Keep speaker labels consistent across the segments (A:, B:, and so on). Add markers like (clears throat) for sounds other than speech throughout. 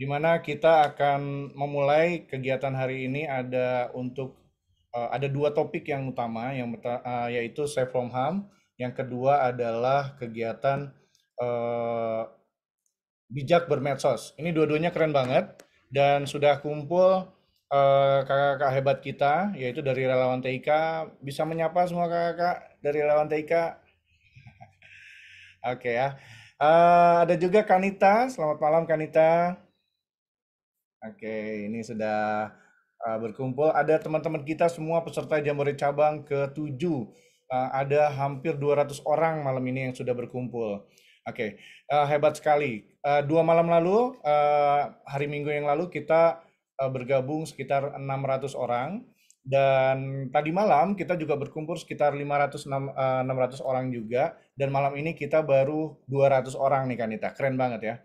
A: di mana kita akan memulai kegiatan hari ini ada untuk uh, ada dua topik yang utama yang uh, yaitu safe from harm, yang kedua adalah kegiatan uh, bijak bermedsos. Ini dua-duanya keren banget dan sudah kumpul kakak-kakak uh, hebat kita yaitu dari relawan TIK bisa menyapa semua kakak-kakak dari relawan TIK. (laughs) Oke okay, ya. Uh, ada juga Kanita, selamat malam Kanita. Oke, ini sudah uh, berkumpul. Ada teman-teman kita semua peserta Jambore Cabang ke-7. Uh, eh, ada hampir 200 orang malam ini yang sudah berkumpul. Oke, uh, hebat sekali. Uh, dua malam lalu, uh, hari Minggu yang lalu, kita uh, bergabung sekitar 600 orang. Dan tadi malam kita juga berkumpul sekitar 500 600 orang juga. Dan malam ini kita baru 200 orang nih Kanita. Keren banget ya.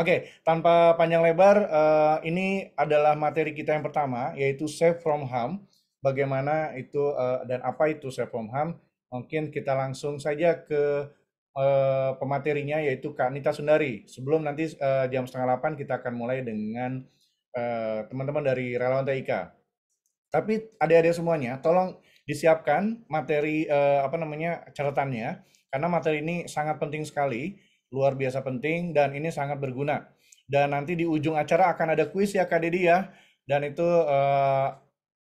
A: Oke, okay, tanpa panjang lebar, uh, ini adalah materi kita yang pertama, yaitu Save from Harm. Bagaimana itu uh, dan apa itu Save from Harm? Mungkin kita langsung saja ke uh, pematerinya, yaitu Kak Nita Sundari. Sebelum nanti uh, jam setengah delapan kita akan mulai dengan teman-teman uh, dari relawan TIK. Tapi adik-adik semuanya, tolong disiapkan materi uh, apa namanya catatannya, karena materi ini sangat penting sekali luar biasa penting dan ini sangat berguna. Dan nanti di ujung acara akan ada kuis ya Kak Deddy ya. Dan itu uh,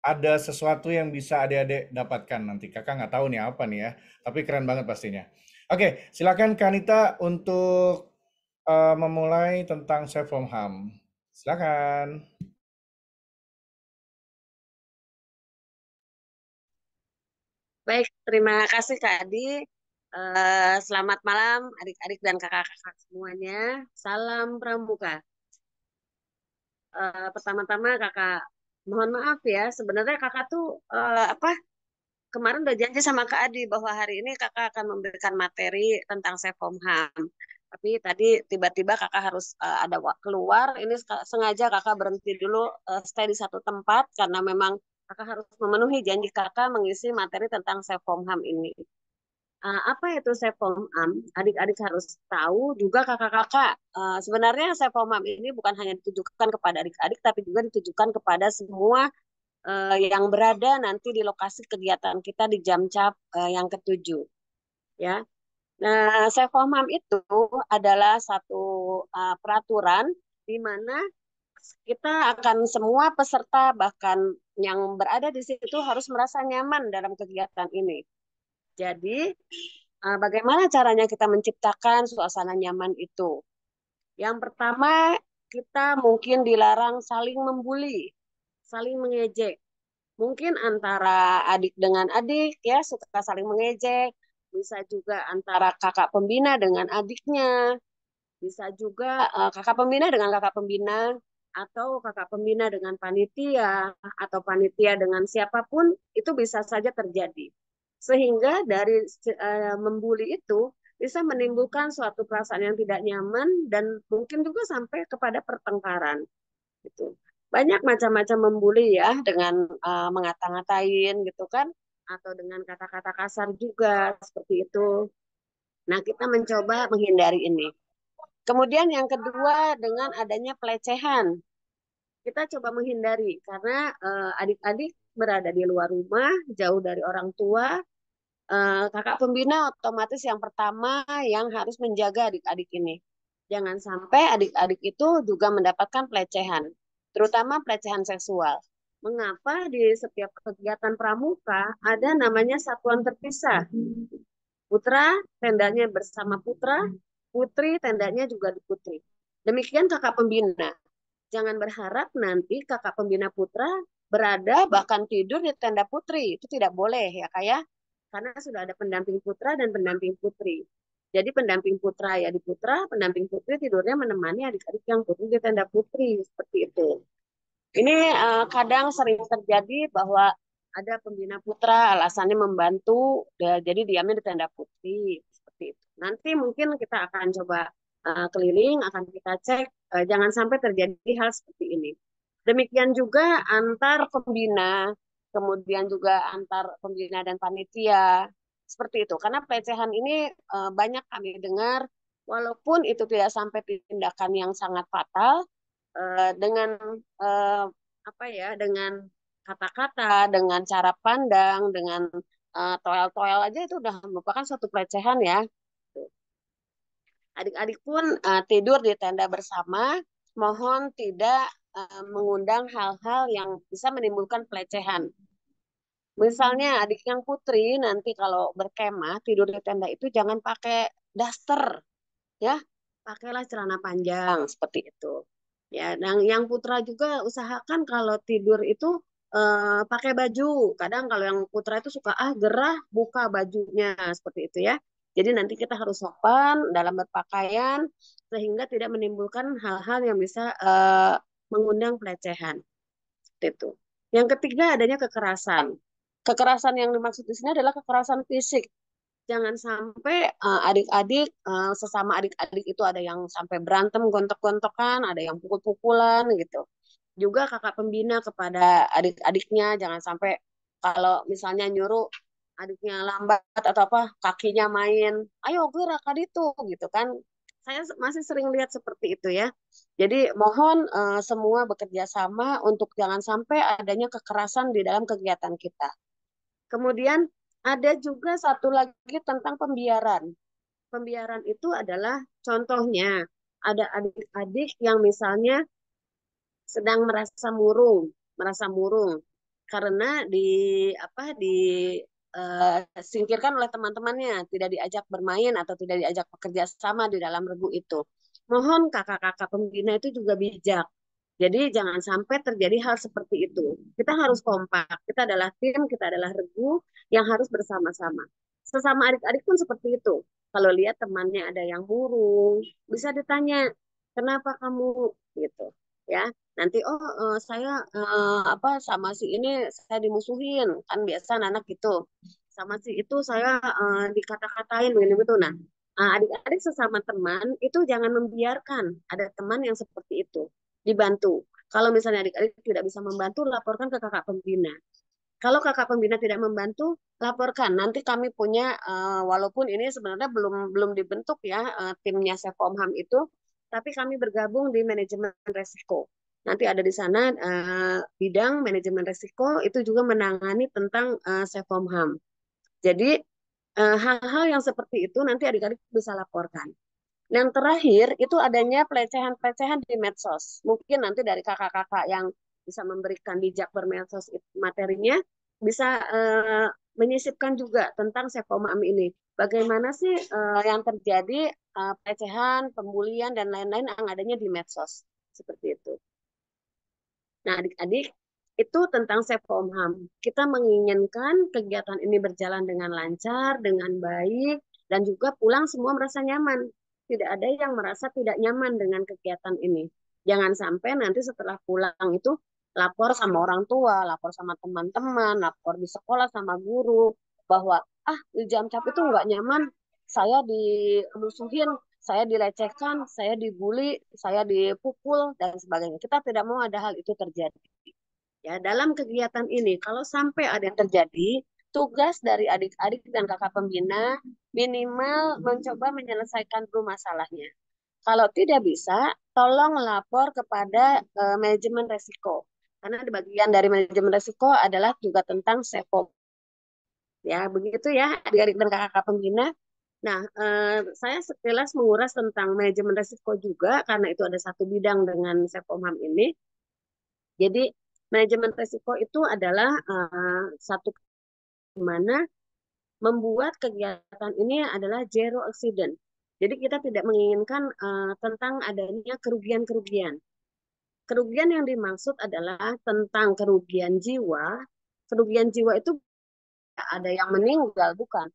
A: ada sesuatu yang bisa adik-adik dapatkan nanti. Kakak nggak tahu nih apa nih ya, tapi keren banget pastinya. Oke, silakan Kanita untuk uh, memulai tentang Safe from Harm. Silakan.
B: Baik, terima kasih Kak Adi. Eh, selamat malam adik-adik dan kakak-kakak semuanya. Salam pramuka. Uh, pertama-tama kakak mohon maaf ya. Sebenarnya kakak tuh uh, apa? Kemarin udah janji sama Kak Adi bahwa hari ini kakak akan memberikan materi tentang ham. Tapi tadi tiba-tiba kakak harus uh, ada keluar. Ini sengaja kakak berhenti dulu uh, stay di satu tempat karena memang kakak harus memenuhi janji kakak mengisi materi tentang ham ini uh, apa itu Sepomam? Adik-adik harus tahu juga kakak-kakak. Uh, sebenarnya Sepomam ini bukan hanya ditujukan kepada adik-adik, tapi juga ditujukan kepada semua uh, yang berada nanti di lokasi kegiatan kita di jam cap uh, yang ketujuh. Ya, nah Sepomam itu adalah satu uh, peraturan di mana kita akan semua peserta bahkan yang berada di situ harus merasa nyaman dalam kegiatan ini jadi, eh, bagaimana caranya kita menciptakan suasana nyaman itu? Yang pertama, kita mungkin dilarang saling membuli, saling mengejek. Mungkin antara adik dengan adik ya suka saling mengejek, bisa juga antara kakak pembina dengan adiknya, bisa juga uh, kakak pembina dengan kakak pembina atau kakak pembina dengan panitia atau panitia dengan siapapun itu bisa saja terjadi. Sehingga dari uh, membuli itu bisa menimbulkan suatu perasaan yang tidak nyaman dan mungkin juga sampai kepada pertengkaran. Gitu. Banyak macam-macam membuli ya dengan uh, mengata-ngatain gitu kan atau dengan kata-kata kasar juga seperti itu. Nah, kita mencoba menghindari ini. Kemudian yang kedua dengan adanya pelecehan. Kita coba menghindari karena eh, adik-adik uh, adik -adik berada di luar rumah, jauh dari orang tua, Eh, kakak pembina otomatis yang pertama yang harus menjaga adik-adik ini. Jangan sampai adik-adik itu juga mendapatkan pelecehan, terutama pelecehan seksual. Mengapa di setiap kegiatan pramuka ada namanya satuan terpisah? Putra tendanya bersama putra, putri tendanya juga di putri. Demikian kakak pembina. Jangan berharap nanti kakak pembina putra berada bahkan tidur di tenda putri. Itu tidak boleh ya kak ya karena sudah ada pendamping putra dan pendamping putri. Jadi pendamping putra ya di putra, pendamping putri tidurnya menemani adik-adik yang putri di tenda putri seperti itu. Ini uh, kadang sering terjadi bahwa ada pembina putra alasannya membantu, ya, jadi diamnya di tenda putri seperti itu. Nanti mungkin kita akan coba uh, keliling, akan kita cek, uh, jangan sampai terjadi hal seperti ini. Demikian juga antar pembina kemudian juga antar pembina dan panitia seperti itu karena pelecehan ini e, banyak kami dengar walaupun itu tidak sampai tindakan yang sangat fatal e, dengan e, apa ya dengan kata-kata dengan cara pandang dengan toel-toel aja itu udah merupakan suatu pelecehan ya adik-adik pun tidur di tenda bersama mohon tidak Eh, mengundang hal-hal yang bisa menimbulkan pelecehan. Misalnya adik yang putri nanti kalau berkemah tidur di tenda itu jangan pakai daster, ya pakailah celana panjang seperti itu. Ya, dan yang putra juga usahakan kalau tidur itu uh, pakai baju. Kadang kalau yang putra itu suka ah gerah buka bajunya seperti itu ya. Jadi nanti kita harus sopan dalam berpakaian sehingga tidak menimbulkan hal-hal yang bisa uh, mengundang pelecehan. itu. Yang ketiga adanya kekerasan. Kekerasan yang dimaksud di sini adalah kekerasan fisik. Jangan sampai eh, adik-adik uh, uh, sesama adik-adik itu ada yang sampai berantem, gontok-gontokan, ada yang pukul-pukulan gitu. Juga kakak pembina kepada adik-adiknya jangan sampai kalau misalnya nyuruh adiknya lambat atau apa kakinya main ayo gerak itu gitu kan saya masih sering lihat seperti itu ya. Jadi mohon uh, semua bekerja sama untuk jangan sampai adanya kekerasan di dalam kegiatan kita. Kemudian ada juga satu lagi tentang pembiaran. Pembiaran itu adalah contohnya ada adik-adik yang misalnya sedang merasa murung, merasa murung karena di apa di Eh, singkirkan oleh teman-temannya, tidak diajak bermain atau tidak diajak bekerja sama di dalam regu itu. Mohon kakak-kakak pembina itu juga bijak. Jadi jangan sampai terjadi hal seperti itu. Kita harus kompak. Kita adalah tim, kita adalah regu yang harus bersama-sama. Sesama adik-adik pun seperti itu. Kalau lihat temannya ada yang burung, bisa ditanya, "Kenapa kamu?" gitu, ya nanti oh eh, saya uh, apa sama si ini saya dimusuhin kan biasa anak gitu sama si itu saya uh, dikata-katain begini begitu nah adik-adik sesama teman itu jangan membiarkan ada teman yang seperti itu dibantu kalau misalnya adik-adik tidak bisa membantu laporkan ke kakak pembina kalau kakak pembina tidak membantu laporkan nanti kami punya uh, walaupun ini sebenarnya belum belum dibentuk ya uh, timnya Sekomham itu tapi kami bergabung di manajemen resiko nanti ada di sana uh, bidang manajemen risiko itu juga menangani tentang uh, eh, Sefom HAM. Jadi eh, hal-hal uh, yang seperti itu nanti adik-adik bisa laporkan. Yang terakhir itu adanya pelecehan-pelecehan di medsos. Mungkin nanti dari kakak-kakak yang bisa memberikan bijak bermedsos materinya bisa uh, menyisipkan juga tentang Sefom HAM ini. Bagaimana sih uh, yang terjadi uh, pelecehan, pembulian dan lain-lain yang adanya di medsos seperti itu. Nah, adik-adik, itu tentang safe harm. Kita menginginkan kegiatan ini berjalan dengan lancar, dengan baik, dan juga pulang semua merasa nyaman. Tidak ada yang merasa tidak nyaman dengan kegiatan ini. Jangan sampai nanti setelah pulang itu lapor sama orang tua, lapor sama teman-teman, lapor di sekolah sama guru, bahwa ah di jam cap itu nggak nyaman, saya dimusuhin saya dilecehkan, saya dibully, saya dipukul dan sebagainya. Kita tidak mau ada hal itu terjadi. Ya, dalam kegiatan ini kalau sampai ada yang terjadi, tugas dari adik-adik dan kakak pembina minimal mencoba menyelesaikan dulu masalahnya. Kalau tidak bisa, tolong lapor kepada uh, manajemen resiko. Karena di bagian dari manajemen resiko adalah juga tentang SEPO. Ya, begitu ya adik-adik dan kakak-kakak pembina. Nah, eh, saya sekilas menguras tentang manajemen risiko juga karena itu ada satu bidang dengan Sepomham ini. Jadi manajemen risiko itu adalah eh, satu di mana membuat kegiatan ini adalah zero accident. Jadi kita tidak menginginkan eh, tentang adanya kerugian-kerugian. Kerugian yang dimaksud adalah tentang kerugian jiwa. Kerugian jiwa itu ada yang meninggal bukan,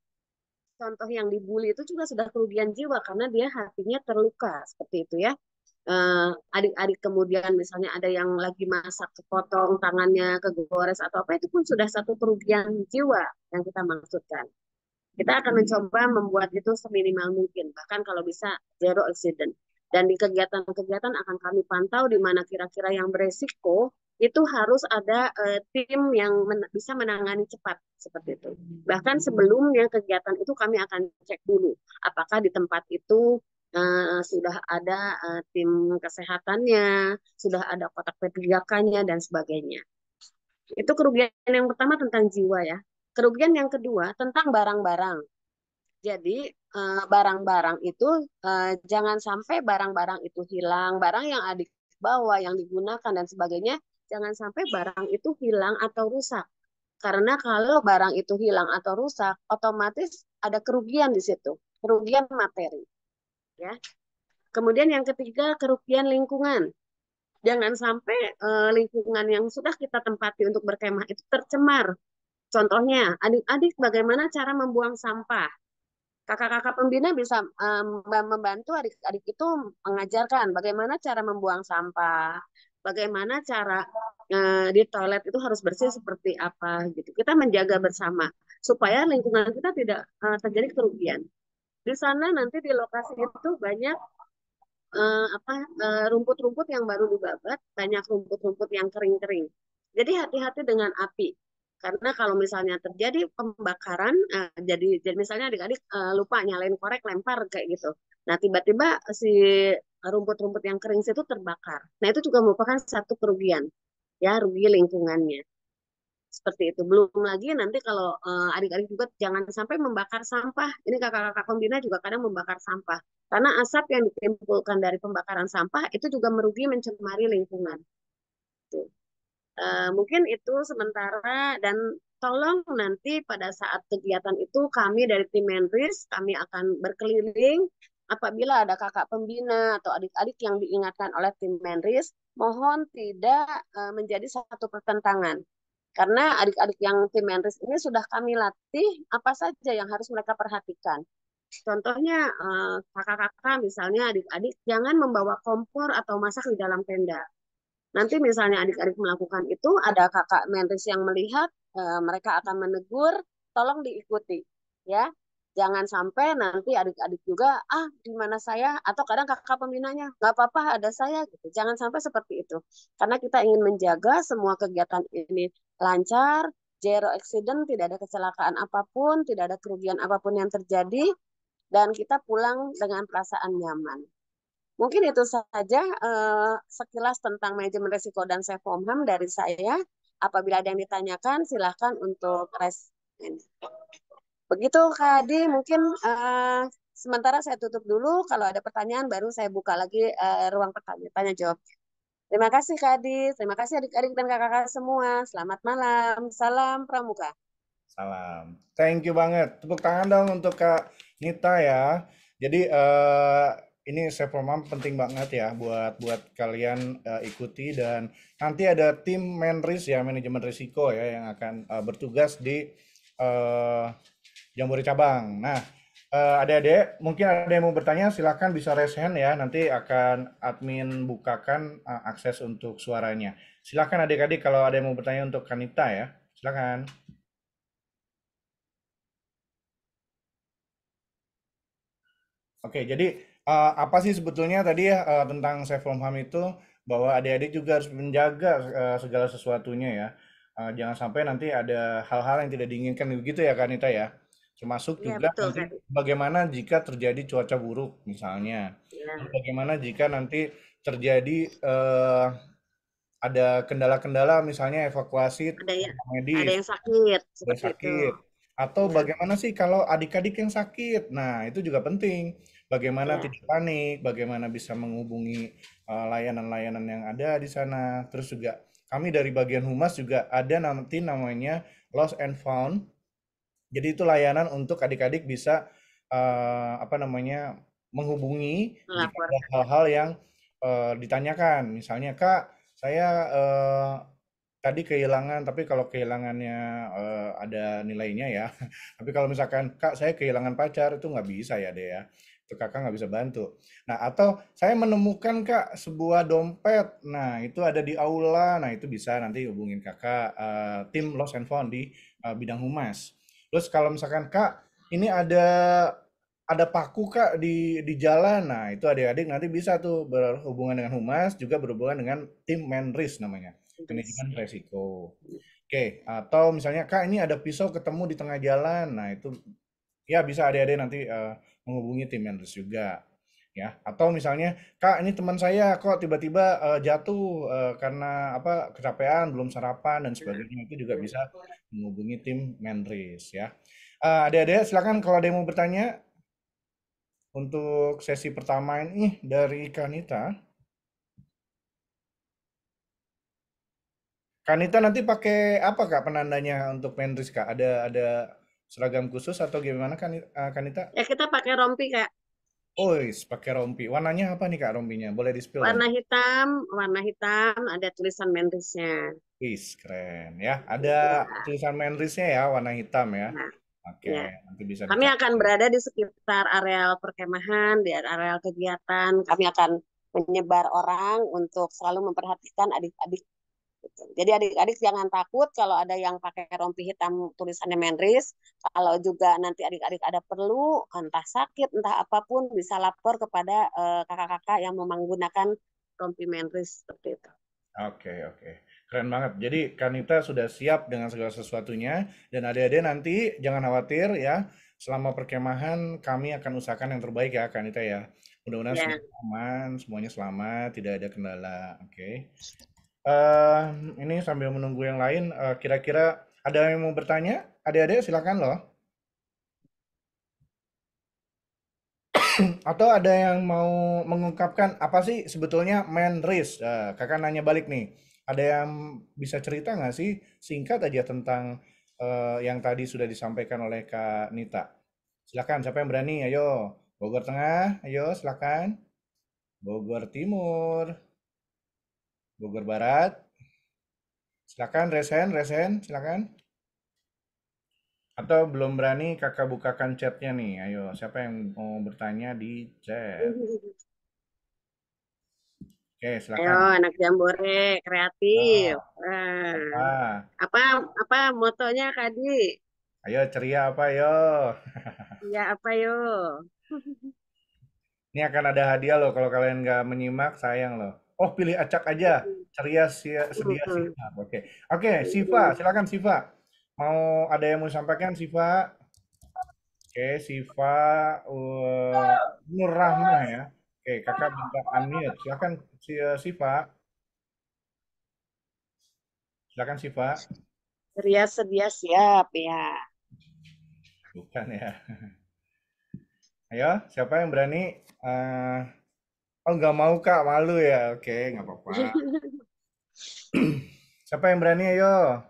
B: contoh yang dibully itu juga sudah kerugian jiwa karena dia hatinya terluka seperti itu ya eh, adik-adik uh, kemudian misalnya ada yang lagi masak kepotong tangannya kegores atau apa itu pun sudah satu kerugian jiwa yang kita maksudkan. Kita akan mencoba membuat itu seminimal mungkin bahkan kalau bisa zero accident. Dan di kegiatan-kegiatan akan kami pantau di mana kira-kira yang beresiko itu harus ada uh, tim yang men bisa menangani cepat seperti itu. Bahkan sebelumnya kegiatan itu kami akan cek dulu apakah di tempat itu uh, sudah ada uh, tim kesehatannya, sudah ada kotak pergerakannya dan sebagainya. Itu kerugian yang pertama tentang jiwa ya. Kerugian yang kedua tentang barang-barang. Jadi barang-barang itu jangan sampai barang-barang itu hilang, barang yang adik bawa yang digunakan dan sebagainya jangan sampai barang itu hilang atau rusak. Karena kalau barang itu hilang atau rusak, otomatis ada kerugian di situ, kerugian materi. Ya. Kemudian yang ketiga, kerugian lingkungan. Jangan sampai e, lingkungan yang sudah kita tempati untuk berkemah itu tercemar. Contohnya, adik-adik bagaimana cara membuang sampah? kakak-kakak pembina bisa um, membantu adik-adik itu mengajarkan bagaimana cara membuang sampah, bagaimana cara uh, di toilet itu harus bersih seperti apa gitu. Kita menjaga bersama supaya lingkungan kita tidak uh, terjadi kerugian. Di sana nanti di lokasi itu banyak uh, apa rumput-rumput uh, yang baru dibabat, banyak rumput-rumput yang kering-kering. Jadi hati-hati dengan api. Karena kalau misalnya terjadi pembakaran, uh, jadi, jadi misalnya adik-adik uh, lupa nyalain korek, lempar kayak gitu. Nah tiba-tiba si Eh, rumput-rumput yang kering itu terbakar. Nah itu juga merupakan satu kerugian, ya rugi lingkungannya. Seperti itu. Belum lagi nanti kalau uh, adik-adik juga jangan sampai membakar sampah. Ini kakak-kakak pembina juga kadang membakar sampah. Karena asap yang ditimbulkan dari pembakaran sampah itu juga merugi mencemari lingkungan. Uh, mungkin itu sementara dan tolong nanti pada saat kegiatan itu kami dari tim Menris kami akan berkeliling Apabila ada kakak pembina atau adik-adik yang diingatkan oleh tim Menris, mohon tidak eh, menjadi satu pertentangan. Karena adik-adik yang tim Menris ini sudah kami latih apa saja yang harus mereka perhatikan. Contohnya eh, kakak-kakak misalnya adik-adik jangan membawa kompor atau masak di dalam tenda. Nanti misalnya adik-adik melakukan itu ada kakak Menris yang melihat eh, mereka akan menegur, tolong diikuti ya jangan sampai nanti adik-adik juga ah di mana saya atau kadang kakak pembinanya nggak apa-apa ada saya gitu jangan sampai seperti itu karena kita ingin menjaga semua kegiatan ini lancar zero accident tidak ada kecelakaan apapun tidak ada kerugian apapun yang terjadi dan kita pulang dengan perasaan nyaman mungkin itu saja uh, sekilas tentang manajemen risiko dan safe home dari saya apabila ada yang ditanyakan silahkan untuk respon. ini. Begitu Kak Adi, mungkin uh, sementara saya tutup dulu. Kalau ada pertanyaan baru saya buka lagi uh, ruang pertanyaan tanya jawab. Terima kasih Kak Adi, terima kasih adik-adik dan kakak-kakak semua. Selamat malam, salam pramuka.
A: Salam. Thank you banget. Tepuk tangan dong untuk Kak Nita ya. Jadi uh, ini saya pemaham penting banget ya buat buat kalian uh, ikuti dan nanti ada tim Menris ya manajemen risiko ya yang akan uh, bertugas di uh, Jambore cabang. Nah, uh, adik-adik, mungkin ada yang mau bertanya, silahkan bisa raise hand ya. Nanti akan admin bukakan uh, akses untuk suaranya. Silahkan adik-adik kalau ada yang mau bertanya untuk Kanita ya. Silahkan. Oke, jadi uh, apa sih sebetulnya tadi ya uh, tentang safe from harm itu bahwa adik-adik juga harus menjaga uh, segala sesuatunya ya. Uh, jangan sampai nanti ada hal-hal yang tidak diinginkan begitu ya Kanita ya. Termasuk ya, juga betul, nanti kan? bagaimana jika terjadi cuaca buruk misalnya. Ya. Bagaimana jika nanti terjadi eh, ada kendala-kendala misalnya evakuasi ada yang, Ada yang sakit. Ada sakit. Atau ya. bagaimana sih kalau adik-adik yang sakit? Nah, itu juga penting. Bagaimana ya. tidak panik, bagaimana bisa menghubungi eh, layanan-layanan uh, yang ada di sana. Terus juga kami dari bagian humas juga ada nanti namanya lost and found jadi itu layanan untuk adik-adik bisa uh, apa namanya menghubungi ada hal-hal yang uh, ditanyakan. Misalnya Kak, saya uh, tadi kehilangan, tapi kalau kehilangannya uh, ada nilainya ya. (laughs) Tapi kalau misalkan Kak, saya kehilangan pacar itu nggak bisa ya deh ya. Itu kakak nggak bisa bantu. Nah atau saya menemukan kak sebuah dompet. Nah itu ada di aula. Nah itu bisa nanti hubungin kakak uh, tim Lost and Found di uh, bidang humas Terus kalau misalkan Kak, ini ada ada paku Kak di di jalan. Nah, itu adik-adik nanti bisa tuh berhubungan dengan humas juga berhubungan dengan tim Menris namanya. Manajemen iya. resiko. Oke, okay. atau misalnya Kak ini ada pisau ketemu di tengah jalan. Nah, itu ya bisa adik-adik nanti uh, menghubungi tim Menris juga ya atau misalnya kak ini teman saya kok tiba-tiba uh, jatuh uh, karena apa kecapean belum sarapan dan hmm. sebagainya itu juga bisa menghubungi tim Menris ya. ada ada uh, silakan kalau ada yang mau bertanya untuk sesi pertama ini dari Kanita. Kanita nanti pakai apa kak penandanya untuk Menris kak? Ada ada seragam khusus atau gimana eh, Kanita?
B: Ya kita pakai rompi kak.
A: Ois oh, pakai rompi. Warnanya apa nih Kak rompinya? Boleh di ya? Warna
B: hitam, warna hitam, ada tulisan Menrisnya.
A: Menris, keren ya. Ada iya. tulisan Menrisnya ya, warna hitam ya. Nah, Oke, ya. nanti bisa. Kami dicari.
B: akan berada di sekitar areal perkemahan, di areal kegiatan. Kami akan menyebar orang untuk selalu memperhatikan adik-adik. Gitu. Jadi adik-adik jangan takut kalau ada yang pakai rompi hitam tulisannya Menris. Kalau juga nanti adik-adik ada perlu, entah sakit, entah apapun, bisa lapor kepada eh, kakak-kakak uh, kakak menggunakan rompi Menris seperti itu.
A: Oke, okay, oke. Okay. Keren banget. Jadi Kanita sudah siap dengan segala sesuatunya dan adik-adik nanti jangan khawatir ya. Selama perkemahan kami akan usahakan yang terbaik ya Kanita ya. Mudah-mudahan yeah. semuanya aman, semuanya selamat, tidak ada kendala. Oke. Okay. Uh, eh, ini sambil menunggu yang lain, eh, kira-kira uh, ada yang mau bertanya? Adik-adik silakan loh. (clears throat) Atau ada yang mau mengungkapkan apa sih sebetulnya main risk? Uh, eh, kakak nanya balik nih ada yang bisa cerita nggak sih singkat aja tentang uh, yang tadi sudah disampaikan oleh Kak Nita? Silakan, siapa yang berani? Ayo, Bogor Tengah, ayo silakan. Bogor Timur, Bogor Barat. Silakan resen, resen, silakan. Atau belum berani kakak bukakan chatnya nih. Ayo, siapa yang mau bertanya di chat? (laughs) Oke, silakan. Ayo, anak
B: jambore, kreatif. Nah, ah. Apa apa motonya Kadi?
A: Ayo ceria apa yo?
B: (laughs) Iya apa yo? (laughs)
A: Ini akan ada hadiah loh kalau kalian nggak menyimak sayang loh. Oh pilih acak aja, ceria sia, sedia siap. Oke, oke Siva, silakan Siva. Mau ada yang mau sampaikan Siva? Oke Siva uh, Nur Rahma ya. Oke kakak minta unmute, silakan Eh, Siva. Silakan Siva.
B: Sedia sedia siap ya.
A: Bukan ya. (laughs) Ayo, siapa yang berani? Uh, oh, nggak mau kak, malu ya. Oke, nggak apa-apa. (laughs) siapa yang berani? Ayo.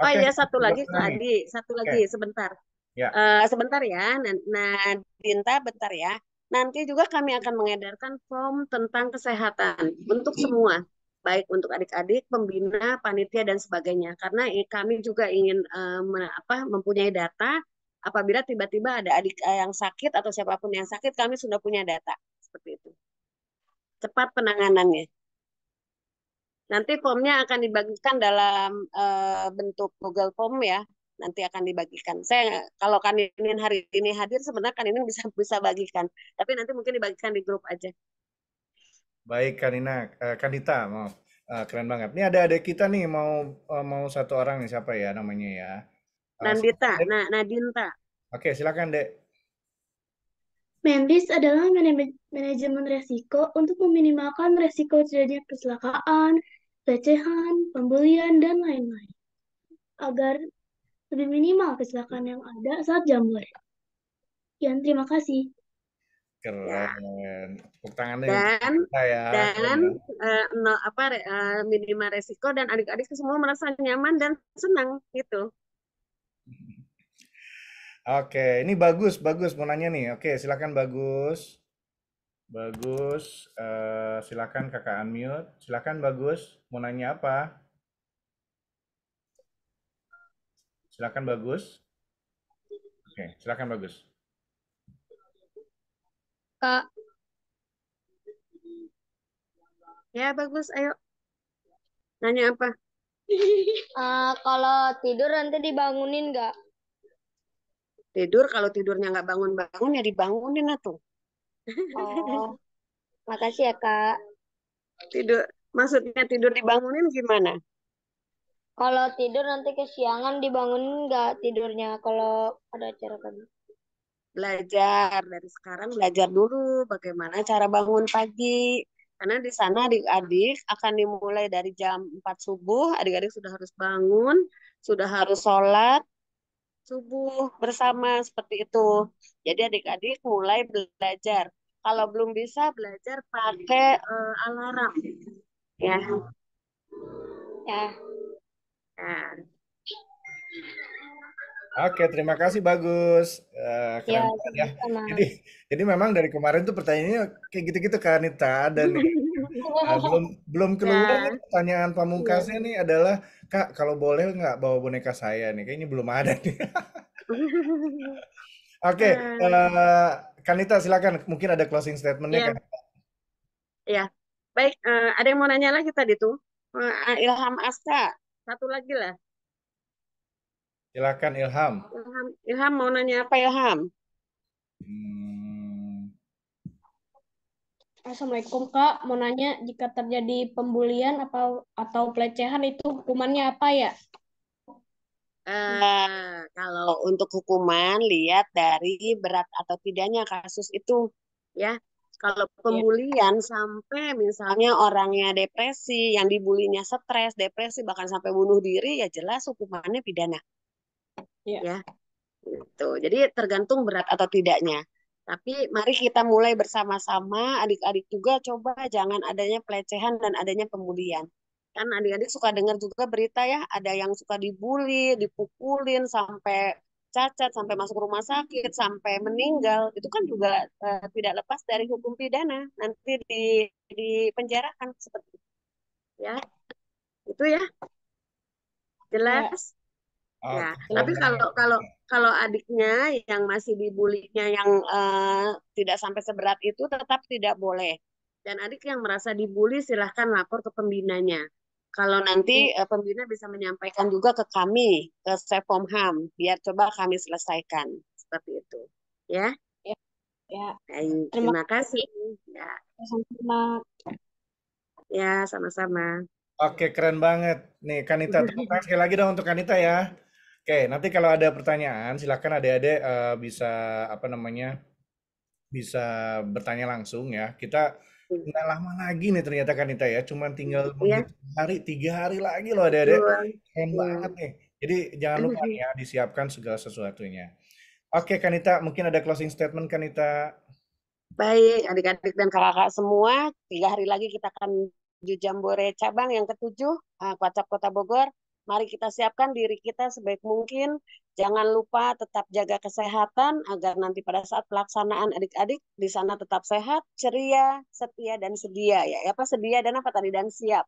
A: Oh, okay. ya satu lagi tadi,
B: satu lagi okay. sebentar. Ya. Uh, sebentar ya, Nadinta, bentar ya. Nanti juga kami akan mengedarkan form tentang kesehatan untuk semua, baik untuk adik-adik, pembina, panitia dan sebagainya. Karena eh, kami juga ingin uh, apa, mempunyai data apabila tiba-tiba ada adik eh, yang sakit atau siapapun yang sakit, kami sudah punya data seperti itu. Cepat penanganannya. Nanti formnya akan dibagikan dalam uh, bentuk Google Form ya, nanti akan dibagikan. Saya kalau Kaninin hari ini hadir sebenarnya Kaninin bisa bisa bagikan, tapi nanti mungkin dibagikan di grup aja.
A: Baik Kanina, uh, eh, Kanita mau uh, eh, keren banget. Ini ada ada kita nih mau eh, mau satu orang nih siapa ya namanya ya?
B: Uh, Nandita, nah, Nadinta.
A: Oke, silakan Dek.
B: Mendis adalah manajemen resiko untuk meminimalkan resiko terjadinya kecelakaan, pelecehan, pembulian, dan lain-lain. Agar lebih minimal kecelakaan yang ada saat jambore. Yan, terima kasih.
A: Keren. Tepuk tangan dan, ya. Dan
B: uh, no, apa uh, eh, minimal resiko dan adik-adik semua merasa nyaman dan senang gitu.
A: Oke, ini bagus, bagus mau nanya nih. Oke, silakan bagus. Bagus, uh, silakan kakak unmute. Silakan bagus, mau nanya apa? Silakan bagus. Oke, silakan bagus.
B: Kak. Ya bagus, ayo. Nanya apa?
C: Uh, (laughs) kalau tidur nanti dibangunin nggak?
B: Tidur kalau tidurnya nggak bangun-bangun ya dibangunin atau? Oh, makasih ya kak. Tidur, maksudnya tidur dibangunin gimana? Kalau tidur nanti kesiangan dibangun nggak tidurnya kalau ada acara pagi? Kan? Belajar dari sekarang belajar dulu bagaimana cara bangun pagi. Karena di sana adik-adik akan dimulai dari jam 4 subuh, adik-adik sudah harus bangun, sudah harus sholat, subuh bersama seperti itu. Jadi adik-adik mulai belajar. Kalau belum bisa belajar pakai uh, alarm. Ya. Ya.
A: Oke, terima kasih bagus. Uh, ya, ya. Jadi, jadi memang dari kemarin tuh pertanyaannya kayak gitu-gitu kan Nita dan uh,
C: (laughs) belum
A: belum keluar nah. pertanyaan pamungkasnya iya. nih adalah Kak, kalau boleh nggak bawa boneka saya nih? Kayaknya belum ada nih. (laughs) Oke, okay, nah. uh, eh, Kanita silakan. Mungkin ada closing statementnya. kan?
B: Ya. Baik, uh, ada yang mau nanya lagi tadi tuh. Uh, Ilham Asta, satu lagi lah.
A: Silakan Ilham.
B: Ilham, Ilham mau nanya apa Ilham? Hmm. Assalamualaikum Kak, mau nanya jika terjadi pembulian atau atau pelecehan itu hukumannya apa ya? Uh, kalau untuk hukuman lihat dari berat atau tidaknya kasus itu ya. Kalau iya. pembulian yeah. sampai misalnya orangnya depresi, yang dibulinya stres, depresi bahkan sampai bunuh diri ya jelas hukumannya pidana. Yeah. Ya. Gitu. Jadi tergantung berat atau tidaknya. Tapi mari kita mulai bersama-sama adik-adik juga coba jangan adanya pelecehan dan adanya pembulian. Kan adik-adik suka dengar juga berita ya, ada yang suka dibully, dipukulin sampai cacat sampai masuk rumah sakit sampai meninggal itu kan juga uh, tidak lepas dari hukum pidana nanti di di dipenjarakan seperti itu ya itu ya jelas
C: ya, ya. oh, tapi kalau
B: kalau kalau adiknya yang masih dibulinya yang uh, tidak sampai seberat itu tetap tidak boleh dan adik yang merasa dibully silahkan lapor ke pembinanya kalau nanti uh, pembina bisa menyampaikan juga ke kami ke Ham, biar coba kami selesaikan seperti itu ya ya, ya.
A: terima, terima
B: kasih ya
A: sama-sama ya sama-sama oke keren banget nih Kanita (laughs) terima kasih sekali lagi dong untuk Kanita ya oke nanti kalau ada pertanyaan silakan adik-adik uh, bisa apa namanya bisa bertanya langsung ya kita nggak lama lagi nih ternyata Kanita ya, cuman tinggal ya. hari tiga hari lagi loh ada ya. ada iya, iya. banget nih. Jadi jangan iya. lupa ya disiapkan segala sesuatunya. Oke Kanita, mungkin ada closing statement Kanita.
B: Baik, adik-adik dan kakak kakak semua, tiga hari lagi kita akan Jujambore cabang yang ketujuh, eh, kota Kota Bogor. Mari kita siapkan diri kita sebaik mungkin Jangan lupa tetap jaga kesehatan agar nanti pada saat pelaksanaan adik-adik di sana tetap sehat, ceria, setia, dan sedia. Ya, ya, apa sedia dan apa tadi dan siap.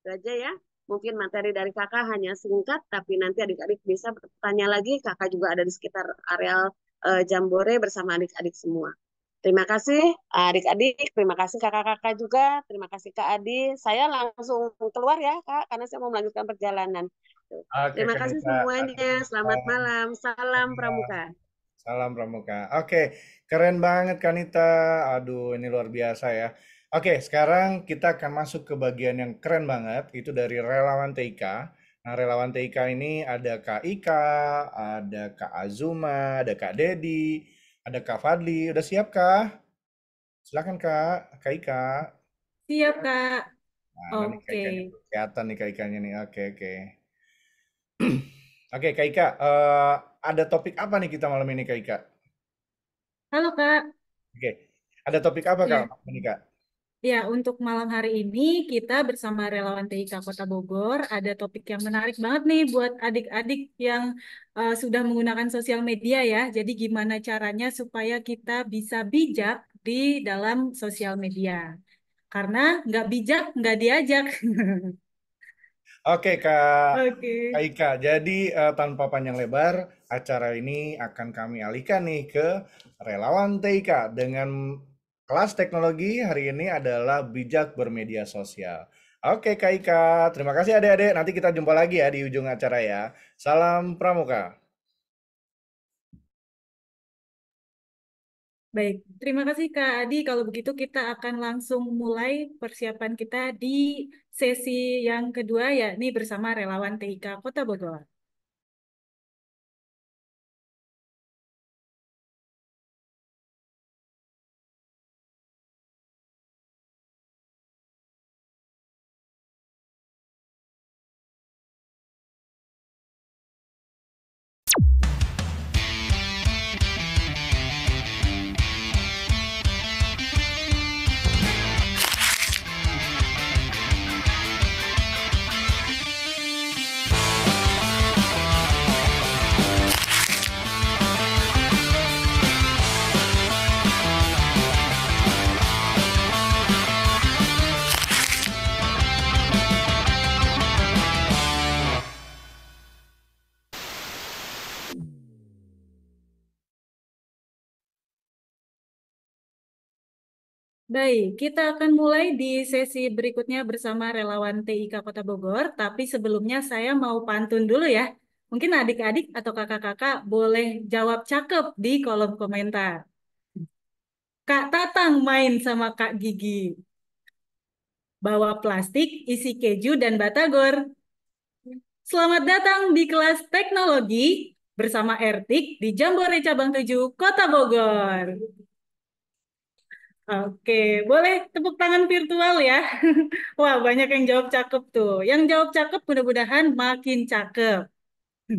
B: Itu aja ya. Mungkin materi dari kakak hanya singkat, tapi nanti adik-adik bisa bertanya lagi. Kakak juga ada di sekitar areal uh, Jambore bersama adik-adik semua. Terima kasih eh, adik-adik, terima kasih kakak-kakak juga, terima kasih Kak Adi. Saya langsung keluar ya Kak, karena saya mau melanjutkan perjalanan.
A: Oke, terima kasih kita. semuanya,
B: selamat Salam. malam, salam pramuka.
A: Salam pramuka. Oke, keren banget Kanita. Aduh, ini luar biasa ya. Oke, sekarang kita akan masuk ke bagian yang keren banget, itu dari relawan TIK. Nah, relawan TIK ini ada Kak Ika, ada Kak Azuma, ada Kak Dedi, ada Kak Fadli, udah siap Kak? Silakan Kak, Kak Ika.
D: Siap Kak.
A: Nah, oke. Okay. kelihatan nih Kak Ikanya nih. Oke, okay, oke. Okay. (clears throat) oke, Kak Ika, uh, ada topik apa nih kita malam ini Kak Ika? Halo Kak. Oke, ada topik apa Kak ya. malam ini Kak?
D: Ya, untuk malam hari ini kita bersama relawan TIK Kota Bogor ada topik yang menarik banget nih buat adik-adik yang uh, sudah menggunakan sosial media ya. Jadi gimana caranya supaya kita bisa bijak di dalam sosial media. Karena nggak bijak, nggak diajak. (laughs)
A: Oke Kak, Oke. Kak Ika, jadi uh, tanpa panjang lebar, acara ini akan kami alihkan nih ke relawan TIK dengan Kelas teknologi hari ini adalah bijak bermedia sosial. Oke Kak Ika, terima kasih adik-adik. Nanti kita jumpa lagi ya di ujung acara ya. Salam Pramuka.
D: Baik, terima kasih Kak Adi. Kalau begitu kita akan langsung mulai persiapan kita di sesi yang kedua yakni bersama relawan TIK Kota Bogor. Baik, kita akan mulai di sesi berikutnya bersama relawan TIK Kota Bogor, tapi sebelumnya saya mau pantun dulu ya. Mungkin adik-adik atau kakak-kakak boleh jawab cakep di kolom komentar. Kak Tatang main sama Kak Gigi. Bawa plastik, isi keju, dan batagor. Selamat datang di kelas teknologi bersama Ertik di Jambore Cabang 7 Kota Bogor. Oke, boleh tepuk tangan virtual ya. (laughs) Wah, banyak yang jawab cakep tuh. Yang jawab cakep mudah-mudahan makin cakep. (laughs)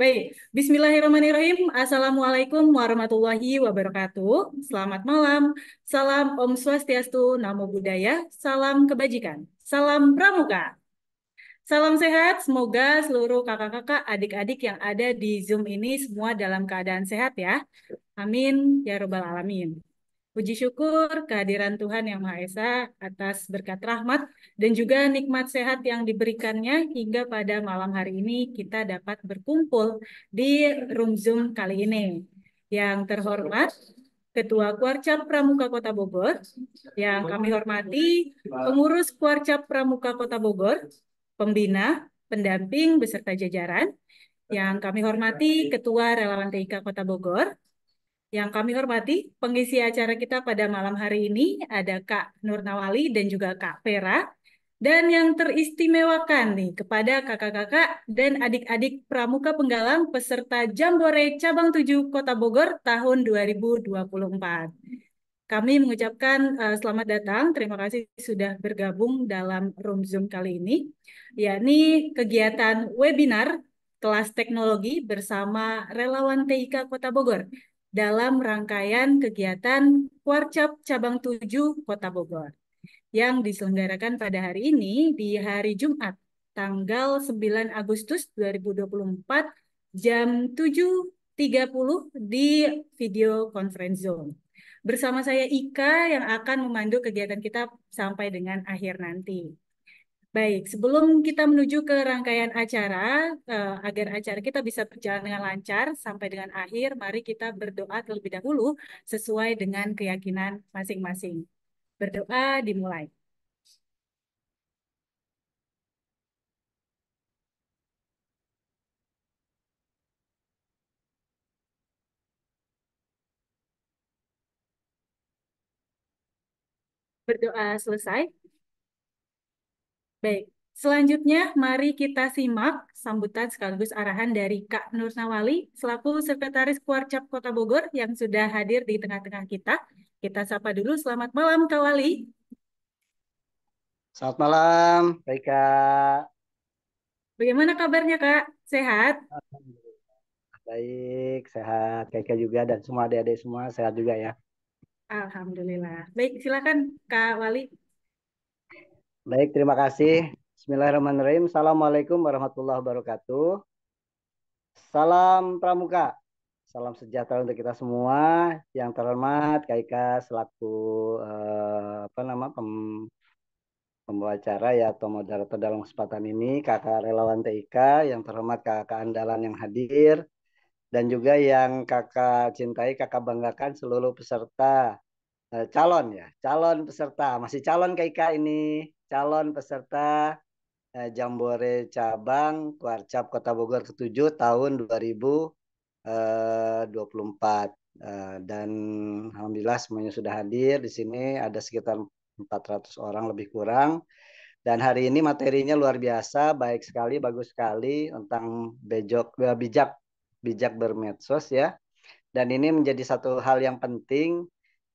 D: Baik, Bismillahirrahmanirrahim. Assalamualaikum warahmatullahi wabarakatuh. Selamat malam. Salam Om Swastiastu, Namo Buddhaya. Salam kebajikan. Salam pramuka. Salam sehat. Semoga seluruh kakak-kakak, adik-adik yang ada di Zoom ini semua dalam keadaan sehat ya. Amin ya Rabbal alamin. Puji syukur kehadiran Tuhan Yang Maha Esa atas berkat rahmat dan juga nikmat sehat yang diberikannya hingga pada malam hari ini kita dapat berkumpul di room Zoom kali ini. Yang terhormat Ketua Kuarcap Pramuka Kota Bogor, yang kami hormati pengurus Kuarcap Pramuka Kota Bogor, pembina, pendamping beserta jajaran, yang kami hormati Ketua Relawan TIK Kota Bogor, yang kami hormati, pengisi acara kita pada malam hari ini ada Kak Nurnawali dan juga Kak Vera. Dan yang teristimewakan nih kepada kakak-kakak dan adik-adik Pramuka Penggalang peserta Jambore Cabang 7 Kota Bogor tahun 2024. Kami mengucapkan uh, selamat datang, terima kasih sudah bergabung dalam room Zoom kali ini, yakni kegiatan webinar kelas teknologi bersama relawan TIK Kota Bogor dalam rangkaian kegiatan Warcap Cabang 7 Kota Bogor yang diselenggarakan pada hari ini di hari Jumat tanggal 9 Agustus 2024 jam 7.30 di video conference Zoom. Bersama saya Ika yang akan memandu kegiatan kita sampai dengan akhir nanti. Baik, sebelum kita menuju ke rangkaian acara, eh, agar acara kita bisa berjalan dengan lancar sampai dengan akhir, mari kita berdoa terlebih dahulu sesuai dengan keyakinan masing-masing. Berdoa dimulai. Berdoa selesai, Baik, selanjutnya mari kita simak sambutan sekaligus arahan dari Kak Nur Nawali selaku Sekretaris Kuarcap Kota Bogor yang sudah hadir di tengah-tengah kita. Kita sapa dulu, selamat malam Kak Wali.
E: Selamat malam, baik Kak.
D: Bagaimana kabarnya Kak? Sehat?
E: Baik, sehat. Kak juga dan semua adik-adik semua sehat juga ya.
D: Alhamdulillah. Baik, silakan Kak Wali
E: Baik, terima kasih. Bismillahirrahmanirrahim. Assalamualaikum warahmatullahi wabarakatuh. Salam pramuka. Salam sejahtera untuk kita semua. Yang terhormat Kika selaku eh, apa nama pem, pembawa acara ya atau moderator dalam kesempatan ini, Kakak relawan TIK, yang terhormat Kakak andalan yang hadir dan juga yang Kakak cintai, Kakak banggakan seluruh peserta eh, calon ya, calon peserta, masih calon KIK ini calon peserta eh, Jambore Cabang Kuarcap Kota Bogor ke-7 tahun 2024. Eh, eh, dan alhamdulillah semuanya sudah hadir di sini ada sekitar 400 orang lebih kurang. Dan hari ini materinya luar biasa, baik sekali, bagus sekali tentang bejok, bijak bijak bermedsos ya. Dan ini menjadi satu hal yang penting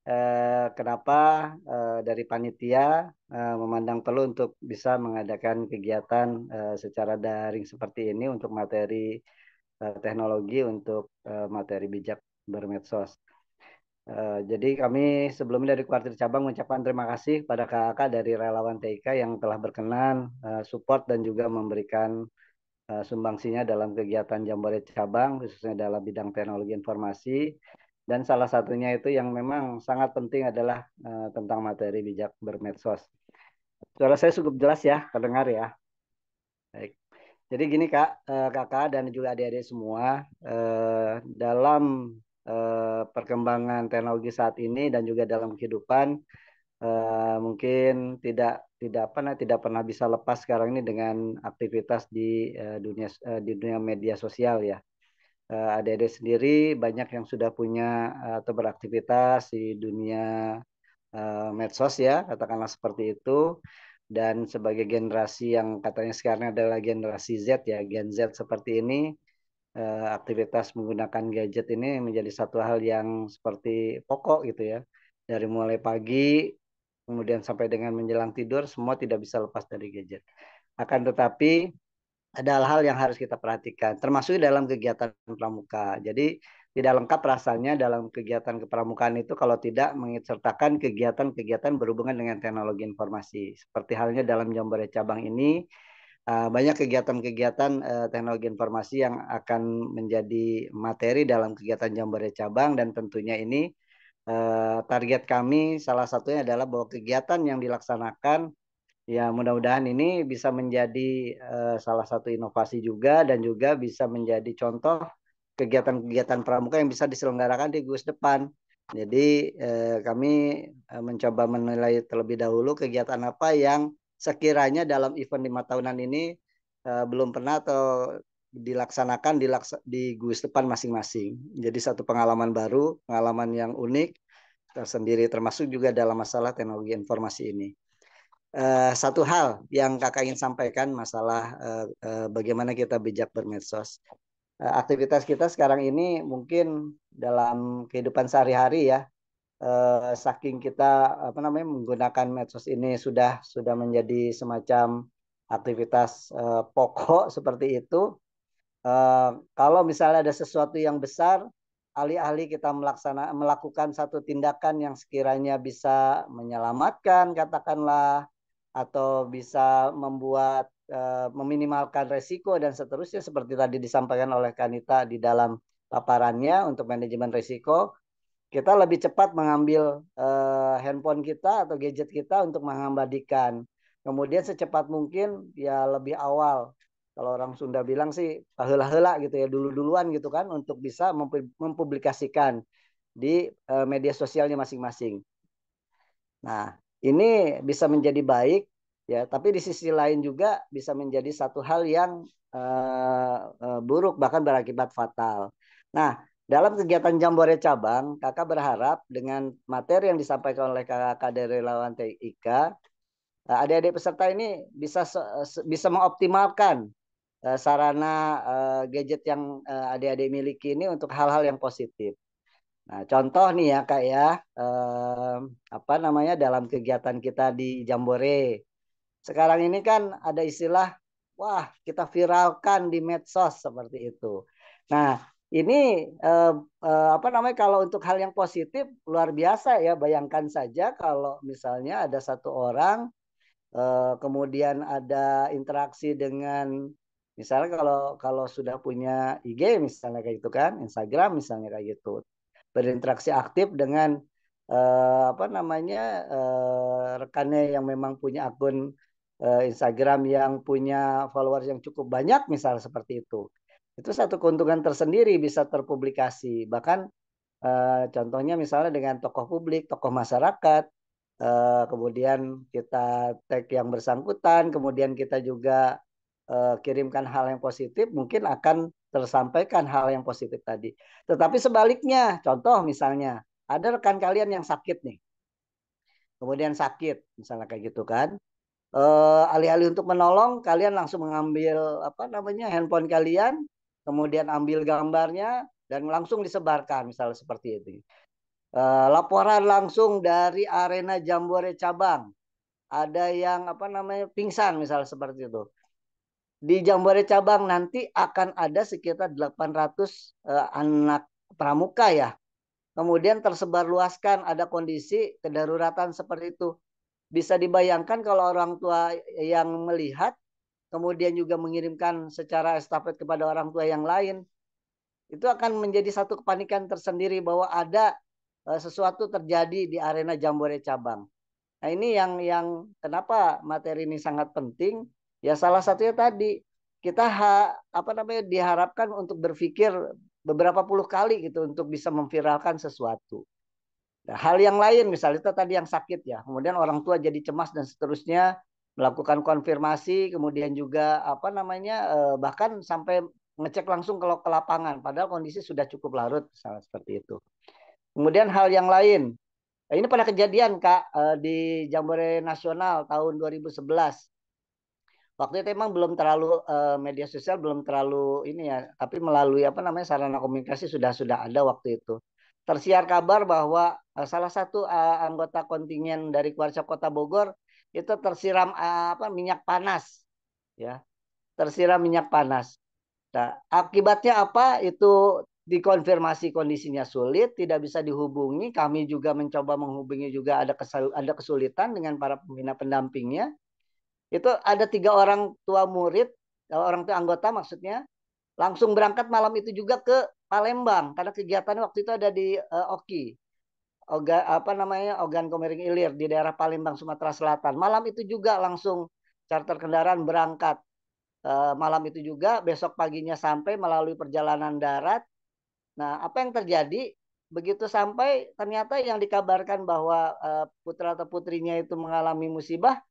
E: eh, kenapa eh, dari panitia Eh, memandang perlu untuk bisa mengadakan kegiatan eh, secara daring seperti ini untuk materi eh, teknologi untuk materi bijak bermedsos. Jadi kami sebelumnya dari kuartir cabang mengucapkan terima kasih pada kakak dari relawan TIK yang telah berkenan support dan juga memberikan sumbangsinya dalam kegiatan jambore cabang khususnya dalam bidang teknologi informasi dan salah satunya itu yang memang sangat penting adalah tentang materi bijak bermedsos. Suara saya cukup jelas ya, terdengar ya. Baik. Jadi gini kak, eh, kakak dan juga adik-adik semua eh, dalam eh, perkembangan teknologi saat ini dan juga dalam kehidupan mungkin tidak tidak pernah tidak pernah bisa lepas sekarang ini dengan aktivitas di dunia di dunia media sosial ya. adik-adik sendiri banyak yang sudah punya atau beraktivitas di dunia Eh, medsos ya katakanlah seperti itu dan sebagai generasi yang katanya sekarang adalah generasi Z ya Gen Z seperti ini eh, aktivitas menggunakan gadget ini menjadi satu hal yang seperti pokok gitu ya dari mulai pagi kemudian sampai dengan menjelang tidur semua tidak bisa lepas dari gadget akan tetapi ada hal-hal yang harus kita perhatikan termasuk dalam kegiatan pramuka jadi tidak lengkap rasanya dalam kegiatan kepramukaan itu kalau tidak mengikutsertakan kegiatan-kegiatan berhubungan dengan teknologi informasi. Seperti halnya dalam Jambore Cabang ini, eh, banyak kegiatan-kegiatan eh, teknologi informasi yang akan menjadi materi dalam kegiatan Jambore Cabang dan tentunya ini eh, target kami salah satunya adalah bahwa kegiatan yang dilaksanakan ya mudah-mudahan ini bisa menjadi salah satu inovasi juga dan juga bisa menjadi contoh kegiatan-kegiatan pramuka yang bisa diselenggarakan di gus depan. Jadi eh, kami eh, mencoba menilai terlebih dahulu kegiatan apa yang sekiranya dalam event lima tahunan ini eh, belum pernah atau dilaksanakan di, laksa, di gugus depan masing-masing. Jadi satu pengalaman baru, pengalaman yang unik tersendiri, termasuk juga dalam masalah teknologi informasi ini. Uh, satu hal yang kakak ingin sampaikan masalah uh, uh, bagaimana kita bijak bermedsos. Eh, aktivitas kita sekarang ini mungkin dalam kehidupan sehari-hari ya eh, saking kita apa namanya menggunakan medsos ini sudah sudah menjadi semacam aktivitas eh, pokok (laughs) seperti itu kalau misalnya ada sesuatu yang besar alih-alih kita melaksana melakukan satu tindakan yang sekiranya bisa menyelamatkan katakanlah atau bisa membuat Eh, meminimalkan resiko dan seterusnya seperti tadi disampaikan oleh Kanita di dalam paparannya untuk manajemen risiko kita lebih cepat mengambil uh, handphone kita atau gadget kita untuk mengabadikan kemudian secepat mungkin ya lebih awal kalau orang Sunda bilang sih hela-hela gitu ya dulu-duluan gitu kan untuk bisa mempublikasikan di uh, media sosialnya masing-masing. Nah, ini bisa menjadi baik ya tapi di sisi lain juga bisa menjadi satu hal yang uh, uh, buruk bahkan berakibat fatal. Nah, dalam kegiatan jambore cabang, kakak berharap dengan materi yang disampaikan oleh kakak dari relawan TIK, uh, eh, adik-adik peserta ini bisa bisa mengoptimalkan uh, sarana uh, gadget yang uh, adik-adik miliki ini untuk hal-hal yang positif. Nah, contoh nih ya kak ya, eh, apa namanya dalam kegiatan kita di Jambore, sekarang ini kan ada istilah wah kita viralkan di medsos seperti itu. Nah, ini eh, eh, apa namanya kalau untuk hal yang positif luar biasa ya. Bayangkan saja kalau misalnya ada satu orang eh, kemudian ada interaksi dengan misalnya kalau kalau sudah punya IG misalnya kayak gitu kan, Instagram misalnya kayak gitu. Berinteraksi aktif dengan eh, apa namanya eh, rekannya yang memang punya akun Eh, Instagram yang punya followers yang cukup banyak misalnya seperti itu itu satu keuntungan tersendiri bisa terpublikasi bahkan eh, contohnya misalnya dengan tokoh publik tokoh masyarakat eh, kemudian kita tag yang bersangkutan kemudian kita juga kirimkan hal yang positif mungkin akan tersampaikan hal yang positif tadi tetapi sebaliknya contoh misalnya ada rekan kalian yang sakit nih kemudian sakit misalnya kayak gitu kan Eh, alih-alih untuk menolong kalian langsung mengambil apa namanya handphone kalian kemudian ambil gambarnya dan langsung disebarkan misalnya seperti itu uh, laporan langsung dari arena jambore cabang ada yang apa namanya pingsan misalnya seperti itu di jambore cabang nanti akan ada sekitar 800 uh, eh, anak pramuka ya kemudian tersebar luaskan ada kondisi kedaruratan seperti itu bisa dibayangkan kalau orang tua yang melihat kemudian juga mengirimkan secara estafet kepada orang tua yang lain itu akan menjadi satu kepanikan tersendiri bahwa ada e, sesuatu terjadi di arena jambore cabang. Nah, ini yang yang kenapa materi ini sangat penting? Ya salah satunya tadi kita ha, apa namanya diharapkan untuk berpikir beberapa puluh kali gitu untuk bisa memviralkan sesuatu. Nah, hal yang lain misalnya itu tadi yang sakit ya, kemudian orang tua jadi cemas dan seterusnya melakukan konfirmasi, kemudian juga apa namanya eh, bahkan sampai ngecek langsung kalau ke lapangan, padahal kondisi sudah cukup larut misalnya seperti itu. Kemudian hal yang lain, eh, ini pada kejadian kak eh, di Jambore Nasional tahun 2011. Waktu itu memang belum terlalu media sosial belum terlalu ini ya, tapi melalui apa namanya sarana komunikasi sudah sudah ada waktu itu tersiar kabar bahwa eh, salah satu eh, anggota kontingen dari kuarsa Kota Bogor itu tersiram eh, apa minyak panas ya tersiram minyak panas nah, akibatnya apa itu dikonfirmasi kondisinya sulit, tidak bisa dihubungi. Kami juga mencoba menghubungi juga ada kesal, ada kesulitan dengan para pembina pendampingnya. Itu ada tiga orang tua murid, orang tua anggota maksudnya, langsung berangkat malam itu juga ke Palembang karena kegiatannya waktu itu ada di uh, Oki. Oga, apa namanya Ogan Komering Ilir di daerah Palembang Sumatera Selatan. Malam itu juga langsung charter kendaraan berangkat. Uh, malam itu juga besok paginya sampai melalui perjalanan darat. Nah, apa yang terjadi? Begitu sampai ternyata yang dikabarkan bahwa uh, putra atau putrinya itu mengalami musibah,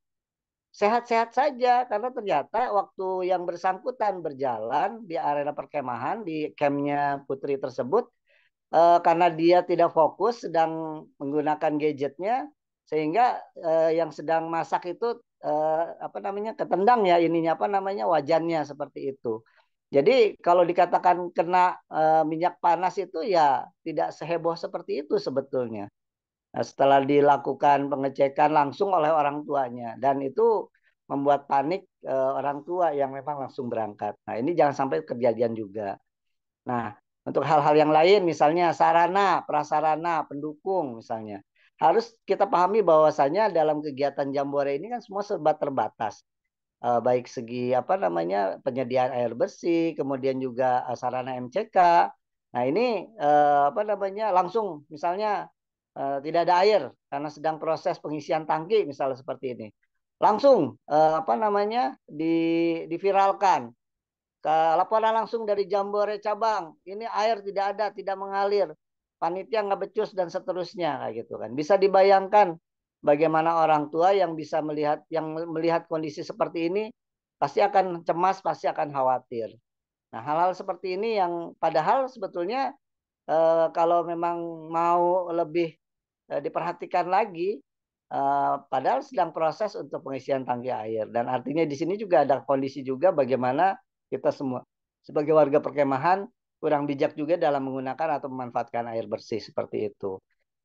E: sehat-sehat saja karena ternyata waktu yang bersangkutan berjalan di arena perkemahan di campnya putri tersebut eh, karena dia tidak fokus sedang menggunakan gadgetnya sehingga eh, yang sedang masak itu eh, apa namanya ketendang ya ininya apa namanya wajannya seperti itu jadi kalau dikatakan kena eh, minyak panas itu ya tidak seheboh seperti itu sebetulnya Nah, setelah dilakukan pengecekan langsung oleh orang tuanya dan itu membuat panik eh, orang tua yang memang langsung berangkat. Nah, ini jangan sampai kejadian juga. Nah, untuk hal-hal yang lain misalnya sarana, prasarana, pendukung misalnya. Harus kita pahami bahwasanya dalam kegiatan jambore ini kan semua serba terbatas. Eh, baik segi apa namanya penyediaan air bersih, kemudian juga eh, sarana MCK. Nah, ini apa namanya langsung misalnya Eh, tidak ada air karena sedang proses pengisian tangki misalnya seperti ini langsung uh, apa namanya di diviralkan ke laporan langsung dari Jambore cabang ini air tidak ada tidak mengalir panitia nggak becus dan seterusnya kayak gitu kan bisa dibayangkan bagaimana orang tua yang bisa melihat yang melihat kondisi seperti ini pasti akan cemas pasti akan khawatir nah hal-hal seperti ini yang padahal sebetulnya eh, kalau memang mau lebih Eh, diperhatikan lagi eh, padahal sedang proses untuk pengisian tangki air dan artinya di sini juga ada kondisi juga bagaimana kita semua sebagai warga perkemahan kurang bijak juga dalam menggunakan atau memanfaatkan air bersih seperti itu.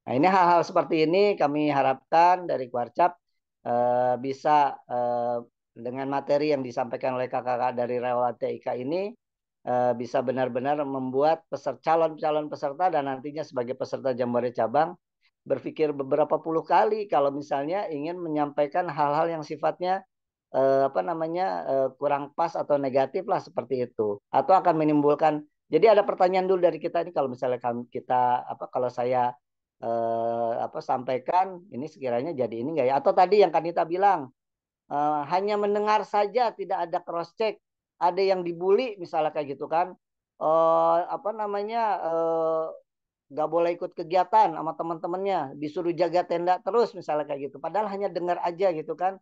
E: Nah, ini hal-hal seperti ini kami harapkan dari Kuarcap eh, bisa eh, dengan materi yang disampaikan oleh kakak-kakak dari Rewa TIK ini eh, bisa benar-benar membuat peserta calon-calon peserta dan nantinya sebagai peserta jambore cabang berpikir beberapa puluh kali kalau misalnya ingin menyampaikan hal-hal yang sifatnya eh, apa namanya eh, kurang pas atau negatif lah seperti itu atau akan menimbulkan jadi ada pertanyaan dulu dari kita ini kalau misalnya kan kita apa kalau saya eh, apa sampaikan ini sekiranya jadi ini enggak ya atau tadi yang Kanita bilang eh, hanya mendengar saja tidak ada cross check ada yang dibully misalnya kayak gitu kan eh, apa namanya eh, nggak boleh ikut kegiatan sama teman-temannya, disuruh jaga tenda terus misalnya kayak gitu. Padahal hanya dengar aja gitu kan.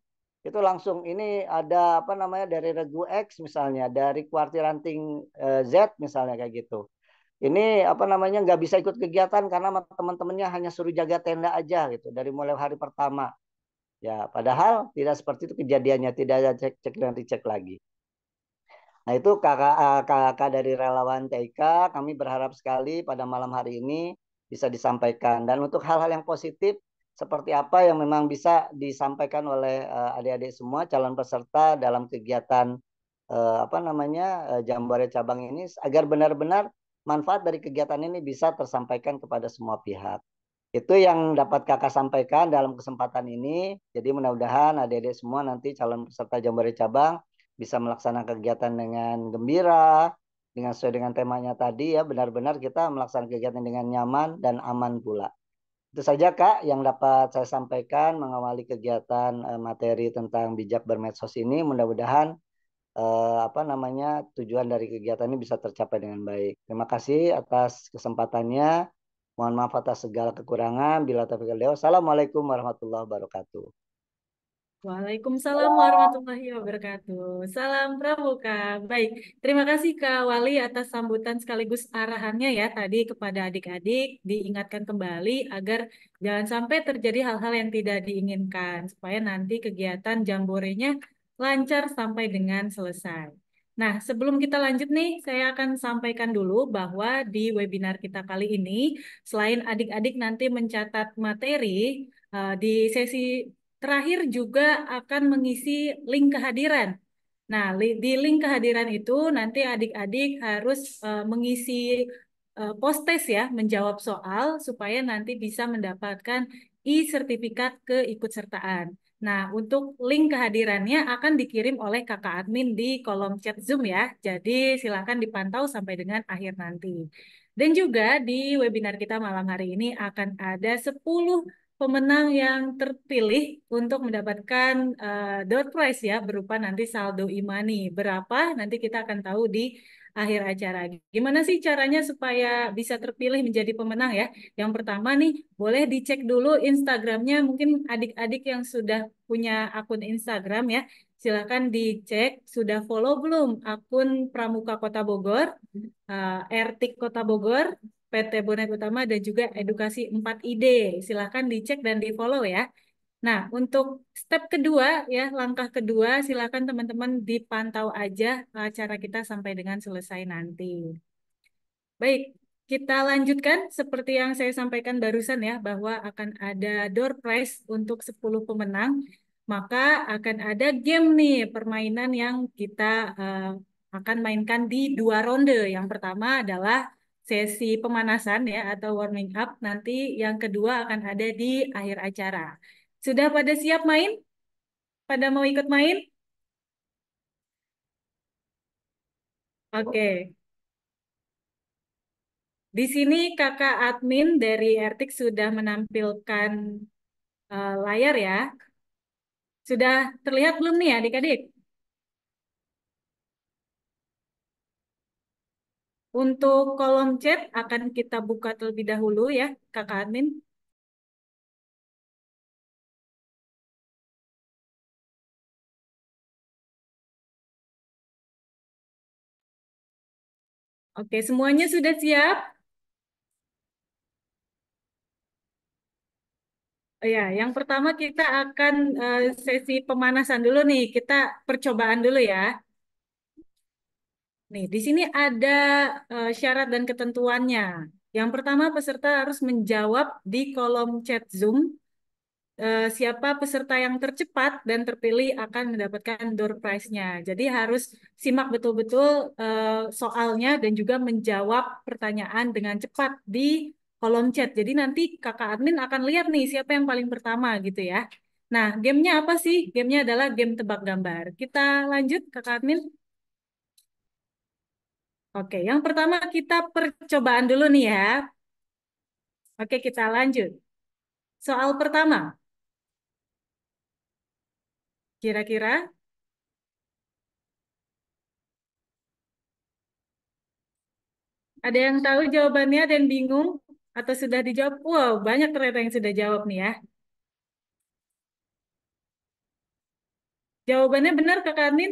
E: Itu langsung ini ada apa namanya dari regu X misalnya, dari kuartir ranting eh, Z misalnya kayak gitu. Ini apa namanya nggak bisa ikut kegiatan karena sama teman-temannya hanya suruh jaga tenda aja gitu dari mulai hari pertama. Ya, padahal tidak seperti itu kejadiannya, tidak ada cek cek dan dicek lagi. Nah itu kakak eh, kakak dari relawan TK kami berharap sekali pada malam hari ini bisa disampaikan dan untuk hal-hal yang positif seperti apa yang memang bisa disampaikan oleh eh, adik-adik semua calon peserta dalam kegiatan eh, apa namanya jambore cabang ini agar benar-benar manfaat dari kegiatan ini bisa tersampaikan kepada semua pihak. Itu yang dapat kakak sampaikan dalam kesempatan ini. Jadi mudah-mudahan adik-adik semua nanti calon peserta jambore cabang bisa melaksanakan kegiatan dengan gembira, dengan sesuai dengan temanya tadi ya, benar-benar kita melaksanakan kegiatan dengan nyaman dan aman pula. Itu saja Kak yang dapat saya sampaikan mengawali kegiatan eh, materi tentang bijak bermedsos ini. Mudah-mudahan eh, apa namanya tujuan dari kegiatan ini bisa tercapai dengan baik. Terima kasih atas kesempatannya. Mohon maaf atas segala kekurangan. Bila taufiq Assalamualaikum warahmatullahi wabarakatuh.
D: Waalaikumsalam warahmatullahi wabarakatuh. Salam Pramuka. Baik, terima kasih Kak Wali atas sambutan sekaligus arahannya ya tadi kepada adik-adik diingatkan kembali agar jangan sampai terjadi hal-hal yang tidak diinginkan supaya nanti kegiatan jamborenya lancar sampai dengan selesai. Nah, sebelum kita lanjut nih, saya akan sampaikan dulu bahwa di webinar kita kali ini, selain adik-adik nanti mencatat materi, eh, di sesi terakhir juga akan mengisi link kehadiran. Nah, di link kehadiran itu nanti adik-adik harus uh, mengisi uh, e, post ya, menjawab soal supaya nanti bisa mendapatkan e-sertifikat keikutsertaan. Nah, untuk link kehadirannya akan dikirim oleh kakak admin di kolom chat Zoom ya. Jadi, silakan dipantau sampai dengan akhir nanti. Dan juga di webinar kita malam hari ini akan ada 10 pemenang yang terpilih untuk mendapatkan uh, door prize ya berupa nanti saldo imani. Berapa nanti kita akan tahu di akhir acara. Gimana sih caranya supaya bisa terpilih menjadi pemenang ya? Yang pertama nih boleh dicek dulu Instagramnya mungkin adik-adik yang sudah punya akun Instagram ya. Silahkan dicek sudah follow belum akun Pramuka Kota Bogor, uh, eh, Ertik Kota Bogor, PT Bonek Utama dan juga edukasi 4 Ide, Silahkan dicek dan di-follow ya. Nah, untuk step kedua ya, langkah kedua silakan teman-teman dipantau aja acara kita sampai dengan selesai nanti. Baik, kita lanjutkan seperti yang saya sampaikan barusan ya bahwa akan ada door prize untuk 10 pemenang. Maka akan ada game nih permainan yang kita uh, akan mainkan di dua ronde. Yang pertama adalah sesi pemanasan ya atau warming up. Nanti yang kedua akan ada di akhir acara. Sudah pada siap main? Pada mau ikut main? Oke. Okay. Di sini kakak admin dari Ertik sudah menampilkan uh, layar ya. Sudah terlihat belum nih adik-adik? Untuk kolom chat akan kita buka terlebih dahulu ya, Kak Admin. Oke, semuanya sudah siap? Oh ya, yang pertama kita akan eh, sesi pemanasan dulu nih. Kita percobaan dulu ya. Nih, di sini ada uh, syarat dan ketentuannya. Yang pertama, peserta harus menjawab di kolom chat Zoom eh, siapa peserta yang tercepat dan terpilih akan mendapatkan door prize-nya. Jadi harus simak betul-betul eh, soalnya dan juga menjawab pertanyaan dengan cepat di kolom chat. Jadi nanti kakak admin akan lihat nih siapa yang paling pertama gitu ya. Nah, gamenya apa sih? Gamenya adalah game tebak gambar. Kita lanjut, kakak admin. Oke, yang pertama kita percobaan dulu nih ya. Oke, kita lanjut. Soal pertama. Kira-kira Ada yang tahu jawabannya dan bingung atau sudah dijawab? Wow, banyak ternyata yang sudah jawab nih ya. Jawabannya benar Kak Anin?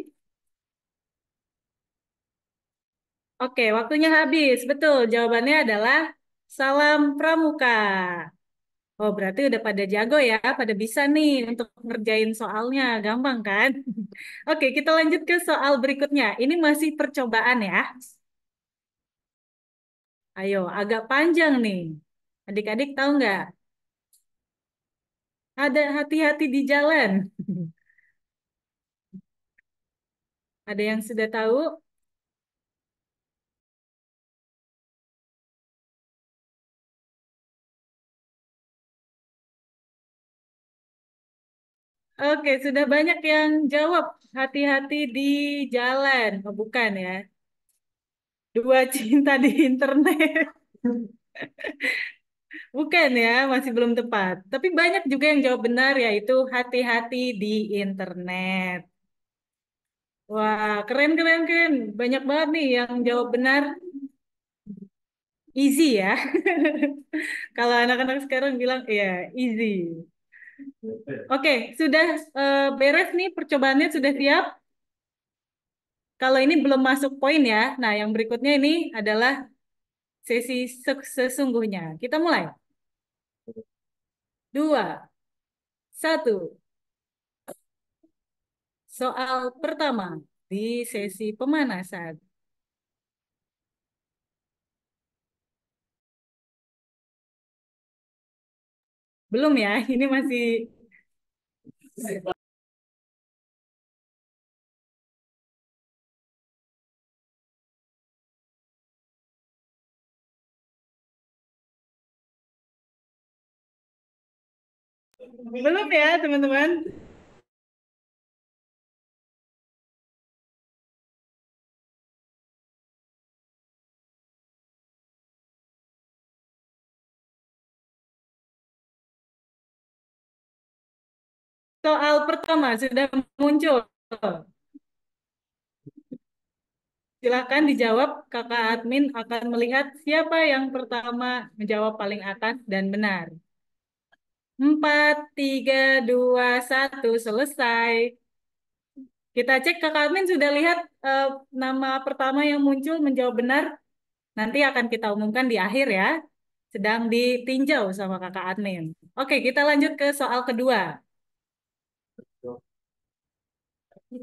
D: Oke, waktunya habis. Betul, jawabannya adalah salam pramuka. Oh, berarti udah pada jago ya, pada bisa nih untuk ngerjain soalnya. Gampang kan? (laughs) Oke, kita lanjut ke soal berikutnya. Ini masih percobaan ya. Ayo, agak panjang nih. Adik-adik tahu nggak? Ada hati-hati di jalan. (laughs) Ada yang sudah tahu?
C: Oke, sudah
D: banyak yang jawab. Hati-hati di jalan. Oh, bukan ya. Dua cinta di internet. (laughs) Bukan ya, masih belum tepat. Tapi banyak juga yang jawab benar yaitu hati-hati di internet. Wah, keren keren keren. Banyak banget nih yang jawab benar. Easy ya. (laughs) Kalau anak-anak sekarang bilang ya easy. Oke, okay, sudah eh, beres nih percobaannya sudah siap. Kalau ini belum masuk poin ya. Nah, yang berikutnya ini adalah sesi sesungguhnya. Kita mulai. Dua, satu. Soal pertama di sesi pemanasan.
C: Belum ya, (laughs) ini masih Belum ya, teman-teman. Soal pertama sudah
D: muncul. Silakan dijawab, kakak admin akan melihat siapa yang pertama menjawab paling atas dan benar. Empat, tiga, dua, satu, selesai. Kita cek kakak admin sudah lihat uh, nama pertama yang muncul menjawab benar. Nanti akan kita umumkan di akhir ya. Sedang ditinjau sama kakak admin. Oke, kita lanjut ke soal kedua.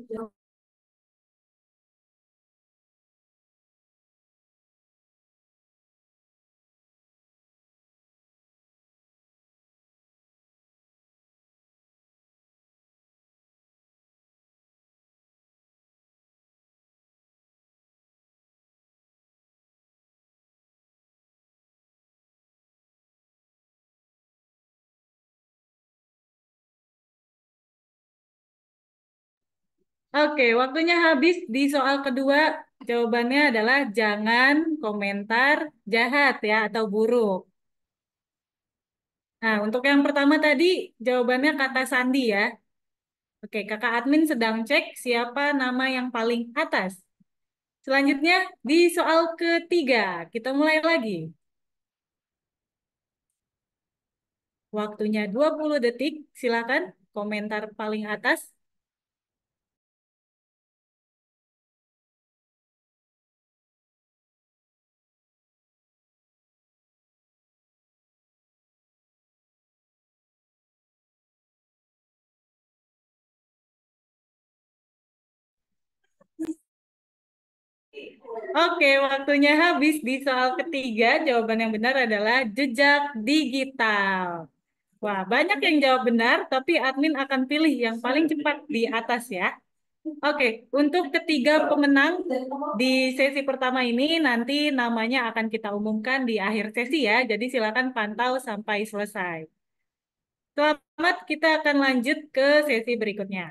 D: 对。Oke, waktunya habis di soal kedua. Jawabannya adalah jangan komentar jahat ya atau buruk. Nah, untuk yang pertama tadi jawabannya kata sandi ya. Oke, kakak admin sedang cek siapa nama yang paling atas. Selanjutnya di soal ketiga, kita mulai lagi. Waktunya 20 detik, silakan komentar paling atas Oke, waktunya habis di soal ketiga. Jawaban yang benar adalah jejak digital. Wah, banyak yang jawab benar, tapi admin akan pilih yang paling cepat di atas ya. Oke, untuk ketiga pemenang di sesi pertama ini nanti namanya akan kita umumkan di akhir sesi ya. Jadi silakan pantau sampai selesai. Selamat, kita akan lanjut ke sesi berikutnya.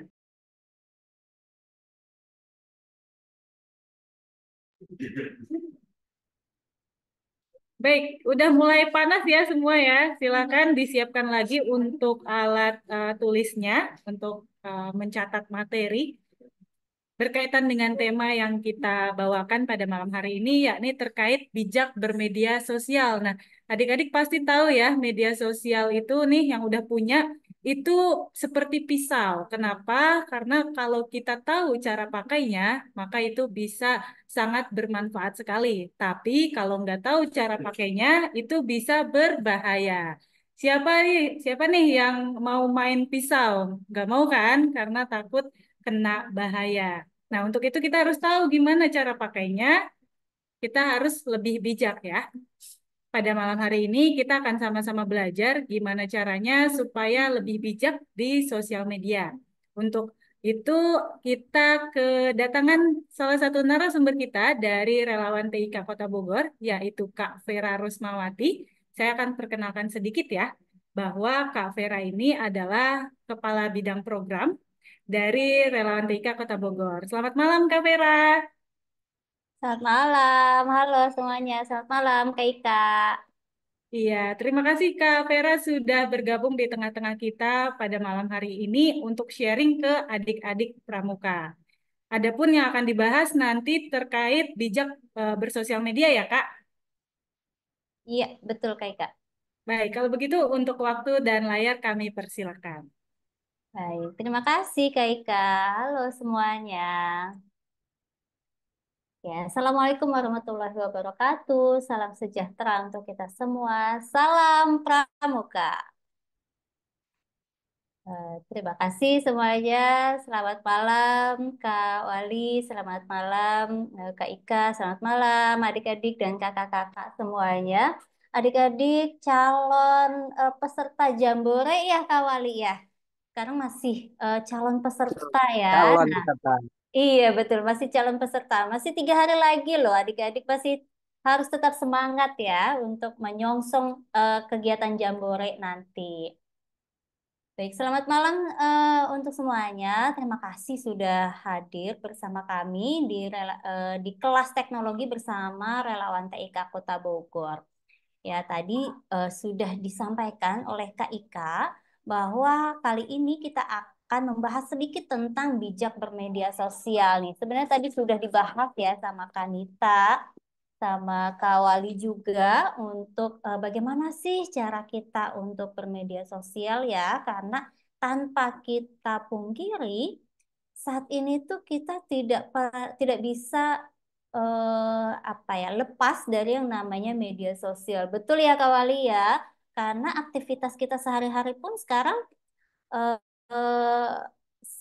D: Baik, udah mulai panas ya semua ya. Silakan disiapkan lagi untuk alat uh, tulisnya untuk uh, mencatat materi berkaitan dengan tema yang kita bawakan pada malam hari ini yakni terkait bijak bermedia sosial. Nah, adik-adik pasti tahu ya media sosial itu nih yang udah punya itu seperti pisau. Kenapa? Karena kalau kita tahu cara pakainya, maka itu bisa sangat bermanfaat sekali. Tapi kalau nggak tahu cara pakainya, itu bisa berbahaya. Siapa nih, siapa nih yang mau main pisau? Nggak mau kan? Karena takut kena bahaya. Nah, untuk itu kita harus tahu gimana cara pakainya. Kita harus lebih bijak ya. Pada malam hari ini kita akan sama-sama belajar gimana caranya supaya lebih bijak di sosial media. Untuk itu kita kedatangan salah satu narasumber kita dari relawan TIK Kota Bogor, yaitu Kak Vera Rusmawati. Saya akan perkenalkan sedikit ya, bahwa Kak Vera ini adalah Kepala Bidang Program dari relawan TIK Kota Bogor. Selamat malam Kak Vera. Selamat
F: malam, halo semuanya. Selamat malam, Kak Ika.
D: Iya, terima kasih Kak Vera sudah bergabung di tengah-tengah kita pada malam hari ini untuk sharing ke adik-adik pramuka. Adapun yang akan dibahas nanti terkait bijak eh, bersosial media ya, Kak? Iya, betul Kak Ika. Baik, kalau begitu untuk waktu dan layar kami persilakan. Baik, terima kasih Kak
F: Ika. Halo semuanya. Ya, Assalamualaikum warahmatullahi wabarakatuh. Salam sejahtera untuk kita semua. Salam Pramuka. Eh, terima kasih semuanya. Selamat malam Kak Wali, selamat malam eh, Kak Ika, selamat malam adik-adik dan kakak-kakak semuanya. Adik-adik calon eh, peserta jambore ya Kak Wali ya. Sekarang masih calon peserta ya. Calon
C: peserta. Nah,
F: Iya betul, masih calon peserta, masih tiga hari lagi loh, adik-adik masih harus tetap semangat ya untuk menyongsong uh, kegiatan jambore nanti. Baik, selamat malam uh, untuk semuanya. Terima kasih sudah hadir bersama kami di rela, uh, di kelas teknologi bersama relawan TIK Kota Bogor. Ya, tadi sudah disampaikan oleh KIK bahwa kali ini kita akan akan membahas sedikit tentang bijak bermedia sosial nih. Sebenarnya tadi sudah dibahas ya sama Kanita, sama Kawali juga untuk uh, bagaimana sih cara kita untuk bermedia sosial ya, karena tanpa kita pungkiri saat ini tuh kita tidak tidak bisa uh, apa ya lepas dari yang namanya media sosial. Betul ya Kawali ya, karena aktivitas kita sehari-hari pun sekarang uh, eh,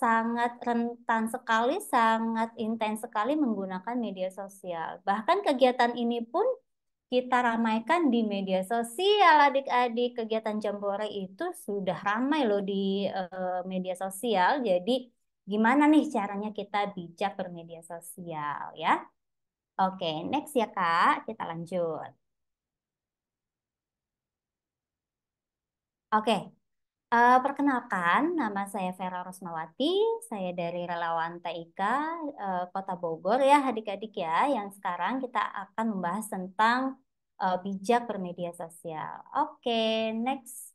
F: sangat rentan sekali, sangat intens sekali menggunakan media sosial. Bahkan kegiatan ini pun kita ramaikan di media sosial adik-adik. Kegiatan Jambore itu sudah ramai loh di eh, media sosial. Jadi gimana nih caranya kita bijak bermedia sosial ya? Oke, next ya Kak, kita lanjut. Oke, Uh, perkenalkan, nama saya Vera Rosmawati. Saya dari Relawan TIK uh, eh, Kota Bogor ya, adik-adik ya. Yang sekarang kita akan membahas tentang uh, bijak bermedia sosial. Oke, next.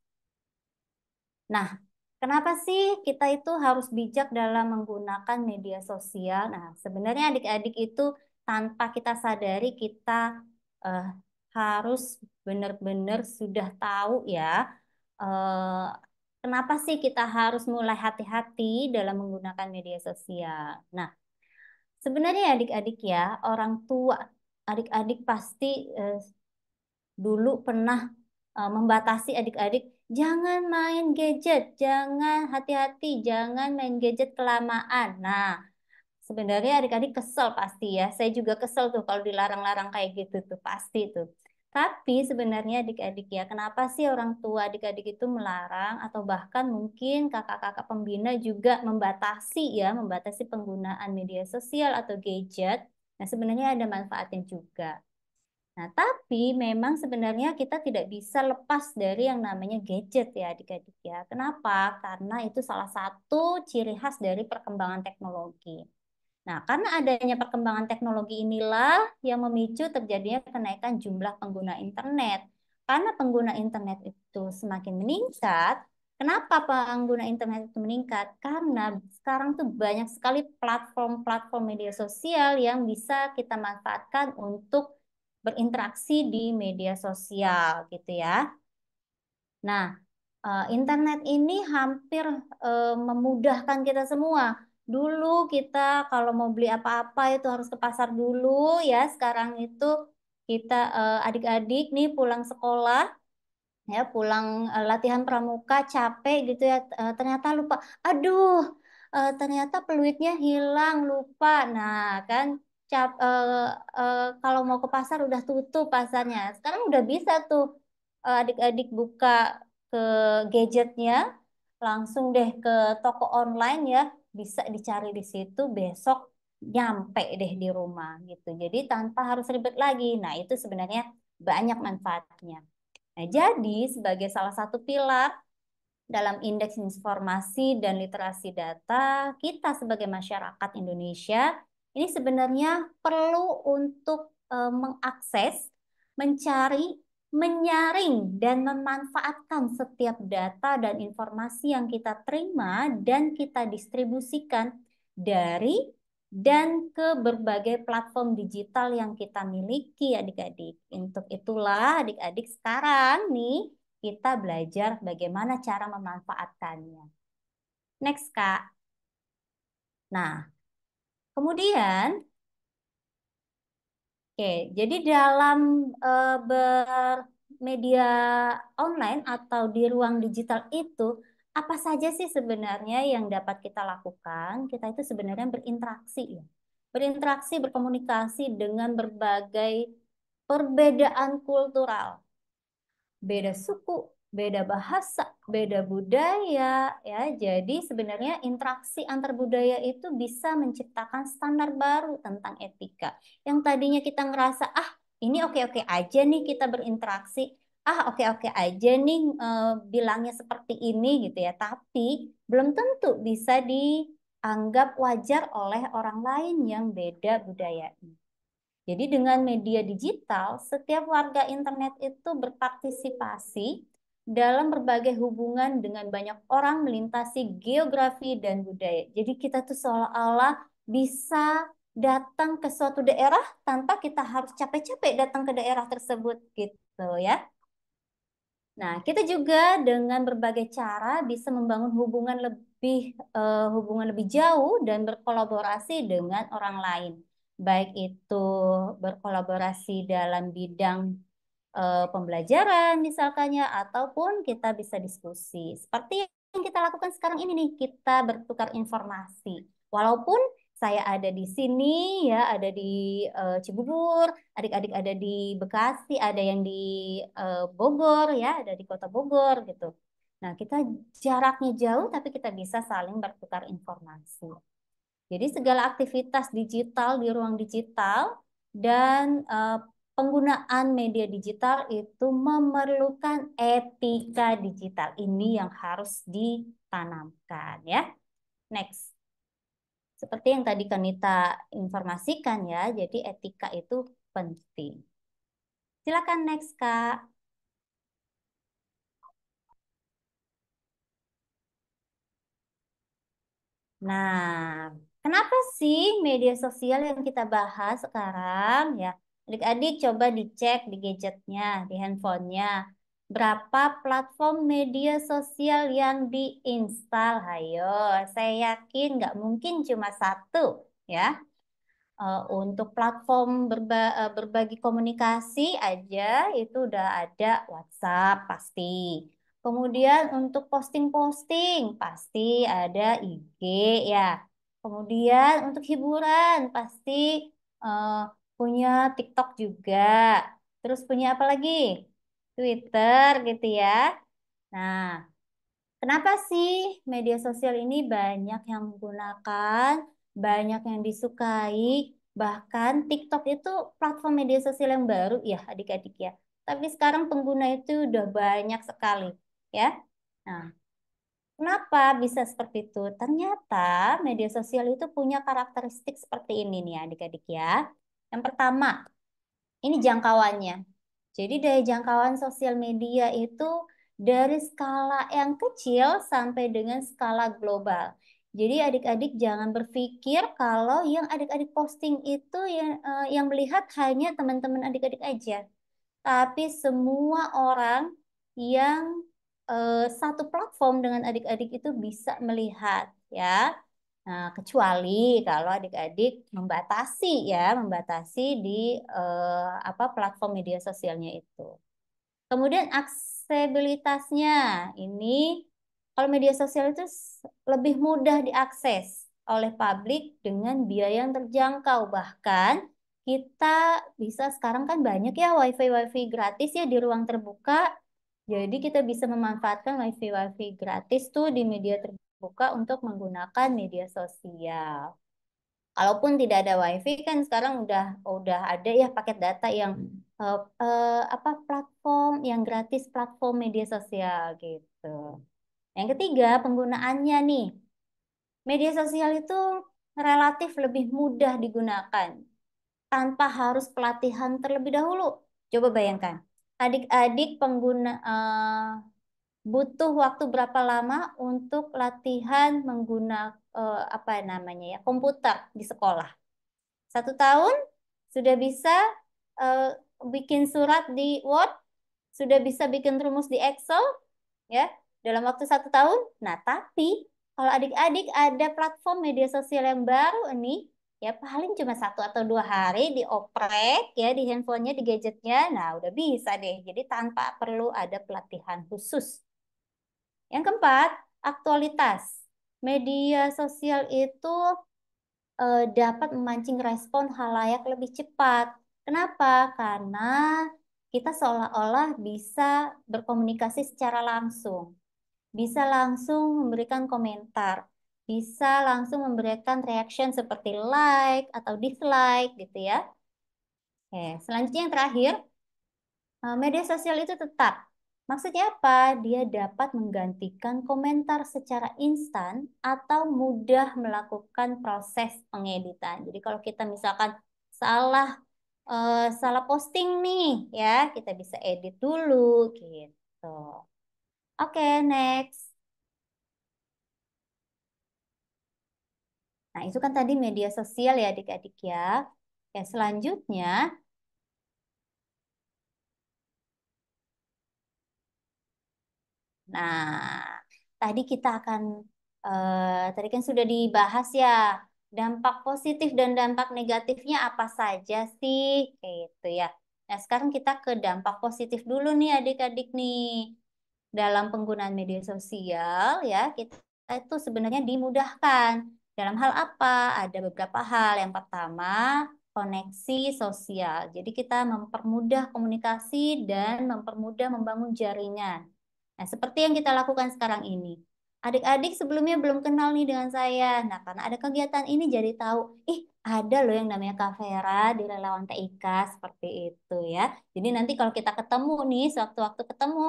F: Nah, kenapa sih kita itu harus bijak dalam menggunakan media sosial? Nah, sebenarnya adik-adik itu tanpa kita sadari kita harus benar-benar sudah tahu ya Uh, kenapa sih kita harus mulai hati-hati dalam menggunakan media sosial? Nah, sebenarnya ya, adik-adik ya, orang tua, adik-adik pasti eh, dulu pernah eh, membatasi adik-adik jangan main gadget, jangan hati-hati, jangan main gadget kelamaan. Nah, sebenarnya adik-adik kesel pasti ya. Saya juga kesel tuh kalau dilarang-larang kayak gitu tuh, pasti tuh. Tapi sebenarnya adik-adik ya, kenapa sih orang tua adik-adik itu melarang atau bahkan mungkin kakak-kakak pembina juga membatasi ya, membatasi penggunaan media sosial atau gadget. Nah, sebenarnya ada manfaatnya juga. Nah, tapi memang sebenarnya kita tidak bisa lepas dari yang namanya gadget ya adik-adik ya. Kenapa? Karena itu salah satu ciri khas dari perkembangan teknologi. Nah, karena adanya perkembangan teknologi inilah yang memicu terjadinya kenaikan jumlah pengguna internet. Karena pengguna internet itu semakin meningkat, kenapa pengguna internet itu meningkat? Karena sekarang tuh banyak sekali platform-platform media sosial yang bisa kita manfaatkan untuk berinteraksi di media sosial gitu ya. Nah, eh, internet ini hampir eh, memudahkan kita semua Dulu kita kalau mau beli apa-apa itu harus ke pasar dulu ya. Sekarang itu kita eh, adik-adik nih pulang sekolah ya pulang eh, latihan pramuka capek gitu ya eh, ternyata lupa aduh ternyata peluitnya hilang lupa nah kan cap uh, uh, kalau mau ke pasar udah tutup pasarnya. Sekarang udah bisa tuh adik-adik buka ke gadgetnya, langsung deh ke toko online ya bisa dicari di situ besok nyampe deh di rumah gitu. Jadi tanpa harus ribet lagi. Nah, itu sebenarnya banyak manfaatnya. Nah, jadi sebagai salah satu pilar dalam indeks informasi dan literasi data, kita sebagai masyarakat Indonesia ini sebenarnya perlu untuk e, mengakses, mencari menyaring dan memanfaatkan setiap data dan informasi yang kita terima dan kita distribusikan dari dan ke berbagai platform digital yang kita miliki adik-adik. Untuk itulah adik-adik sekarang nih kita belajar bagaimana cara memanfaatkannya. Next, Kak. Nah, kemudian Oke, jadi dalam uh, bermedia online atau di ruang digital itu apa saja sih sebenarnya yang dapat kita lakukan? Kita itu sebenarnya berinteraksi ya. Berinteraksi, berkomunikasi dengan berbagai perbedaan kultural. Beda suku, beda bahasa, beda budaya, ya. Jadi sebenarnya interaksi antar budaya itu bisa menciptakan standar baru tentang etika. Yang tadinya kita ngerasa ah ini oke-oke aja nih kita berinteraksi, ah oke-oke aja nih e, bilangnya seperti ini gitu ya. Tapi belum tentu bisa dianggap wajar oleh orang lain yang beda budayanya. Jadi dengan media digital, setiap warga internet itu berpartisipasi dalam berbagai hubungan dengan banyak orang melintasi geografi dan budaya. Jadi kita tuh seolah-olah bisa datang ke suatu daerah tanpa kita harus capek-capek datang ke daerah tersebut gitu ya. Nah, kita juga dengan berbagai cara bisa membangun hubungan lebih uh, hubungan lebih jauh dan berkolaborasi dengan orang lain. Baik itu berkolaborasi dalam bidang Eh, pembelajaran misalkannya ataupun kita bisa diskusi. Seperti yang kita lakukan sekarang ini nih, kita bertukar informasi. Walaupun saya ada di sini ya, ada di e, Cibubur, adik-adik ada di Bekasi, ada yang di e, Bogor ya, ada di Kota Bogor gitu. Nah, kita jaraknya jauh tapi kita bisa saling bertukar informasi. Jadi segala aktivitas digital di ruang digital dan uh, penggunaan media digital itu memerlukan etika digital. Ini yang harus ditanamkan ya. Next. Seperti yang tadi Kanita informasikan ya, jadi etika itu penting. Silakan next, Kak. Nah, kenapa sih media sosial yang kita bahas sekarang ya? Adik-adik coba dicek di gadgetnya, di handphonenya. Berapa platform media sosial yang diinstal? Hayo, saya yakin nggak mungkin cuma satu ya. Eh, untuk platform berba eh, berbagi komunikasi aja itu udah ada WhatsApp pasti. Kemudian untuk posting-posting pasti ada IG ya. Kemudian untuk hiburan pasti uh, punya TikTok juga, terus punya apa lagi? Twitter gitu ya. Nah, kenapa sih media sosial ini banyak yang menggunakan, banyak yang disukai, bahkan TikTok itu platform media sosial yang baru ya adik-adik ya. Tapi sekarang pengguna itu udah banyak sekali ya. Nah, Kenapa bisa seperti itu? Ternyata media sosial itu punya karakteristik seperti ini nih adik-adik ya. Yang pertama, ini jangkauannya. Jadi daya jangkauan sosial media itu dari skala yang kecil sampai dengan skala global. Jadi adik-adik jangan berpikir kalau yang adik-adik posting itu yang, uh, yang melihat hanya teman-teman adik-adik aja. Tapi semua orang yang uh, satu platform dengan adik-adik itu bisa melihat ya. Nah, kecuali kalau adik-adik membatasi ya, membatasi di eh, apa platform media sosialnya itu. Kemudian aksesibilitasnya ini kalau media sosial itu lebih mudah diakses oleh publik dengan biaya yang terjangkau bahkan kita bisa sekarang kan banyak ya wifi wifi gratis ya di ruang terbuka jadi kita bisa memanfaatkan wifi wifi gratis tuh di media terbuka terbuka untuk menggunakan media sosial. Kalaupun tidak ada wifi kan sekarang udah udah ada ya paket data yang uh, uh, apa platform yang gratis platform media sosial
B: gitu.
F: Yang ketiga penggunaannya nih media sosial itu relatif lebih mudah digunakan tanpa harus pelatihan terlebih dahulu. Coba bayangkan adik-adik pengguna uh, butuh waktu berapa lama untuk latihan menggunakan uh, eh, apa namanya ya komputer di sekolah satu tahun sudah bisa uh, bikin surat di Word sudah bisa bikin rumus di Excel ya dalam waktu satu tahun nah tapi kalau adik-adik ada platform media sosial yang baru ini ya paling cuma satu atau dua hari dioprek ya di handphonenya di gadgetnya nah udah bisa deh jadi tanpa perlu ada pelatihan khusus yang keempat, aktualitas. Media sosial itu eh, dapat memancing respon halayak lebih cepat. Kenapa? Karena kita seolah-olah bisa berkomunikasi secara langsung. Bisa langsung memberikan komentar, bisa langsung memberikan reaction seperti like atau dislike gitu ya. Oke, selanjutnya yang terakhir, eh, media sosial itu tetap Maksudnya apa? Dia dapat menggantikan komentar secara instan atau mudah melakukan proses pengeditan. Jadi kalau kita misalkan salah uh, salah posting nih, ya kita bisa edit dulu
C: gitu.
F: Oke, okay, next. Nah, itu kan tadi media sosial ya adik-adik ya. Ya, selanjutnya Nah, tadi kita akan eh, tadi kan sudah dibahas ya dampak positif dan dampak negatifnya apa saja sih itu ya. Nah, sekarang kita ke dampak positif dulu nih adik-adik nih. Dalam penggunaan media sosial ya, kita itu sebenarnya dimudahkan. Dalam hal apa? Ada beberapa hal. Yang pertama, koneksi sosial. Jadi kita mempermudah komunikasi dan mempermudah membangun jaringan. Nah, seperti yang kita lakukan sekarang ini. Adik-adik sebelumnya belum kenal nih dengan saya. Nah, karena ada kegiatan ini jadi tahu, ih, ada loh yang namanya Kavera di relawan TIK seperti itu ya. Jadi nanti kalau kita ketemu nih, sewaktu-waktu ketemu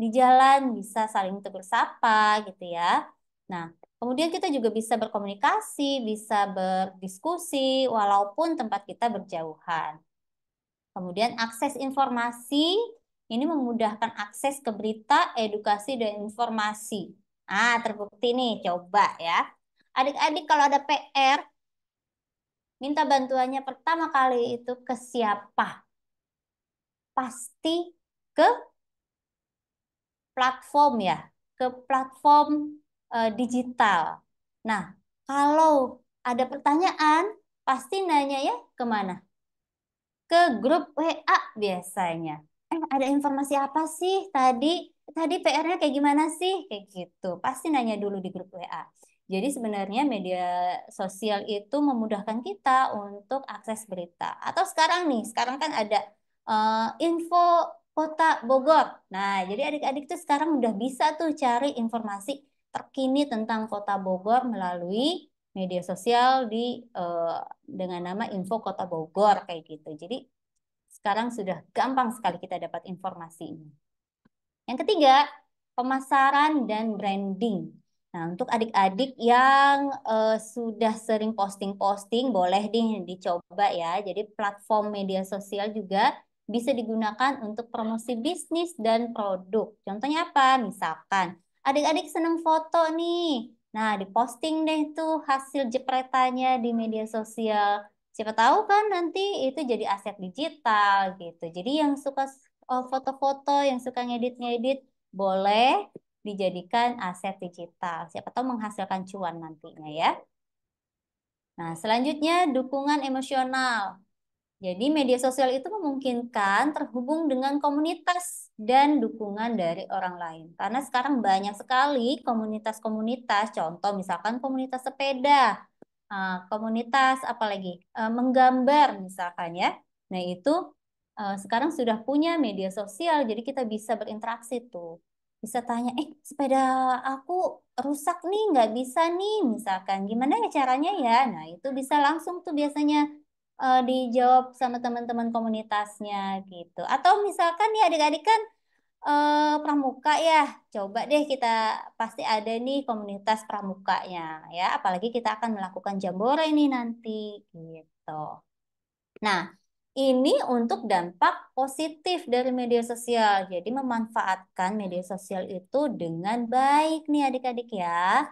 F: di jalan bisa saling tegur sapa gitu ya. Nah, kemudian kita juga bisa berkomunikasi, bisa berdiskusi walaupun tempat kita berjauhan. Kemudian akses informasi ini memudahkan akses ke berita, edukasi, dan informasi. Ah, terbukti nih, coba ya. Adik-adik kalau ada PR, minta bantuannya pertama kali itu ke siapa? Pasti ke platform ya, ke platform e, digital. Nah, kalau ada pertanyaan, pasti nanya ya kemana? Ke grup WA biasanya ada informasi apa sih tadi? Tadi PR-nya kayak gimana sih? Kayak gitu. Pasti nanya dulu di grup WA. Jadi sebenarnya media sosial itu memudahkan kita untuk akses berita. Atau sekarang nih, sekarang kan ada uh, info kota Bogor. Nah, jadi adik-adik tuh sekarang udah bisa tuh cari informasi terkini tentang kota Bogor melalui media sosial di uh, dengan nama info kota Bogor kayak gitu. Jadi sekarang sudah gampang sekali kita dapat informasi ini. Yang ketiga, pemasaran dan branding. Nah, untuk adik-adik yang uh, sudah sering posting-posting, boleh deh dicoba ya. Jadi platform media sosial juga bisa digunakan untuk promosi bisnis dan produk. Contohnya apa? Misalkan adik-adik senang foto nih. Nah, diposting deh tuh hasil jepretannya di media sosial siapa tahu kan nanti itu jadi aset digital gitu. Jadi yang suka oh, foto-foto, yang suka ngedit-ngedit boleh dijadikan aset digital. Siapa tahu menghasilkan cuan nantinya ya. Nah, selanjutnya dukungan emosional. Jadi media sosial itu memungkinkan terhubung dengan komunitas dan dukungan dari orang lain. Karena sekarang banyak sekali komunitas-komunitas, contoh misalkan komunitas sepeda, Eh, komunitas, apalagi eh, menggambar misalkan ya. Nah itu eh, sekarang sudah punya media sosial, jadi kita bisa berinteraksi tuh. Bisa tanya, eh sepeda aku rusak nih, nggak bisa nih misalkan. Gimana ya caranya ya? Nah itu bisa langsung tuh biasanya dijawab sama teman-teman komunitasnya gitu. Atau misalkan ya adik-adik kan uh, pramuka ya. Coba deh kita pasti ada nih komunitas pramukanya ya. Apalagi kita akan melakukan jambore ini nanti gitu. Nah, ini untuk dampak positif dari media sosial. Jadi memanfaatkan media sosial itu dengan baik nih adik-adik ya.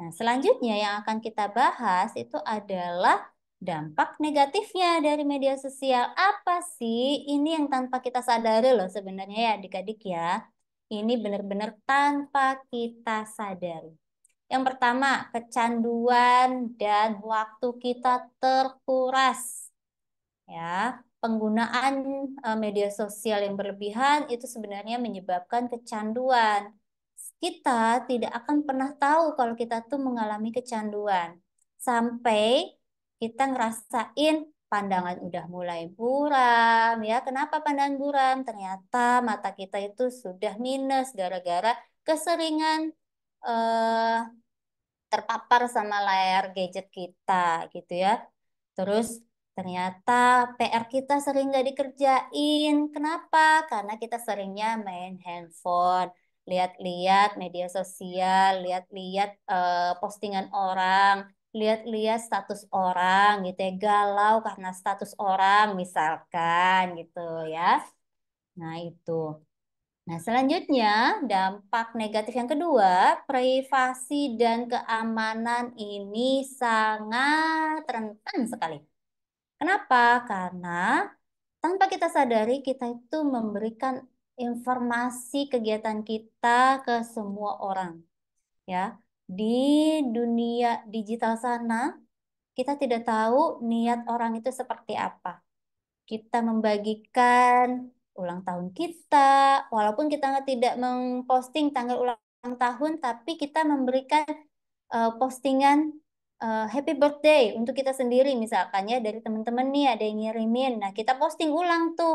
F: Nah, selanjutnya yang akan kita bahas itu adalah dampak negatifnya dari media sosial apa sih? Ini yang tanpa kita sadari loh sebenarnya ya adik-adik ya. Ini benar-benar tanpa kita sadari. Yang pertama, kecanduan dan waktu kita terkuras. Ya, penggunaan e, media sosial yang berlebihan itu sebenarnya menyebabkan kecanduan. Kita tidak akan pernah tahu kalau kita tuh mengalami kecanduan. Sampai kita ngerasain pandangan udah mulai buram ya. Kenapa pandangan buram? Ternyata mata kita itu sudah minus gara-gara keseringan eh, terpapar sama layar gadget kita gitu ya. Terus ternyata PR kita sering nggak dikerjain. Kenapa? Karena kita seringnya main handphone, lihat lihat media sosial, lihat-lihat eh, postingan orang, lihat-lihat status orang gitu ya galau karena status orang misalkan gitu ya nah itu nah selanjutnya dampak negatif yang kedua privasi dan keamanan ini sangat rentan sekali kenapa karena tanpa kita sadari kita itu memberikan informasi kegiatan kita ke semua orang ya di dunia digital sana, kita tidak tahu niat orang itu seperti apa. Kita membagikan ulang tahun kita, walaupun kita tidak memposting tanggal ulang tahun, tapi kita memberikan uh, postingan uh, happy birthday untuk kita sendiri misalkan ya dari teman-teman nih ada yang ngirimin. Nah, kita posting ulang tuh.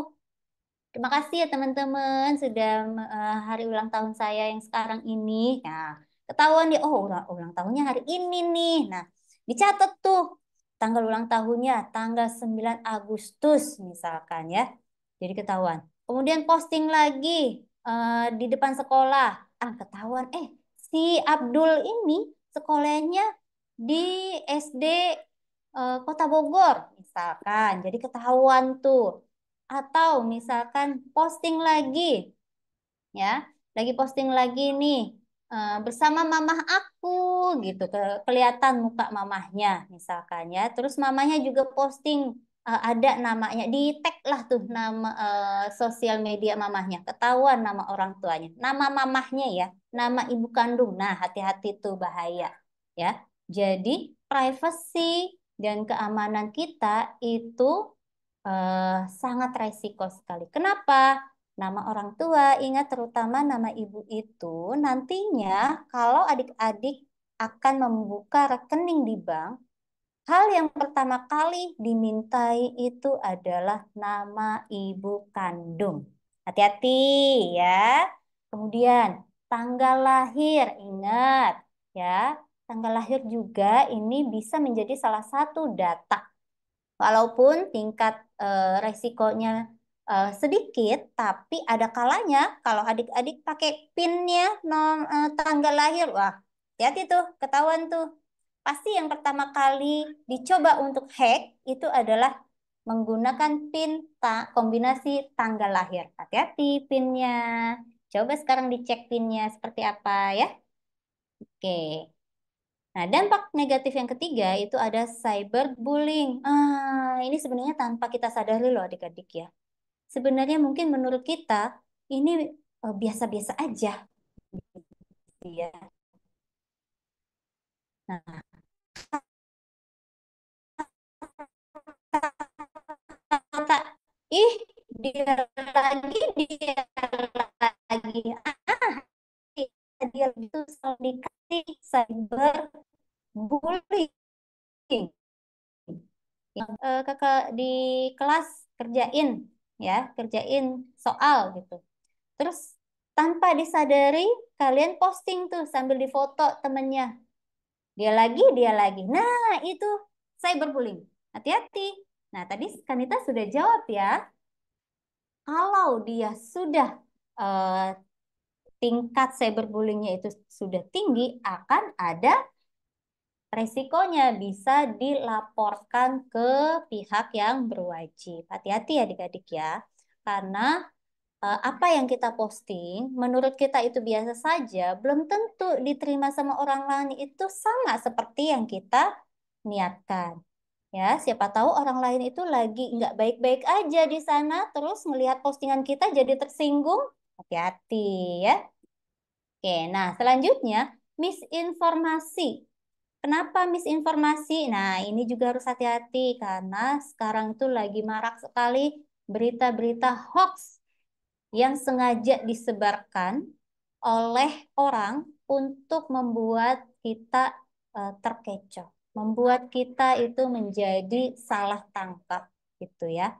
F: Terima kasih ya teman-teman sudah uh, hari ulang tahun saya yang sekarang ini. Nah, ketahuan dia oh ulang, ulang tahunnya hari ini nih nah dicatat tuh tanggal ulang tahunnya tanggal 9 Agustus misalkan ya jadi ketahuan kemudian posting lagi uh, di depan sekolah ah ketahuan eh si Abdul ini sekolahnya di SD uh, eh, Kota Bogor misalkan jadi ketahuan tuh atau misalkan posting lagi ya lagi posting lagi nih Eh, bersama mamah aku gitu ke, kelihatan muka mamahnya misalkan ya terus mamahnya juga posting uh, ada namanya di tag lah tuh nama uh, sosial media mamahnya ketahuan nama orang tuanya nama mamahnya ya nama ibu kandung nah hati-hati tuh bahaya ya jadi privacy dan keamanan kita itu uh, sangat resiko sekali kenapa Nama orang tua, ingat terutama nama ibu itu, nantinya kalau adik-adik akan membuka rekening di bank, hal yang pertama kali dimintai itu adalah nama ibu kandung. Hati-hati ya. Kemudian tanggal lahir, ingat ya. Tanggal lahir juga ini bisa menjadi salah satu data. Walaupun tingkat e, resikonya uh, sedikit, tapi ada kalanya kalau adik-adik pakai pinnya nom, uh, tanggal lahir, wah hati-hati tuh, ketahuan tuh. Pasti yang pertama kali dicoba untuk hack itu adalah menggunakan pin ta kombinasi tanggal lahir. Hati-hati pinnya. Coba sekarang dicek pinnya seperti apa ya. Oke. Nah, dampak negatif yang ketiga itu ada cyberbullying. Ah, ini sebenarnya tanpa kita sadari loh adik-adik ya sebenarnya mungkin menurut kita ini eh, biasa-biasa uh, aja ya. Nah, kata ih dia lagi dia lagi ah dia itu selalu dikasih cyber bullying. uh, eh, kakak di kelas kerjain ya kerjain soal gitu terus tanpa disadari kalian posting tuh sambil difoto temennya dia lagi dia lagi nah itu cyberbullying hati-hati nah tadi Kanita sudah jawab ya kalau dia sudah eh, tingkat cyberbullyingnya itu sudah tinggi akan ada resikonya bisa dilaporkan ke pihak yang berwajib. Hati-hati ya adik-adik ya, karena eh, apa yang kita posting menurut kita itu biasa saja, belum tentu diterima sama orang lain itu sama seperti yang kita niatkan. Ya, siapa tahu orang lain itu lagi nggak baik-baik aja di sana, terus melihat postingan kita jadi tersinggung, hati-hati ya. Oke, nah selanjutnya misinformasi Kenapa misinformasi? Nah, ini juga harus hati-hati karena sekarang itu lagi marak sekali berita-berita hoax yang sengaja disebarkan oleh orang untuk membuat kita eh, terkecoh, membuat kita itu menjadi salah tangkap gitu ya.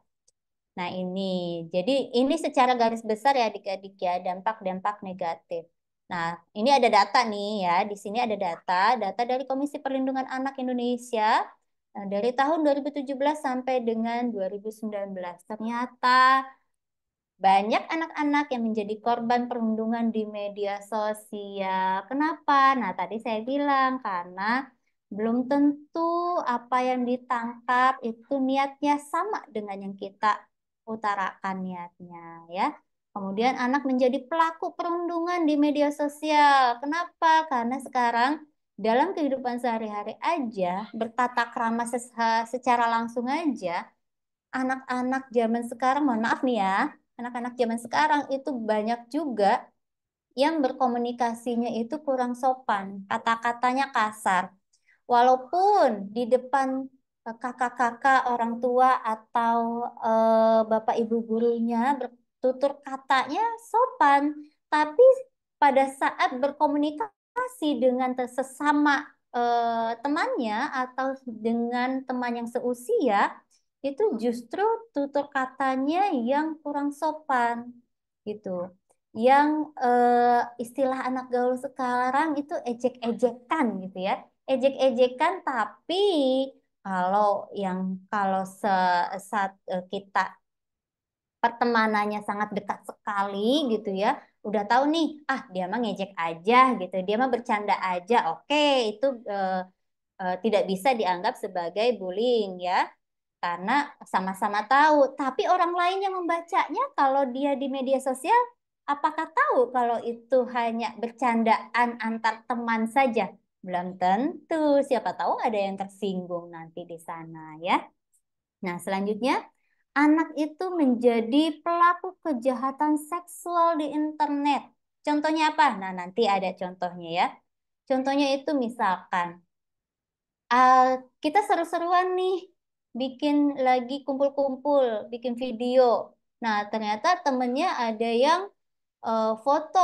F: Nah, ini. Jadi ini secara garis besar ya adik-adik ya dampak-dampak negatif. Nah, ini ada data nih ya. Di sini ada data, data dari Komisi Perlindungan Anak Indonesia nah, dari tahun 2017 sampai dengan 2019. Ternyata banyak anak-anak yang menjadi korban perundungan di media sosial. Kenapa? Nah, tadi saya bilang karena belum tentu apa yang ditangkap itu niatnya sama dengan yang kita utarakan niatnya ya. Kemudian anak menjadi pelaku perundungan di media sosial. Kenapa? Karena sekarang dalam kehidupan sehari-hari aja, bertata krama secara langsung aja, anak-anak zaman sekarang, mohon maaf nih ya, anak-anak zaman sekarang itu banyak juga yang berkomunikasinya itu kurang sopan, kata-katanya kasar. Walaupun di depan eh, kakak-kakak orang tua atau e, bapak ibu gurunya tutur katanya sopan, tapi pada saat berkomunikasi dengan sesama eh, temannya atau dengan teman yang seusia, itu justru tutur katanya yang kurang sopan gitu. Yang eh, istilah anak gaul sekarang itu ejek-ejekan gitu ya. Ejek-ejekan tapi kalau yang kalau se, saat eh, kita pertemanannya sangat dekat sekali gitu ya udah tahu nih ah dia mah ngejek aja gitu dia mah bercanda aja oke okay, itu uh, uh, tidak bisa dianggap sebagai bullying ya karena sama-sama tahu tapi orang lain yang membacanya kalau dia di media sosial apakah tahu kalau itu hanya bercandaan antar teman saja belum tentu siapa tahu ada yang tersinggung nanti di sana ya nah selanjutnya anak itu menjadi pelaku kejahatan seksual di internet. Contohnya apa? Nah, nanti ada contohnya ya. Contohnya itu misalkan uh, kita seru-seruan nih bikin lagi kumpul-kumpul, bikin video. Nah, ternyata temennya ada yang uh, foto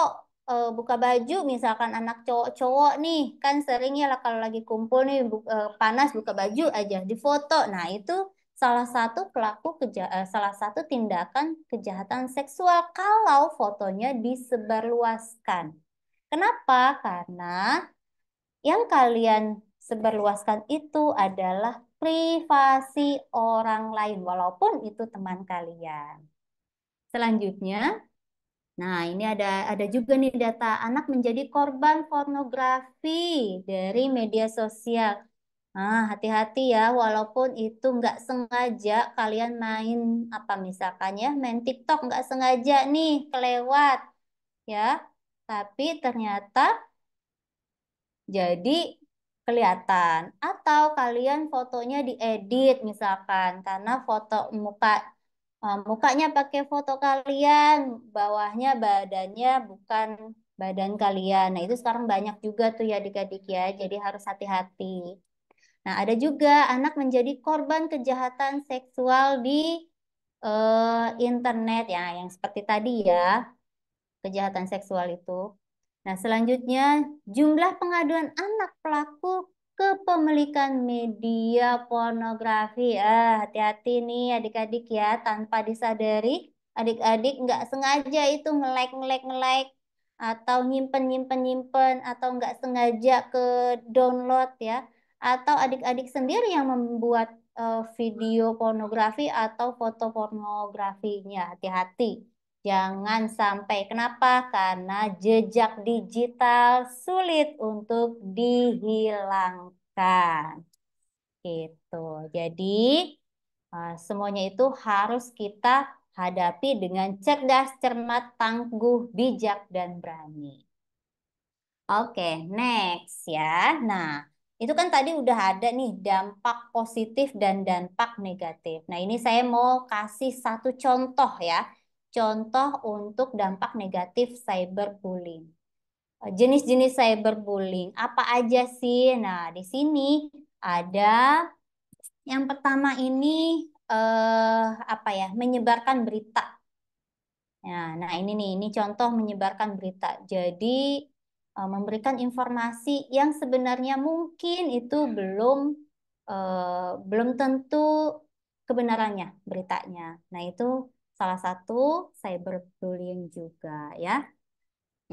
F: uh, buka baju misalkan anak cowok-cowok nih kan seringnya lah kalau lagi kumpul nih bu, uh, panas buka baju aja difoto nah itu salah satu pelaku keja eh, salah satu tindakan kejahatan seksual kalau fotonya disebarluaskan. Kenapa? Karena yang kalian sebarluaskan itu adalah privasi orang lain walaupun itu teman kalian. Selanjutnya, nah ini ada ada juga nih data anak menjadi korban pornografi dari media sosial. Nah, hati-hati ya, walaupun itu nggak sengaja kalian main apa misalkan ya, main TikTok nggak sengaja nih, kelewat ya. Tapi ternyata jadi kelihatan. Atau kalian fotonya diedit misalkan, karena foto muka eh, mukanya pakai foto kalian, bawahnya badannya bukan badan kalian. Nah, itu sekarang banyak juga tuh ya adik-adik ya, jadi harus hati-hati. Nah, ada juga anak menjadi korban kejahatan seksual di uh, internet ya, yang seperti tadi ya, kejahatan seksual itu. Nah, selanjutnya jumlah pengaduan anak pelaku kepemilikan media pornografi. Ah, hati-hati nih adik-adik ya, tanpa disadari adik-adik nggak sengaja itu nge-like nge-like nge-like atau nyimpen nyimpen nyimpen atau nggak sengaja ke download ya atau adik-adik sendiri yang membuat eh, video pornografi atau foto pornografinya. Hati-hati. Jangan sampai kenapa? Karena jejak digital sulit untuk dihilangkan. Gitu. Jadi eh, semuanya itu harus kita hadapi dengan cerdas, cermat, tangguh, bijak dan berani. Oke, okay, next ya. Nah, itu kan tadi udah ada nih dampak positif dan dampak negatif. Nah ini saya mau kasih satu contoh ya. Contoh untuk dampak negatif cyberbullying. Eh, jenis-jenis cyberbullying apa aja sih? Nah di sini ada yang pertama ini eh, apa ya menyebarkan berita. Nah, nah ini nih ini contoh menyebarkan berita. Jadi Eh, memberikan informasi yang sebenarnya mungkin itu hmm. belum eh, belum tentu kebenarannya beritanya. Nah, itu salah satu cyberbullying juga ya.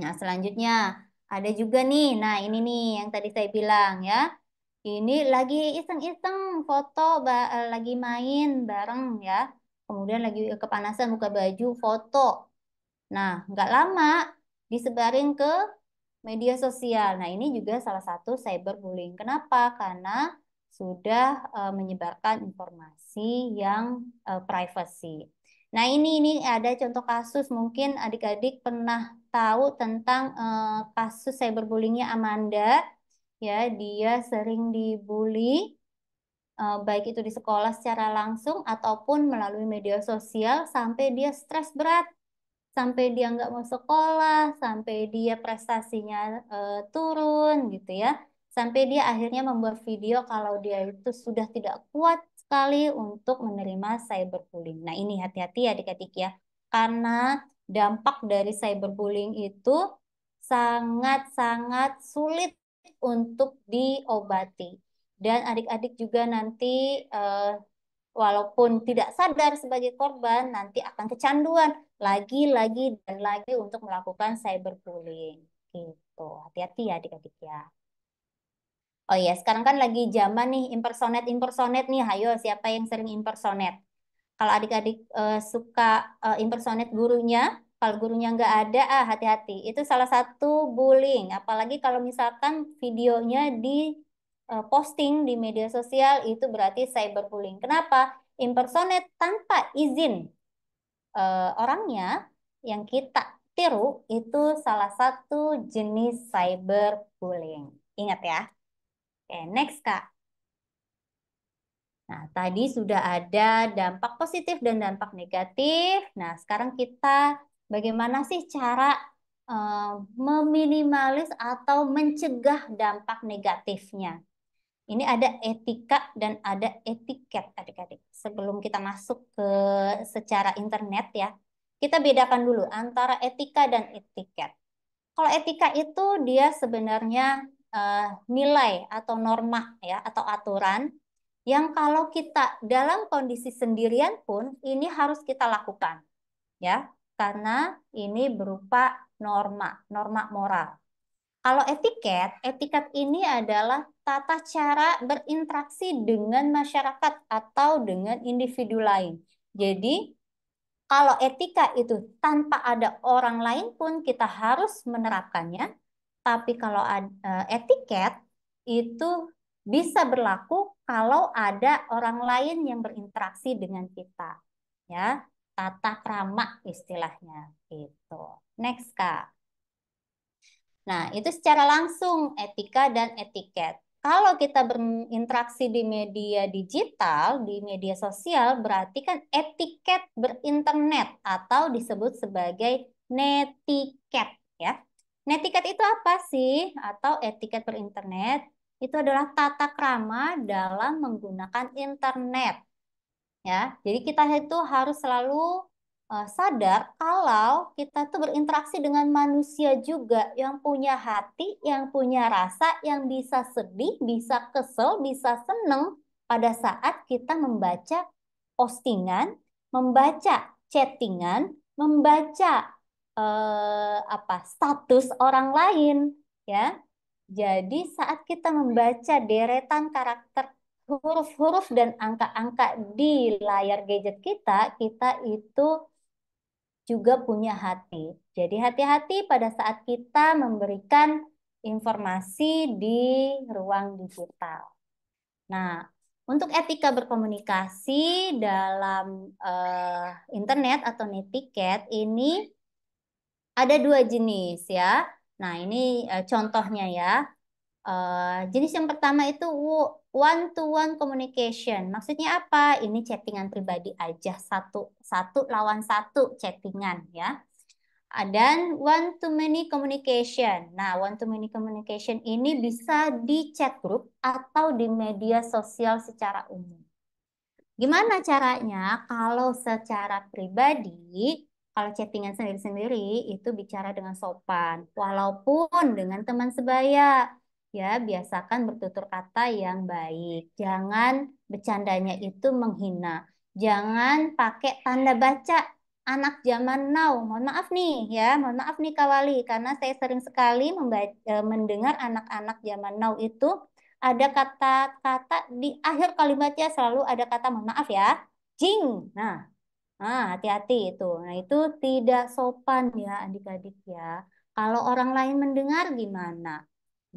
F: Nah, selanjutnya ada juga nih. Nah, ini nih yang tadi saya bilang ya. Ini lagi iseng-iseng foto eh, lagi main bareng ya kemudian lagi kepanasan buka baju foto. Nah, nggak lama disebarin ke media sosial. Nah, ini juga salah satu cyberbullying. Kenapa? Karena sudah uh, menyebarkan informasi yang uh, privacy. Nah, ini ini ada contoh kasus mungkin adik-adik pernah tahu tentang uh, kasus cyberbullyingnya Amanda. Ya, dia sering dibully uh, baik itu di sekolah secara langsung ataupun melalui media sosial sampai dia stres berat sampai dia nggak mau sekolah, sampai dia prestasinya e, turun gitu ya, sampai dia akhirnya membuat video kalau dia itu sudah tidak kuat sekali untuk menerima cyberbullying. Nah ini hati-hati ya adik-adik ya, karena dampak dari cyberbullying itu sangat-sangat sulit untuk diobati. Dan adik-adik juga nanti uh, walaupun tidak sadar sebagai korban, nanti akan kecanduan lagi-lagi dan lagi untuk melakukan cyberbullying. Gitu. Hati-hati ya adik-adik ya. Oh iya, sekarang kan lagi zaman nih impersonate-impersonate nih. Hayo, siapa yang sering impersonate? Kalau adik-adik uh, suka uh, eh, impersonate gurunya, kalau gurunya nggak ada, ah hati-hati. Itu salah satu bullying. Apalagi kalau misalkan videonya di Eh, posting di media sosial itu berarti cyberbullying. Kenapa? Impersonate tanpa izin uh, orangnya yang kita tiru itu salah satu jenis cyberbullying. Ingat ya. Oke, next Kak. Nah, tadi sudah ada dampak positif dan dampak negatif. Nah, sekarang kita bagaimana sih cara eh, meminimalis atau mencegah dampak negatifnya? Ini ada etika dan ada etiket adik-adik. Sebelum kita masuk ke secara internet ya, kita bedakan dulu antara etika dan etiket. Kalau etika itu dia sebenarnya uh, nilai atau norma ya atau aturan yang kalau kita dalam kondisi sendirian pun ini harus kita lakukan ya karena ini berupa norma, norma moral. Kalau etiket, etiket ini adalah tata cara berinteraksi dengan masyarakat atau dengan individu lain. Jadi, kalau etika itu tanpa ada orang lain pun kita harus menerapkannya, tapi kalau eh, etiket itu bisa berlaku kalau ada orang lain yang berinteraksi dengan kita. Ya, tata krama istilahnya itu. Next, Kak. Nah, itu secara langsung etika dan etiket. Kalau kita berinteraksi di media digital, di media sosial, berarti kan etiket berinternet atau disebut sebagai netiket ya. Netiket itu apa sih? Atau etiket berinternet itu adalah tata krama dalam menggunakan internet. Ya, jadi kita itu harus selalu Eh, sadar kalau kita tuh berinteraksi dengan manusia juga yang punya hati, yang punya rasa, yang bisa sedih, bisa kesel, bisa seneng pada saat kita membaca postingan, membaca chattingan, membaca eh, apa status orang lain, ya. Jadi saat kita membaca deretan karakter huruf-huruf dan angka-angka di layar gadget kita, kita itu juga punya hati. Jadi hati-hati pada saat kita memberikan informasi di ruang digital. Nah, untuk etika berkomunikasi dalam uh, internet atau netiket ini ada dua jenis ya. Nah, ini uh, contohnya ya. Eh, jenis yang pertama itu one to one communication. Maksudnya apa? Ini chattingan pribadi aja satu satu lawan satu chattingan ya. Dan one to many communication. Nah, one to many communication ini bisa di chat group atau di media sosial secara umum. Gimana caranya? Kalau secara pribadi kalau chattingan sendiri-sendiri itu bicara dengan sopan, walaupun dengan teman sebaya, ya biasakan bertutur kata yang baik. Jangan bercandanya itu menghina. Jangan pakai tanda baca anak zaman now. Mohon maaf nih ya, mohon maaf nih Kawali karena saya sering sekali membaca, e, mendengar anak-anak zaman now itu ada kata-kata di akhir kalimatnya selalu ada kata mohon maaf ya, jing. Nah, nah hati-hati itu. Nah, itu tidak sopan ya adik-adik ya. Kalau orang lain mendengar gimana?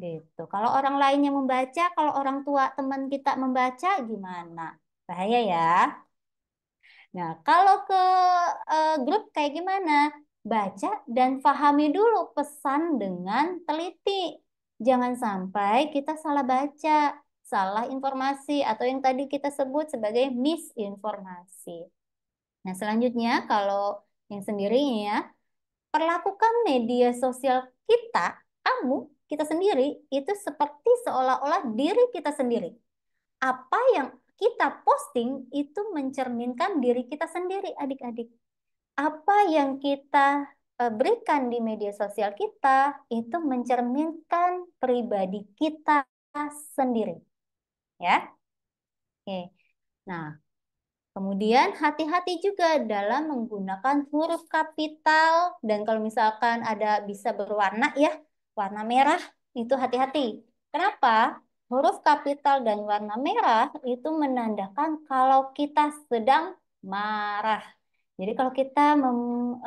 F: Gitu. Kalau orang lain yang membaca, kalau orang tua teman kita membaca gimana? Bahaya ya. Nah, kalau ke uh, grup kayak gimana? Baca dan pahami dulu pesan dengan teliti. Jangan sampai kita salah baca, salah informasi, atau yang tadi kita sebut sebagai misinformasi. Nah, selanjutnya kalau yang sendirinya ya, perlakukan media sosial kita, kamu kita sendiri itu seperti seolah-olah diri kita sendiri. Apa yang kita posting itu mencerminkan diri kita sendiri, adik-adik. Apa yang kita eh, berikan di media sosial kita itu mencerminkan pribadi kita sendiri. Ya. Oke. Nah, Kemudian hati-hati juga dalam menggunakan huruf kapital dan kalau misalkan ada bisa berwarna ya, warna merah itu hati-hati. Kenapa? Huruf kapital dan warna merah itu menandakan kalau kita sedang marah. Jadi kalau kita mem,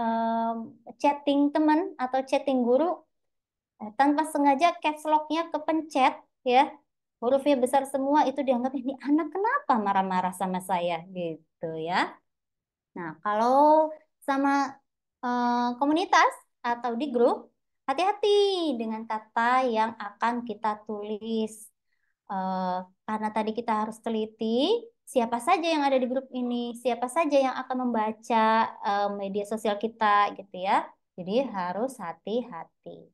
F: um, chatting teman atau chatting guru eh, tanpa sengaja caps lock-nya kepencet ya, hurufnya besar semua itu dianggap ini anak kenapa marah-marah sama saya gitu ya. Nah, kalau sama uh, komunitas atau di grup hati-hati dengan kata yang akan kita tulis. Eh, karena tadi kita harus teliti siapa saja yang ada di grup ini, siapa saja yang akan membaca eh, media sosial kita gitu ya. Jadi harus hati-hati.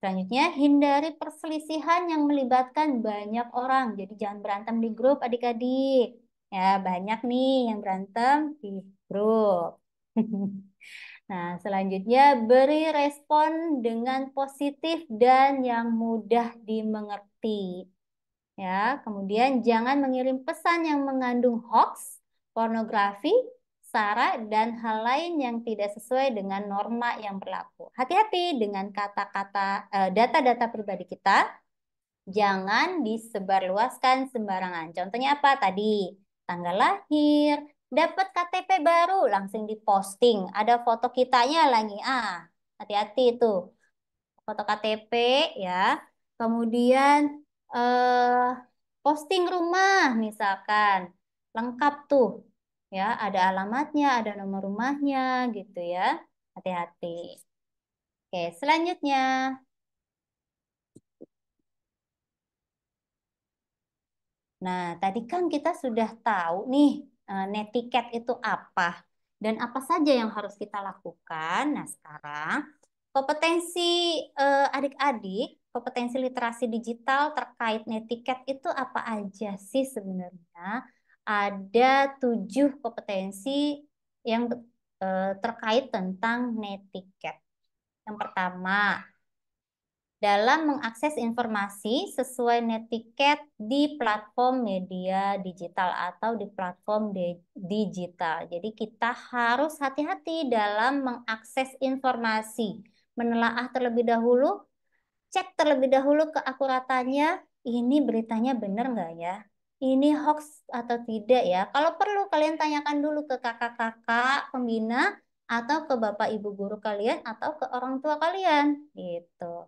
F: Selanjutnya, hindari perselisihan yang melibatkan banyak orang. Jadi jangan berantem di grup adik-adik. Ya, banyak nih yang berantem di grup. (laughs) Nah, selanjutnya beri respon dengan positif dan yang mudah dimengerti. Ya, kemudian jangan mengirim pesan yang mengandung hoax, pornografi, sara dan hal lain yang tidak sesuai dengan norma yang berlaku. Hati-hati dengan kata-kata eh, data-data pribadi kita. Jangan disebarluaskan sembarangan. Contohnya apa tadi? Tanggal lahir, dapat KTP baru langsung diposting ada foto kitanya lagi ah hati-hati itu foto KTP ya kemudian eh, posting rumah misalkan lengkap tuh ya ada alamatnya ada nomor rumahnya gitu ya hati-hati oke selanjutnya Nah, tadi kan kita sudah tahu nih Eh, netiket itu apa dan apa saja yang harus kita lakukan. Nah, sekarang kompetensi eh, adik-adik, kompetensi literasi digital terkait netiket itu apa aja sih sebenarnya? Ada tujuh kompetensi yang eh, terkait tentang netiket. Yang pertama, dalam mengakses informasi sesuai netiket di platform media digital atau di platform di digital. Jadi kita harus hati-hati dalam mengakses informasi, menelaah terlebih dahulu, cek terlebih dahulu keakuratannya, ini beritanya benar nggak ya? Ini hoax atau tidak ya? Kalau perlu kalian tanyakan dulu ke kakak-kakak pembina atau ke bapak ibu guru kalian atau ke orang tua kalian
B: gitu.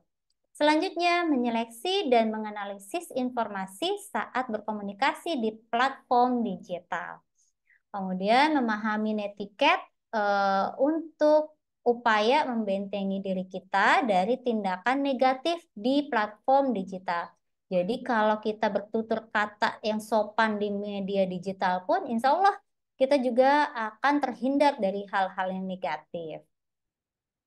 F: Selanjutnya, menyeleksi dan menganalisis informasi saat berkomunikasi di platform digital. Kemudian memahami netiket e, untuk upaya membentengi diri kita dari tindakan negatif di platform digital. Jadi kalau kita bertutur kata yang sopan di media digital pun, insya Allah kita juga akan terhindar dari hal-hal yang negatif.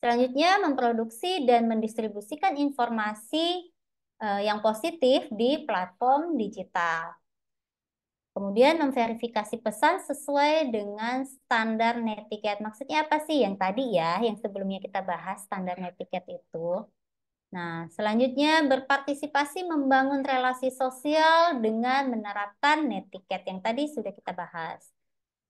F: Selanjutnya, memproduksi dan mendistribusikan informasi eh, yang positif di platform digital. Kemudian memverifikasi pesan sesuai dengan standar netiquette. Maksudnya apa sih yang tadi ya, yang sebelumnya kita bahas standar ya. netiquette itu. Nah, selanjutnya berpartisipasi membangun relasi sosial dengan menerapkan netiquette yang tadi sudah kita bahas.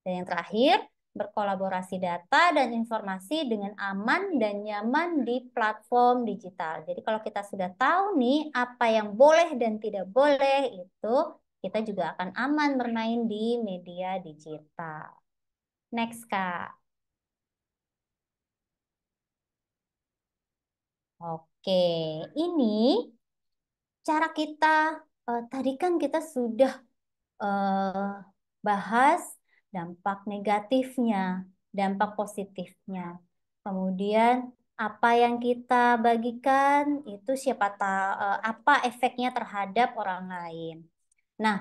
F: Dan yang terakhir, berkolaborasi data dan informasi dengan aman dan nyaman di platform digital. Jadi kalau kita sudah tahu nih apa yang boleh dan tidak boleh itu, kita juga akan aman bermain di media digital. Next, Kak. Oke, ini cara kita, eh, tadi kan kita sudah eh, bahas dampak negatifnya, dampak positifnya. Kemudian apa yang kita bagikan itu siapa tahu eh, apa efeknya terhadap orang lain. Nah,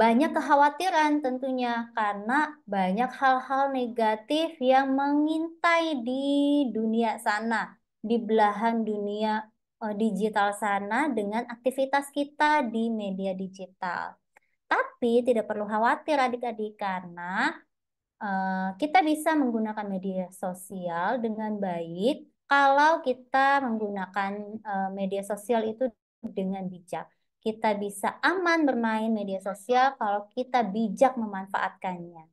F: banyak kekhawatiran tentunya karena banyak hal-hal negatif yang mengintai di dunia sana, di belahan dunia eh, digital sana dengan aktivitas kita di media digital. Tapi tidak perlu khawatir adik-adik karena uh, kita bisa menggunakan media sosial dengan baik kalau kita menggunakan uh, media sosial itu dengan bijak. Kita bisa aman bermain media sosial kalau kita bijak memanfaatkannya.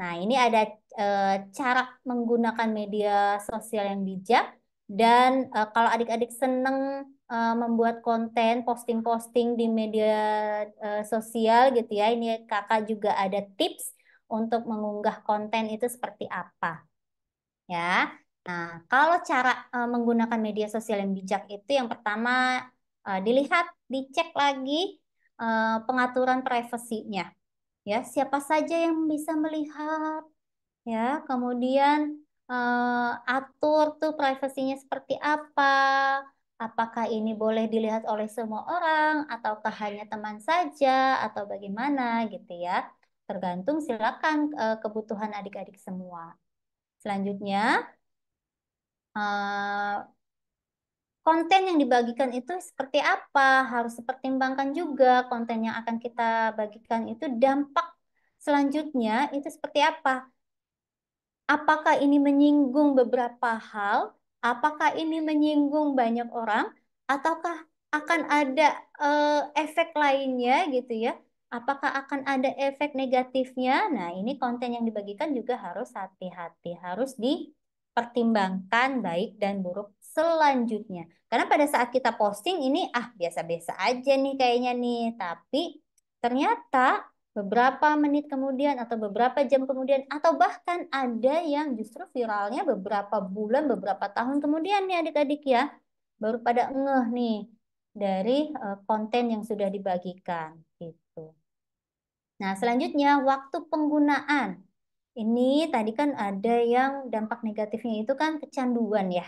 F: Nah, ini ada e, cara menggunakan media sosial yang bijak dan e, kalau adik-adik seneng uh, membuat konten, posting-posting di media uh, sosial gitu ya. Ini kakak juga ada tips untuk mengunggah konten itu seperti apa. Ya. Nah, kalau cara uh, menggunakan media sosial yang bijak itu yang pertama uh, dilihat, dicek lagi uh, pengaturan privasinya. Ya, siapa saja yang bisa melihat ya. Kemudian uh, atur tuh privasinya seperti apa apakah ini boleh dilihat oleh semua orang ataukah hanya teman saja atau bagaimana gitu ya. Tergantung silakan eh, kebutuhan adik-adik semua. Selanjutnya eh, konten yang dibagikan itu seperti apa? Harus dipertimbangkan juga konten yang akan kita bagikan itu dampak selanjutnya itu seperti apa? Apakah ini menyinggung beberapa hal Apakah ini menyinggung banyak orang ataukah akan ada uh, efek lainnya gitu ya? Apakah akan ada efek negatifnya? Nah, ini konten yang dibagikan juga harus hati-hati, harus dipertimbangkan baik dan buruk selanjutnya. Karena pada saat kita posting ini ah biasa-biasa aja nih kayaknya nih, tapi ternyata beberapa menit kemudian atau beberapa jam kemudian atau bahkan ada yang justru viralnya beberapa bulan beberapa tahun kemudian nih adik-adik ya baru pada ngeh nih dari eh, konten yang sudah dibagikan gitu. Nah selanjutnya waktu penggunaan ini tadi kan ada yang dampak negatifnya itu kan kecanduan ya.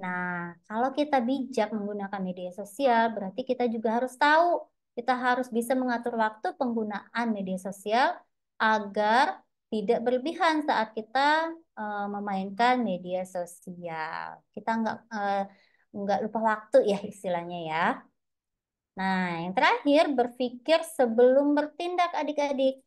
F: Nah kalau kita bijak menggunakan media sosial berarti kita juga harus tahu kita harus bisa mengatur waktu penggunaan media sosial agar tidak berlebihan saat kita uh, memainkan media sosial. Kita nggak uh, nggak lupa waktu ya istilahnya ya. Nah, yang terakhir berpikir sebelum bertindak adik-adik.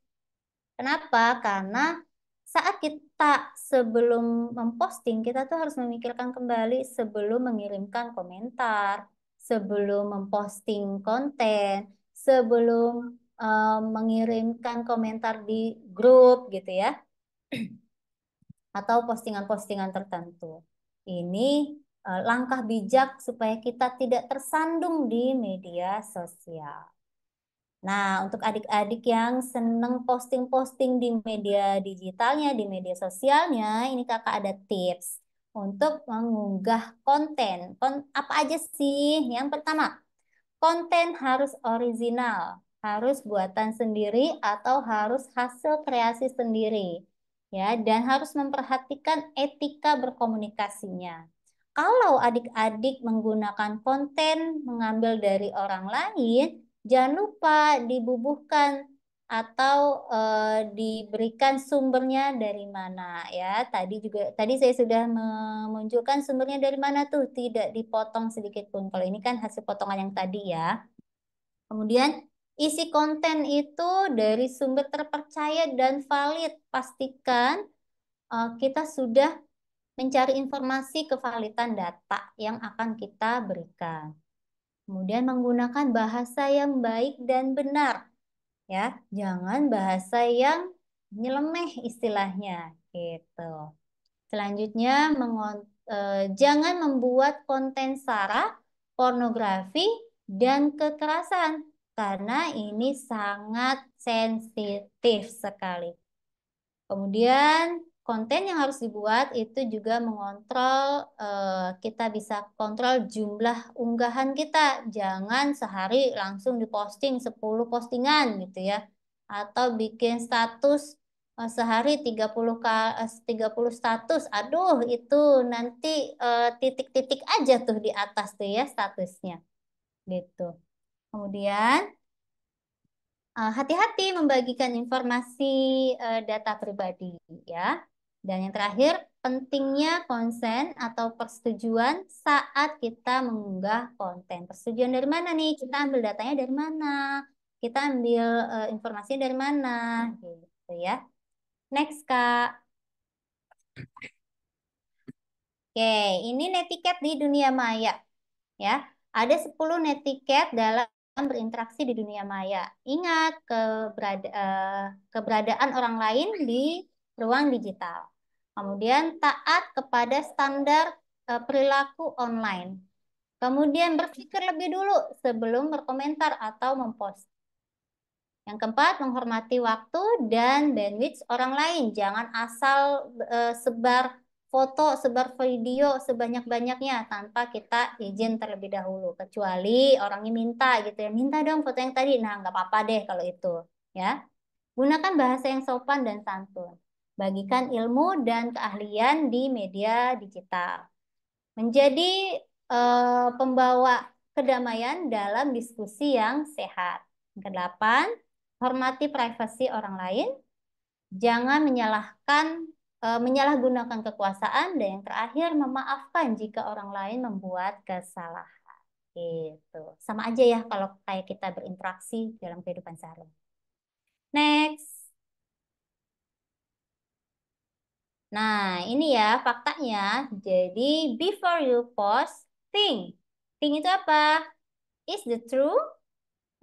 F: Kenapa? Karena saat kita sebelum memposting, kita tuh harus memikirkan kembali sebelum mengirimkan komentar, sebelum memposting konten, sebelum uh, mengirimkan komentar di grup gitu ya. (clears throat) Atau postingan-postingan tertentu. Ini uh, langkah bijak supaya kita tidak tersandung di media sosial. Nah, untuk adik-adik yang seneng posting-posting di media digitalnya, di media sosialnya, ini kakak ada tips untuk mengunggah konten. Kon apa aja sih? Yang pertama, konten harus original, harus buatan sendiri atau harus hasil kreasi sendiri. Ya, dan harus memperhatikan etika berkomunikasinya. Kalau adik-adik menggunakan konten mengambil dari orang lain, jangan lupa dibubuhkan atau e, diberikan sumbernya dari mana ya tadi juga tadi saya sudah menunjukkan sumbernya dari mana tuh tidak dipotong sedikit pun kalau ini kan hasil potongan yang tadi ya kemudian isi konten itu dari sumber terpercaya dan valid pastikan e, kita sudah mencari informasi kevalitan data yang akan kita berikan kemudian menggunakan bahasa yang baik dan benar ya jangan bahasa yang nyeleneh istilahnya gitu selanjutnya e, jangan membuat konten sara pornografi dan kekerasan karena ini sangat sensitif sekali kemudian konten yang harus dibuat itu juga mengontrol eh, kita bisa kontrol jumlah unggahan kita. Jangan sehari langsung diposting 10 postingan gitu ya. Atau bikin status eh, sehari 30 30 eh, status. Aduh, itu nanti eh, titik-titik aja tuh di atas tuh ya statusnya. Gitu. Kemudian eh, hati-hati membagikan informasi data pribadi ya. Dan yang terakhir, pentingnya konsen atau persetujuan saat kita mengunggah konten. Persetujuan dari mana nih? Kita ambil datanya dari mana? Kita ambil uh, informasinya dari mana? Gitu ya. Next, Kak. Oke, ini netiket di dunia maya. Ya, ada 10 netiket dalam berinteraksi di dunia maya. Ingat keberada, eh, keberadaan orang lain di ruang digital. Kemudian taat kepada standar eh, perilaku online. Kemudian berpikir lebih dulu sebelum berkomentar atau mempost. Yang keempat, menghormati waktu dan bandwidth orang lain. Jangan asal e, sebar foto, sebar video sebanyak-banyaknya tanpa kita izin terlebih dahulu. Kecuali orangnya minta gitu ya. Minta dong foto yang tadi. Nah, nggak apa-apa deh kalau itu. ya. Gunakan bahasa yang sopan dan santun bagikan ilmu dan keahlian di media digital. Menjadi uh, pembawa kedamaian dalam diskusi yang sehat. Kedelapan, hormati privasi orang lain. Jangan menyalahkan uh, menyalahgunakan kekuasaan dan yang terakhir memaafkan jika orang lain membuat kesalahan. Gitu. Sama aja ya kalau kayak kita berinteraksi dalam kehidupan sehari. Next Nah, ini ya faktanya. Jadi, before you post, think. Think itu apa? Is the true,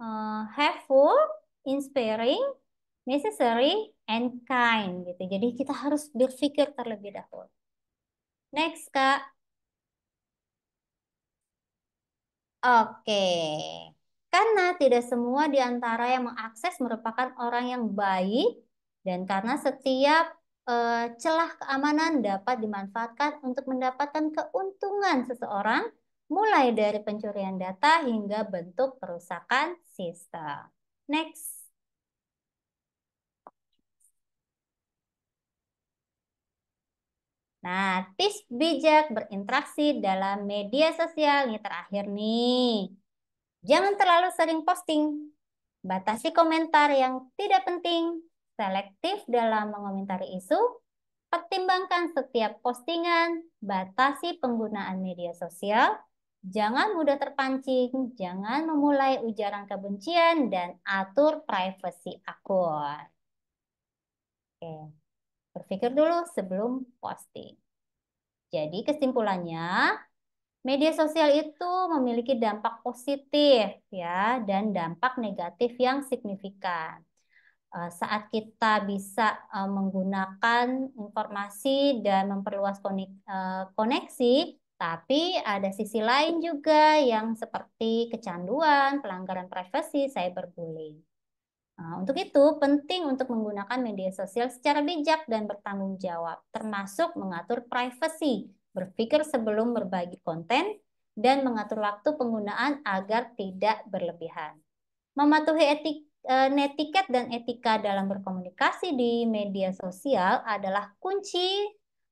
F: uh, helpful, inspiring, necessary, and kind. gitu. Jadi, kita harus berpikir terlebih dahulu. Next, Kak. Oke. Karena tidak semua di antara yang mengakses merupakan orang yang baik, dan karena setiap Eh, celah keamanan dapat dimanfaatkan untuk mendapatkan keuntungan seseorang mulai dari pencurian data hingga bentuk perusakan sistem. Next. Nah, tips bijak berinteraksi dalam media sosial ini terakhir nih. Jangan terlalu sering posting. Batasi komentar yang tidak penting selektif dalam mengomentari isu, pertimbangkan setiap postingan, batasi penggunaan media sosial, jangan mudah terpancing, jangan memulai ujaran kebencian, dan atur privasi akun. Oke, berpikir dulu sebelum posting. Jadi kesimpulannya, media sosial itu memiliki dampak positif ya dan dampak negatif yang signifikan. Eh, saat kita bisa eh, menggunakan informasi dan memperluas eh, koneksi, tapi ada sisi lain juga yang seperti kecanduan, pelanggaran privasi, cyberbullying. Nah, untuk itu penting untuk menggunakan media sosial secara bijak dan bertanggung jawab, termasuk mengatur privasi, berpikir sebelum berbagi konten, dan mengatur waktu penggunaan agar tidak berlebihan. Mematuhi etik Eh, netiket dan etika dalam berkomunikasi di media sosial adalah kunci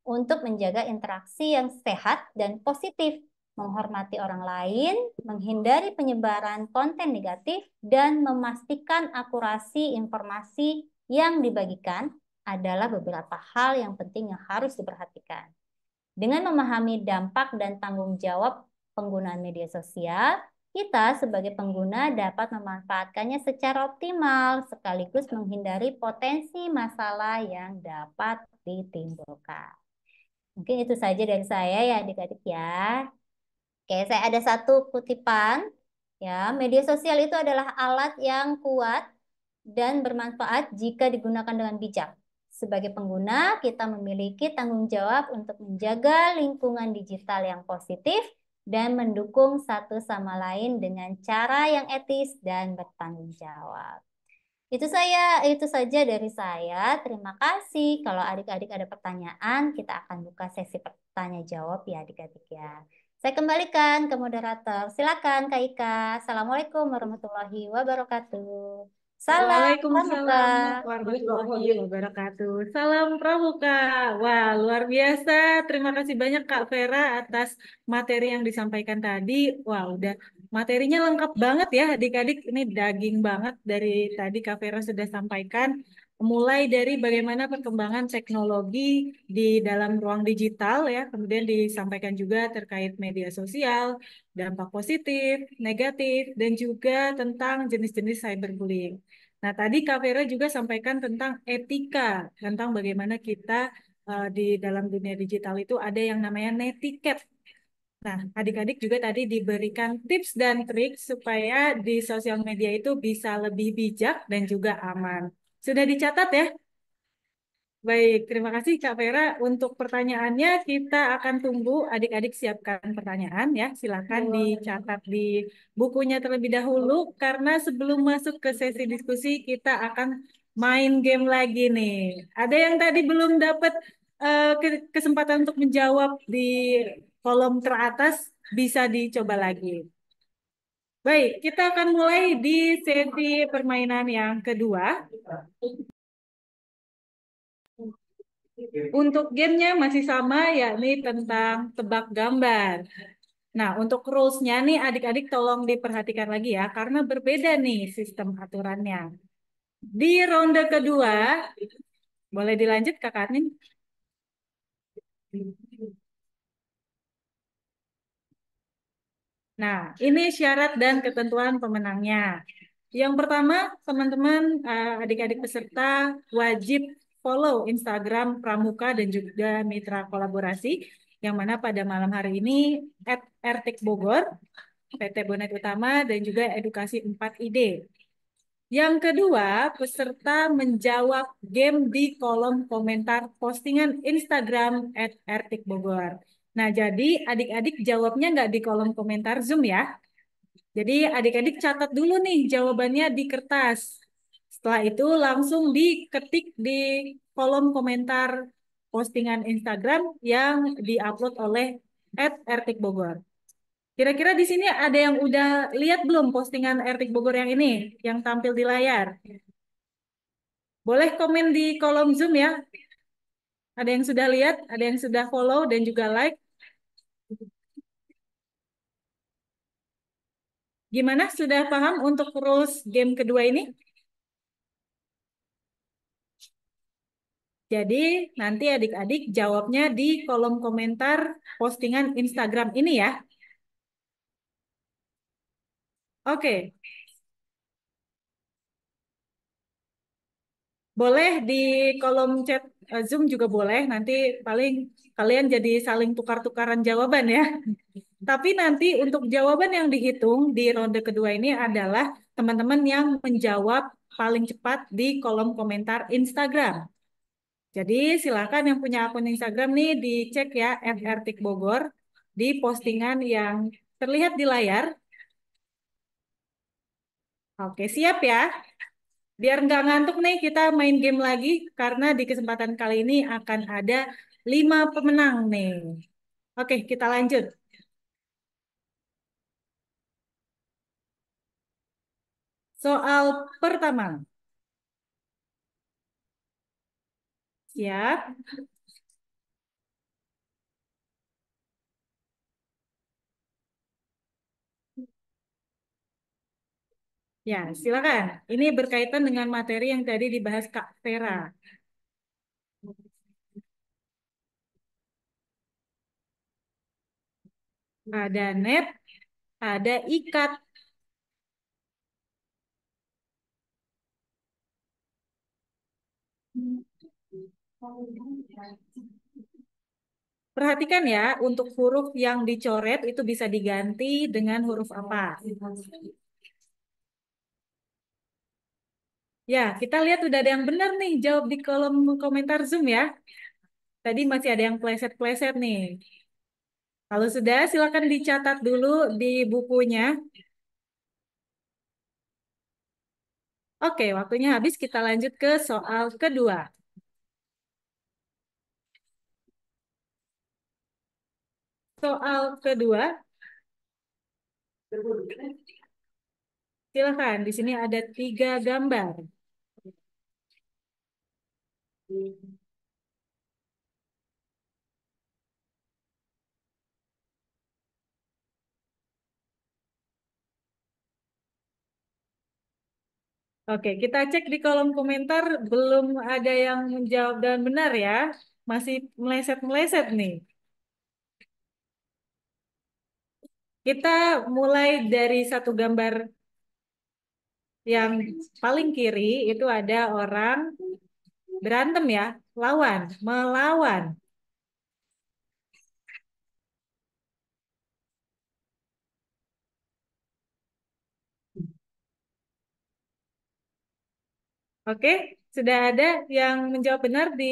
F: untuk menjaga interaksi yang sehat dan positif, menghormati orang lain, menghindari penyebaran konten negatif, dan memastikan akurasi informasi yang dibagikan adalah beberapa hal yang penting yang harus diperhatikan. Dengan memahami dampak dan tanggung jawab penggunaan media sosial, kita sebagai pengguna dapat memanfaatkannya secara optimal sekaligus menghindari potensi masalah yang dapat ditimbulkan. Mungkin itu saja dari saya ya adik-adik ya. Oke, saya ada satu kutipan. Ya, media sosial itu adalah alat yang kuat dan bermanfaat jika digunakan dengan bijak. Sebagai pengguna, kita memiliki tanggung jawab untuk menjaga lingkungan digital yang positif dan mendukung satu sama lain dengan cara yang etis dan bertanggung jawab. Itu saya, itu saja dari saya. Terima kasih. Kalau adik-adik ada pertanyaan, kita akan buka sesi pertanya jawab ya adik-adik ya. Saya kembalikan ke moderator. Silakan Kak Ika. Assalamualaikum warahmatullahi wabarakatuh. Salam Waalaikumsalam warahmatullahi
D: wabarakatuh. Salam Pramuka. Wah, luar biasa. Terima kasih banyak Kak Vera atas materi yang disampaikan tadi. Wah, udah materinya lengkap banget ya adik-adik. Ini daging banget dari tadi Kak Vera sudah sampaikan. Mulai dari bagaimana perkembangan teknologi di dalam ruang digital ya, kemudian disampaikan juga terkait media sosial, dampak positif, negatif, dan juga tentang jenis-jenis cyberbullying. Nah, tadi Kak Vera juga sampaikan tentang etika, tentang bagaimana kita uh, di dalam dunia digital itu ada yang namanya netiquette. Nah, adik-adik juga tadi diberikan tips dan trik supaya di sosial media itu bisa lebih bijak dan juga aman. Sudah dicatat ya Baik, terima kasih Kak Vera. Untuk pertanyaannya kita akan tunggu adik-adik siapkan pertanyaan ya. Silakan dicatat di bukunya terlebih dahulu karena sebelum masuk ke sesi diskusi kita akan main game lagi nih. Ada yang tadi belum dapat uh, kesempatan untuk menjawab di kolom teratas bisa dicoba lagi. Baik, kita akan mulai di sesi permainan yang kedua. Untuk gamenya masih sama yakni tentang tebak gambar. Nah, untuk rules-nya nih adik-adik tolong diperhatikan lagi ya, karena berbeda nih sistem aturannya. Di ronde kedua, boleh dilanjut Kak Anin? Nah, ini syarat dan ketentuan pemenangnya. Yang pertama, teman-teman eh, adik-adik peserta wajib follow Instagram Pramuka dan juga mitra kolaborasi yang mana pada malam hari ini at Ertik Bogor, PT Bonet Utama dan juga Edukasi 4 Ide. Yang kedua, peserta menjawab game di kolom komentar postingan Instagram at Ertik Bogor. Nah, jadi adik-adik jawabnya nggak di kolom komentar Zoom ya. Jadi adik-adik catat dulu nih jawabannya di kertas. Setelah itu langsung diketik di kolom komentar postingan Instagram yang diupload oleh @ertikbogor. Kira-kira di sini ada yang udah lihat belum postingan Ertik Bogor yang ini, yang tampil di layar? Boleh komen di kolom Zoom ya. Ada yang sudah lihat, ada yang sudah follow dan juga like. Gimana, sudah paham untuk rules game kedua ini? Jadi nanti adik-adik jawabnya di kolom komentar postingan Instagram ini ya. Oke. Boleh di kolom chat eh, Zoom juga boleh. Nanti paling kalian jadi saling tukar-tukaran jawaban ya. Tapi nanti untuk jawaban yang dihitung di ronde kedua ini adalah teman-teman yang menjawab paling cepat di kolom komentar Instagram. Jadi silakan yang punya akun Instagram nih dicek ya FRTIK Bogor di postingan yang terlihat di layar. Oke siap ya. Biar nggak ngantuk nih kita main game lagi karena di kesempatan kali ini akan ada 5 pemenang nih. Oke kita lanjut. Soal pertama. Siap. Ya. ya, silakan. Ini berkaitan dengan materi yang tadi dibahas Kak Vera. Ada net, ada ikat, hmm Perhatikan ya, untuk huruf yang dicoret itu bisa diganti dengan huruf apa. Ya, kita lihat sudah ada yang benar nih jawab di kolom komentar Zoom ya. Tadi masih ada yang pleset-pleset nih. Kalau sudah, silakan dicatat dulu di bukunya. Oke, waktunya habis. Kita lanjut ke soal kedua. soal kedua. Silakan, di sini ada tiga gambar. Oke, kita cek di kolom komentar belum ada yang menjawab dan benar ya. Masih meleset-meleset nih. Kita mulai dari satu gambar yang paling kiri itu ada orang berantem ya, lawan, melawan. Oke, sudah ada yang menjawab benar di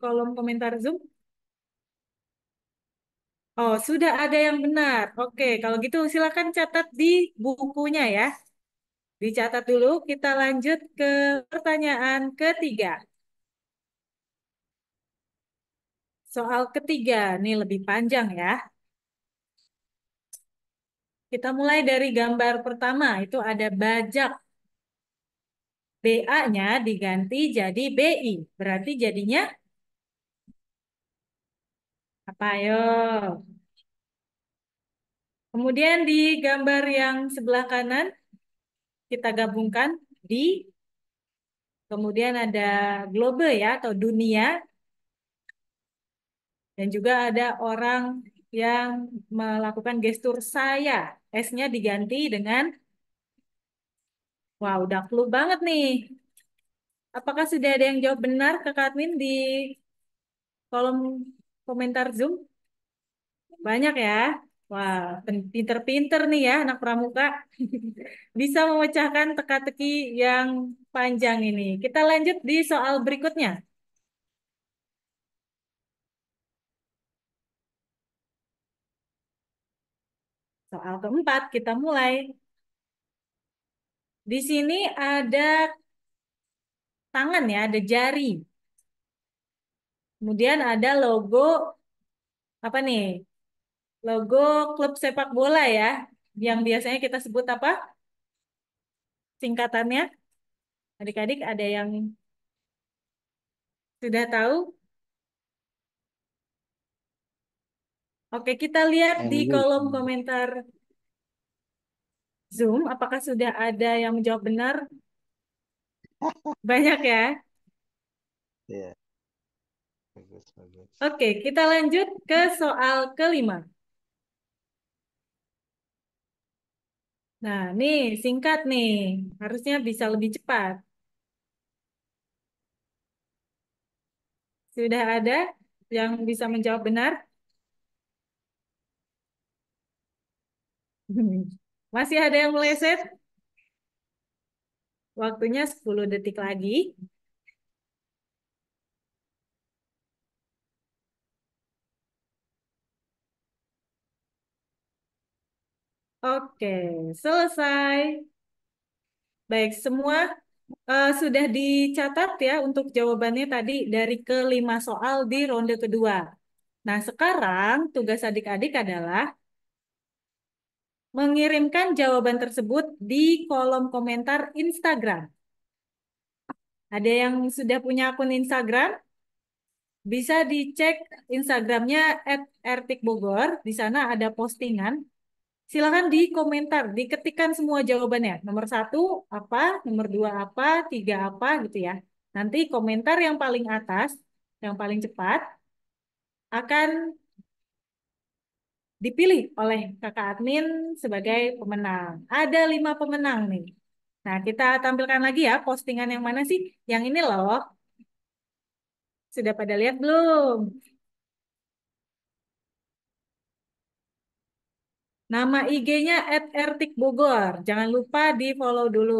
D: kolom komentar Zoom? Oh, sudah ada yang benar. Oke, kalau gitu silakan catat di bukunya ya. Dicatat dulu, kita lanjut ke pertanyaan ketiga. Soal ketiga, ini lebih panjang ya. Kita mulai dari gambar pertama, itu ada bajak. BA-nya diganti jadi BI, berarti jadinya apa yo? Kemudian di gambar yang sebelah kanan kita gabungkan di kemudian ada globe ya atau dunia dan juga ada orang yang melakukan gestur saya. S-nya diganti dengan wow, udah clue banget nih. Apakah sudah ada yang jawab benar ke Katmin di kolom komentar Zoom? Banyak ya. Wah, pinter-pinter nih ya anak pramuka. (laughs) Bisa memecahkan teka-teki yang panjang ini. Kita lanjut di soal berikutnya. Soal keempat, kita mulai. Di sini ada tangan ya, ada jari. Kemudian ada logo apa nih? Logo klub sepak bola ya, yang biasanya kita sebut apa? Singkatannya? Adik-adik ada yang sudah tahu? Oke, kita lihat di kolom komentar Zoom, apakah sudah ada yang menjawab benar? (laughs) Banyak ya? Yeah. Oke, kita lanjut ke soal kelima. Nah, nih singkat nih, harusnya bisa lebih cepat. Sudah ada yang bisa menjawab benar? (laughs) Masih ada yang meleset? Waktunya 10 detik lagi. Oke, selesai. Baik, semua uh, sudah dicatat ya untuk jawabannya tadi dari kelima soal di ronde kedua. Nah, sekarang tugas adik-adik adalah mengirimkan jawaban tersebut di kolom komentar Instagram. Ada yang sudah punya akun Instagram? Bisa dicek Instagramnya Bogor. Di sana ada postingan Silahkan komentar, diketikkan semua jawabannya. Nomor satu apa, nomor dua apa, tiga apa gitu ya. Nanti komentar yang paling atas, yang paling cepat, akan dipilih oleh kakak admin sebagai pemenang. Ada lima pemenang nih. Nah, kita tampilkan lagi ya postingan yang mana sih? Yang ini loh. Sudah pada lihat belum? Nama IG-nya @ertikbogor. Jangan lupa di follow dulu.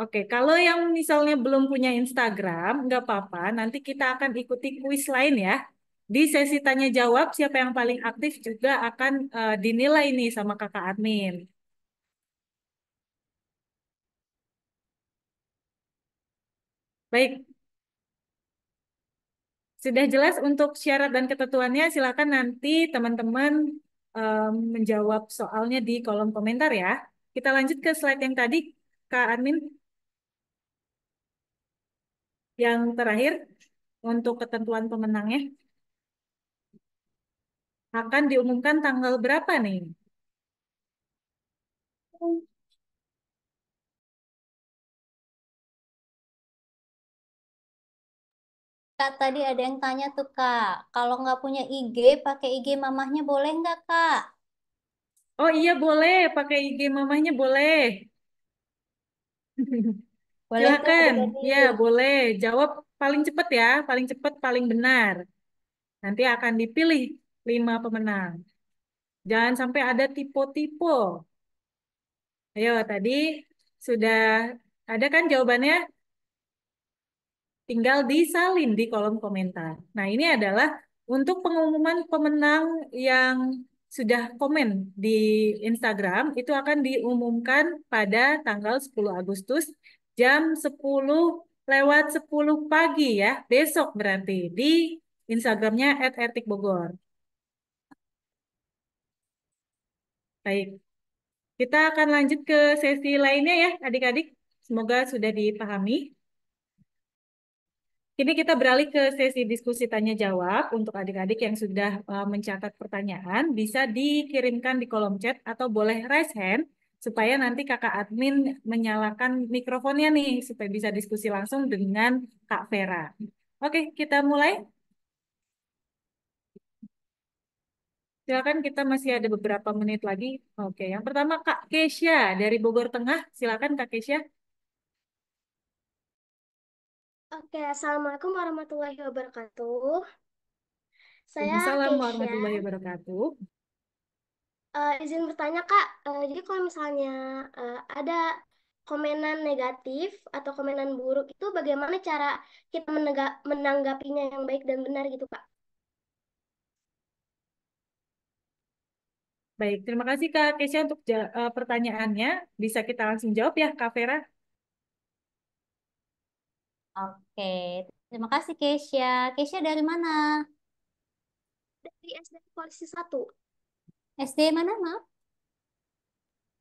D: Oke, kalau yang misalnya belum punya Instagram, nggak apa-apa. Nanti kita akan ikuti kuis lain ya. Di sesi tanya jawab, siapa yang paling aktif juga akan uh, dinilai nih sama kakak admin. Baik, sudah jelas untuk syarat dan ketentuannya, silakan nanti teman-teman um, menjawab soalnya di kolom komentar ya. Kita lanjut ke slide yang tadi, Kak Admin. Yang terakhir, untuk ketentuan pemenangnya. Akan diumumkan tanggal berapa nih?
F: Kak, tadi ada yang tanya tuh Kak, kalau nggak punya IG, pakai IG
D: mamahnya boleh nggak Kak? Oh iya boleh, pakai IG mamahnya boleh. (laughs) Boleh tuh Silakan. jadi. Ya, boleh. Jawab paling cepat ya, paling cepat paling benar. Nanti akan dipilih lima pemenang. Jangan sampai ada tipe-tipe. Ayo, tadi sudah ada kan jawabannya? tinggal disalin di kolom komentar. Nah, ini adalah untuk pengumuman pemenang yang sudah komen di Instagram itu akan diumumkan pada tanggal 10 Agustus jam 10 lewat 10 pagi ya, besok berarti di Instagramnya @ertik_bogor. Baik, kita akan lanjut ke sesi lainnya ya adik-adik. Semoga sudah dipahami. Kini kita beralih ke sesi diskusi tanya jawab. Untuk adik-adik yang sudah eh, mencatat pertanyaan, bisa dikirimkan di kolom chat atau boleh raise hand supaya nanti kakak admin menyalakan mikrofonnya nih supaya bisa diskusi langsung dengan Kak Vera. Oke, kita mulai. Silakan kita masih ada beberapa menit lagi. Oke, yang pertama Kak Kesia dari Bogor Tengah. Silakan Kak Kesia.
B: Oke, Assalamualaikum warahmatullahi wabarakatuh. Saya assalamualaikum warahmatullahi
D: wabarakatuh.
B: Uh, izin bertanya, Kak. Uh, jadi kalau misalnya uh, ada komenan negatif atau komenan buruk, itu bagaimana cara kita menanggapinya yang baik dan benar gitu, Kak?
D: Baik, terima kasih Kak Kesia untuk pertanyaannya. Bisa kita langsung jawab ya, Kak Vera? Oke,
F: terima kasih Kesia. Kesia dari mana? Dari SD Polisi 1. SD mana, maaf?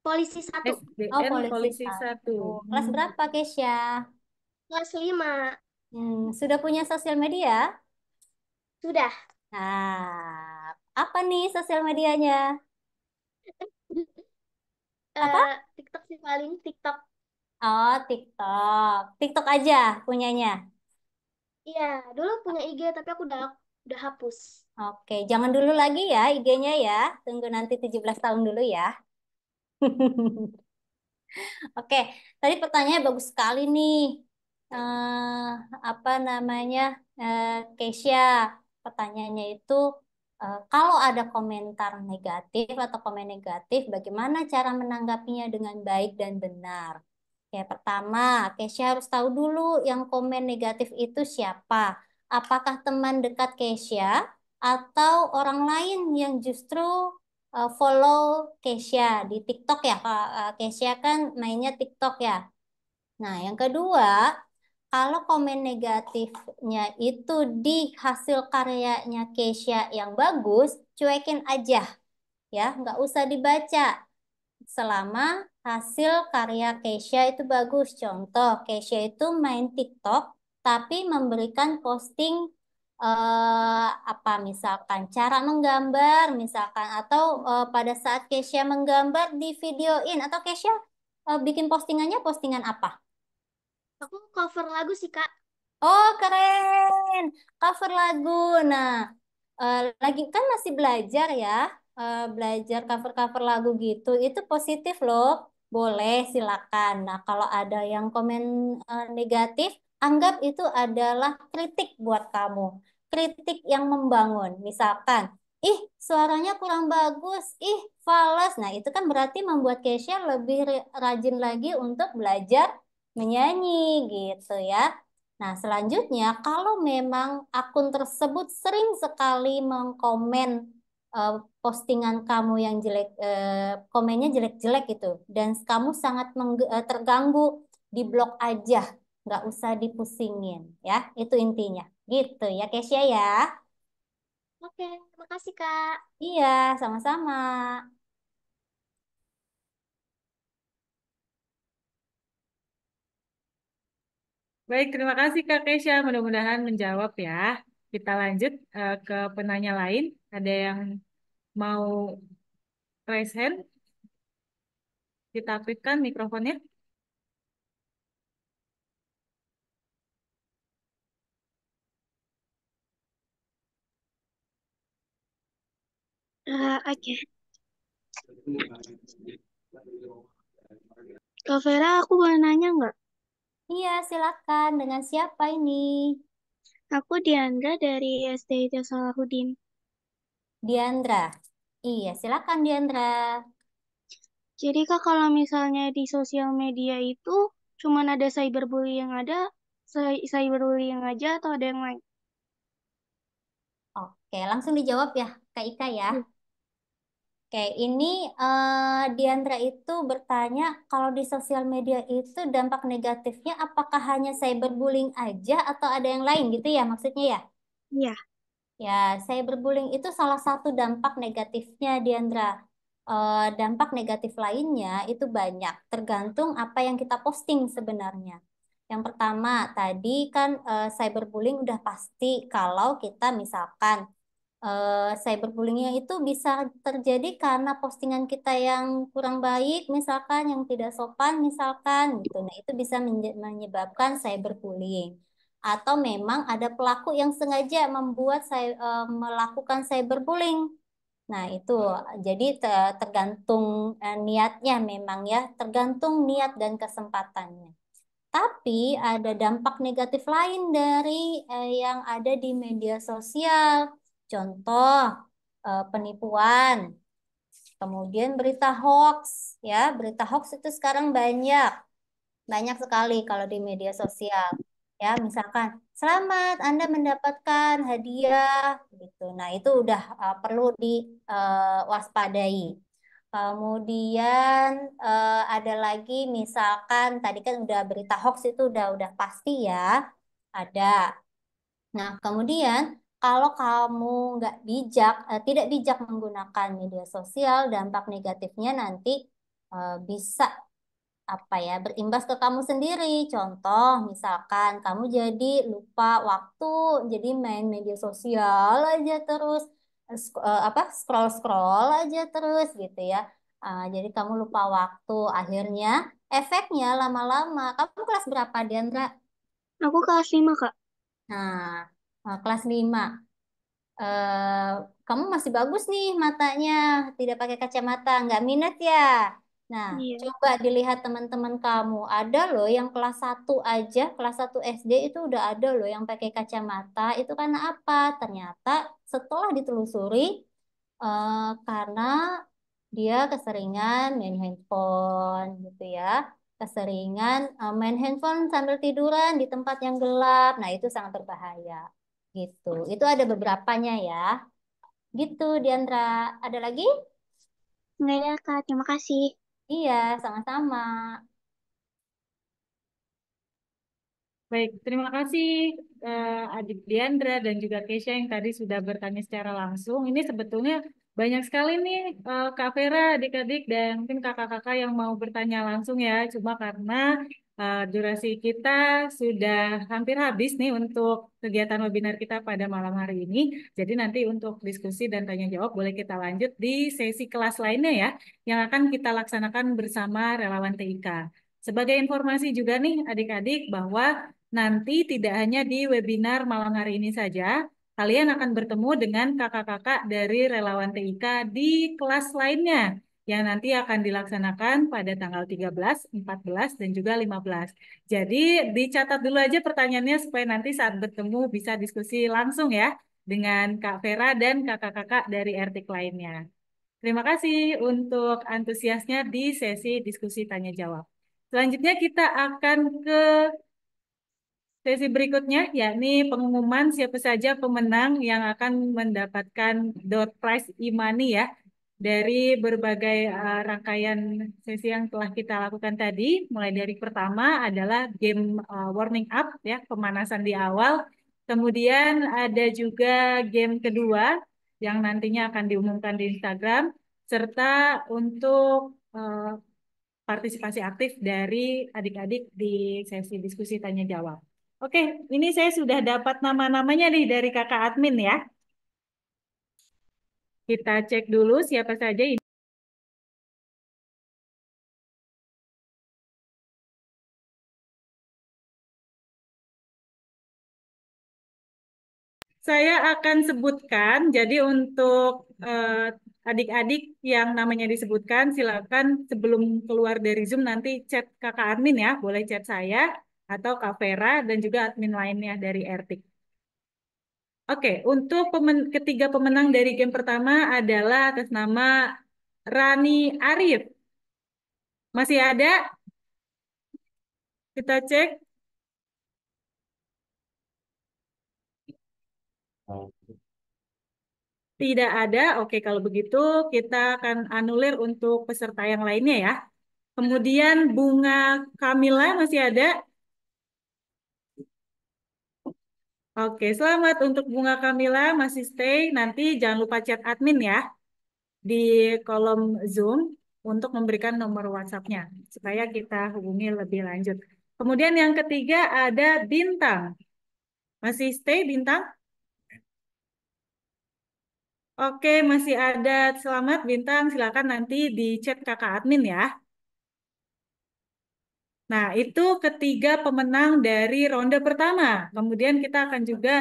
F: Polisi 1. SDN oh, Polisi, Polisi 1. 1. Hmm. Kelas berapa, Kesia? Kelas 5. Hmm, sudah punya sosial media? Sudah. Nah, apa nih sosial medianya? (laughs) Eh, apa? Uh, TikTok sih paling TikTok. Oh, TikTok. TikTok aja punyanya. Iya, dulu punya IG tapi aku udah udah hapus. Oke, jangan dulu lagi ya IG-nya ya. Tunggu nanti 17 tahun dulu ya. (laughs) Oke, tadi pertanyaannya bagus sekali nih. Eh, apa namanya? Eh, Kesia, pertanyaannya itu eh, kalau ada komentar negatif atau komen negatif, bagaimana cara menanggapinya dengan baik dan benar? Ya, pertama, Kesia harus tahu dulu yang komen negatif itu siapa. Apakah teman dekat Kesia atau orang lain yang justru e, follow Kesia di TikTok ya. E, Kesia kan mainnya TikTok ya. Nah, yang kedua, kalau komen negatifnya itu di hasil karyanya Kesia yang bagus, cuekin aja. Ya, nggak usah dibaca selama hasil karya Keisha itu bagus. Contoh, Keisha itu main TikTok tapi memberikan posting eh, apa misalkan cara menggambar misalkan atau eh, pada saat Keisha menggambar di videoin atau Keisha eh, bikin postingannya postingan apa? Aku cover lagu sih, Kak. Oh, keren. Cover lagu. Nah, eh, lagi kan masih belajar ya uh, belajar cover-cover lagu gitu itu positif loh boleh silakan nah kalau ada yang komen uh, negatif anggap itu adalah kritik buat kamu kritik yang membangun misalkan ih suaranya kurang bagus ih falas nah itu kan berarti membuat Kesha lebih rajin lagi untuk belajar menyanyi gitu ya Nah, selanjutnya kalau memang akun tersebut sering sekali mengkomen Eh, postingan kamu yang jelek, eh, komennya jelek-jelek gitu, dan kamu sangat eh, terganggu, di blok aja, nggak usah dipusingin, ya. Itu intinya, gitu ya, Kesia ya.
A: Oke, terima kasih kak.
F: Iya, sama-sama.
D: Baik, terima kasih Kak Kesia. Mudah-mudahan menjawab ya. Kita lanjut uh, ke penanya lain. Ada yang mau raise hand? Kita aktifkan mikrofonnya.
C: Uh, Oke. Okay.
B: Kak Vera, aku boleh nanya nggak?
F: Iya, silakan. Dengan siapa ini? Aku Diandra dari SD Jasa Salahuddin. Diandra. Iya, silakan Diandra. Jadi Kak, kalau misalnya di sosial media itu cuma ada cyberbullying yang ada, cyberbullying yang aja atau ada yang lain? Oke, langsung dijawab ya Kak Ika ya. Hmm. Oke, ini uh, Diandra itu bertanya kalau di sosial media itu dampak negatifnya apakah hanya cyberbullying aja atau ada yang lain gitu ya maksudnya ya? Iya. Ya, cyberbullying itu salah satu dampak negatifnya Diandra. Uh, dampak negatif lainnya itu banyak, tergantung apa yang kita posting sebenarnya. Yang pertama tadi kan uh, cyberbullying udah pasti kalau kita misalkan Cyberbullying eh, cyberbullyingnya itu bisa terjadi karena postingan kita yang kurang baik, misalkan yang tidak sopan, misalkan gitu. Nah, itu bisa menyebabkan cyberbullying. Atau memang ada pelaku yang sengaja membuat saya eh, melakukan cyberbullying. Nah, itu jadi tergantung eh, niatnya memang ya, tergantung niat dan kesempatannya. Tapi ada dampak negatif lain dari yang ada di media sosial Contoh eh, penipuan, kemudian berita hoax, ya berita hoax itu sekarang banyak, banyak sekali kalau di media sosial. Ya, misalkan selamat Anda mendapatkan hadiah gitu. Nah, itu udah uh, perlu diwaspadai. Eh, uh, Kemudian uh, ada lagi misalkan tadi kan udah berita hoax itu udah udah pasti ya, ada. Nah, kemudian kalau kamu nggak bijak, eh, tidak bijak menggunakan media sosial, dampak negatifnya nanti eh, bisa apa ya berimbas ke kamu sendiri. Contoh, misalkan kamu jadi lupa waktu, jadi main media sosial aja terus, eh, sk eh, apa
B: scroll scroll
F: aja terus gitu ya. Eh, jadi kamu lupa waktu, akhirnya efeknya lama-lama. Kamu kelas berapa, Diandra? Aku kelas 5, Kak. Nah, Eh, kelas 5. Eh, kamu masih bagus nih matanya, tidak pakai kacamata, nggak minat ya? Nah, iya. coba dilihat teman-teman kamu. Ada loh yang kelas 1 aja, kelas 1 SD itu udah ada loh yang pakai kacamata. Itu karena apa? Ternyata setelah ditelusuri, eh, karena dia keseringan main handphone gitu ya. Keseringan eh, main handphone sambil tiduran di tempat yang gelap. Nah, itu sangat berbahaya. Gitu. Itu ada beberapanya ya. Gitu, Diandra. Ada lagi? Nggak ada, Kak. Terima kasih. Iya, sama-sama.
D: Baik, terima kasih uh, Adik Diandra dan juga Kesha yang tadi sudah bertanya secara langsung. Ini sebetulnya banyak sekali nih uh, Kak Vera, adik-adik, dan mungkin kakak-kakak yang mau bertanya langsung ya. Cuma karena Eh, durasi kita sudah hampir habis nih untuk kegiatan webinar kita pada malam hari ini. Jadi nanti untuk diskusi dan tanya jawab boleh kita lanjut di sesi kelas lainnya ya, yang akan kita laksanakan bersama relawan TIK. Sebagai informasi juga nih adik-adik bahwa nanti tidak hanya di webinar malam hari ini saja, kalian akan bertemu dengan kakak-kakak dari relawan TIK di kelas lainnya yang nanti akan dilaksanakan pada tanggal 13, 14, dan juga 15. Jadi dicatat dulu aja pertanyaannya supaya nanti saat bertemu bisa diskusi langsung ya dengan Kak Vera dan kakak-kakak dari RTK lainnya. Terima kasih untuk antusiasnya di sesi diskusi tanya-jawab. Selanjutnya kita akan ke Sesi berikutnya yakni pengumuman siapa saja pemenang yang akan mendapatkan dot price e-money ya dari berbagai uh, rangkaian sesi yang telah kita lakukan tadi, mulai dari pertama adalah game uh, eh, warming up ya, pemanasan di awal. Kemudian ada juga game kedua yang nantinya akan diumumkan di Instagram serta untuk uh, partisipasi aktif dari adik-adik di sesi diskusi tanya jawab. Oke, ini saya sudah dapat nama-namanya nih dari kakak admin ya. Kita
C: cek dulu siapa saja ini.
D: Saya akan sebutkan, jadi untuk eh, adik-adik eh, yang namanya disebutkan, silakan sebelum keluar dari Zoom nanti chat kakak admin ya, boleh chat saya atau Kak Vera dan juga admin lainnya dari ERTIK. Oke, okay, untuk pemen ketiga pemenang dari game pertama adalah atas nama Rani Arif. Masih ada? Kita cek. Tidak ada. Oke, kalau begitu kita akan anulir untuk peserta yang lainnya ya. Kemudian Bunga Kamila masih ada? Oke, selamat untuk Bunga Kamila masih stay. Nanti jangan lupa chat admin ya di kolom Zoom untuk memberikan nomor WhatsApp-nya supaya kita hubungi lebih lanjut. Kemudian yang ketiga ada Bintang. Masih stay Bintang? Oke, masih ada. Selamat Bintang, silakan nanti di chat kakak admin ya. Nah, itu ketiga pemenang dari ronde pertama. Kemudian kita akan juga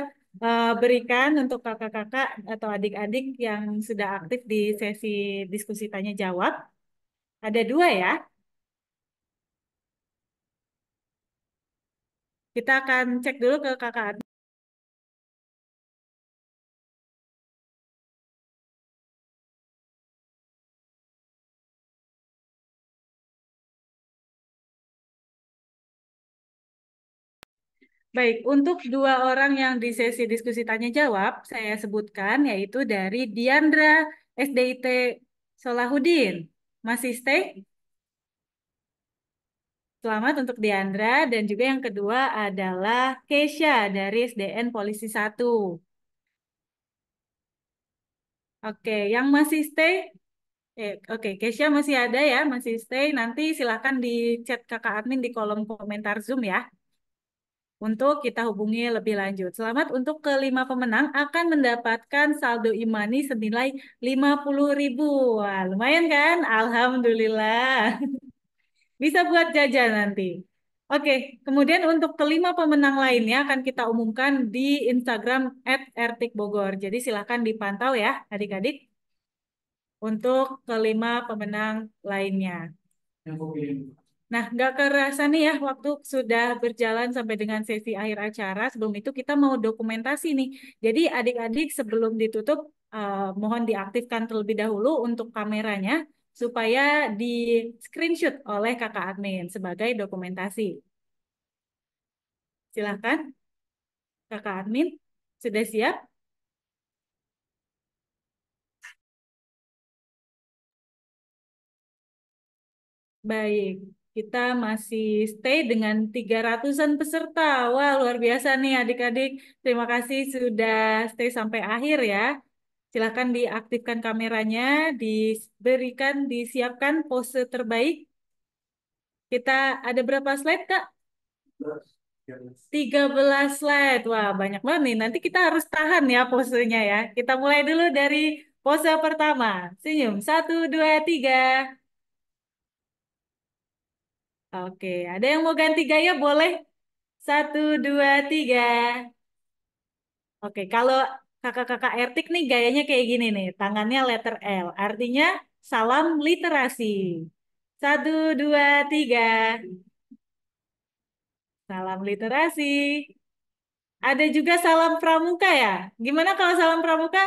D: uh, berikan untuk kakak-kakak atau adik-adik yang sudah aktif di sesi diskusi tanya jawab. Ada dua ya. Kita akan cek dulu ke kakak. Baik, untuk dua orang yang di sesi diskusi tanya jawab, saya sebutkan yaitu dari Diandra SDIT Solahudin. Masih stay? Selamat untuk Diandra dan juga yang kedua adalah Keisha dari SDN Polisi 1. Oke, yang masih stay? Eh, Oke, Keisha masih ada ya, masih stay. Nanti silakan di chat kakak admin di kolom komentar Zoom ya untuk kita hubungi lebih lanjut. Selamat untuk kelima pemenang akan mendapatkan saldo imani senilai lima puluh ribu. Wah, lumayan kan? Alhamdulillah. (laughs) Bisa buat jajan nanti. Oke, kemudian untuk kelima pemenang lainnya akan kita umumkan di Instagram @ertikbogor. Jadi silahkan dipantau ya adik-adik untuk kelima pemenang lainnya. Yang Nah, nggak kerasa nih ya waktu sudah berjalan sampai dengan sesi akhir acara. Sebelum itu kita mau dokumentasi nih. Jadi adik-adik sebelum ditutup eh, mohon diaktifkan terlebih dahulu untuk kameranya supaya di screenshot oleh kakak admin sebagai dokumentasi. Silahkan, kakak admin sudah siap? Baik kita masih stay dengan 300-an peserta. Wah, luar biasa nih adik-adik. Terima kasih sudah stay sampai akhir ya. Silahkan diaktifkan kameranya, diberikan, disiapkan pose terbaik. Kita ada berapa slide, Kak? 13 slide. Wah, banyak banget nih. Nanti kita harus tahan ya posenya ya. Kita mulai dulu dari pose pertama. Senyum. Satu, dua, tiga. Oke, ada yang mau ganti gaya boleh. Satu, dua, tiga. Oke, kalau kakak-kakak Ertik nih gayanya kayak gini nih. Tangannya letter L. Artinya salam literasi. Satu, dua, tiga. Salam literasi. Ada juga salam pramuka ya. Gimana kalau salam pramuka?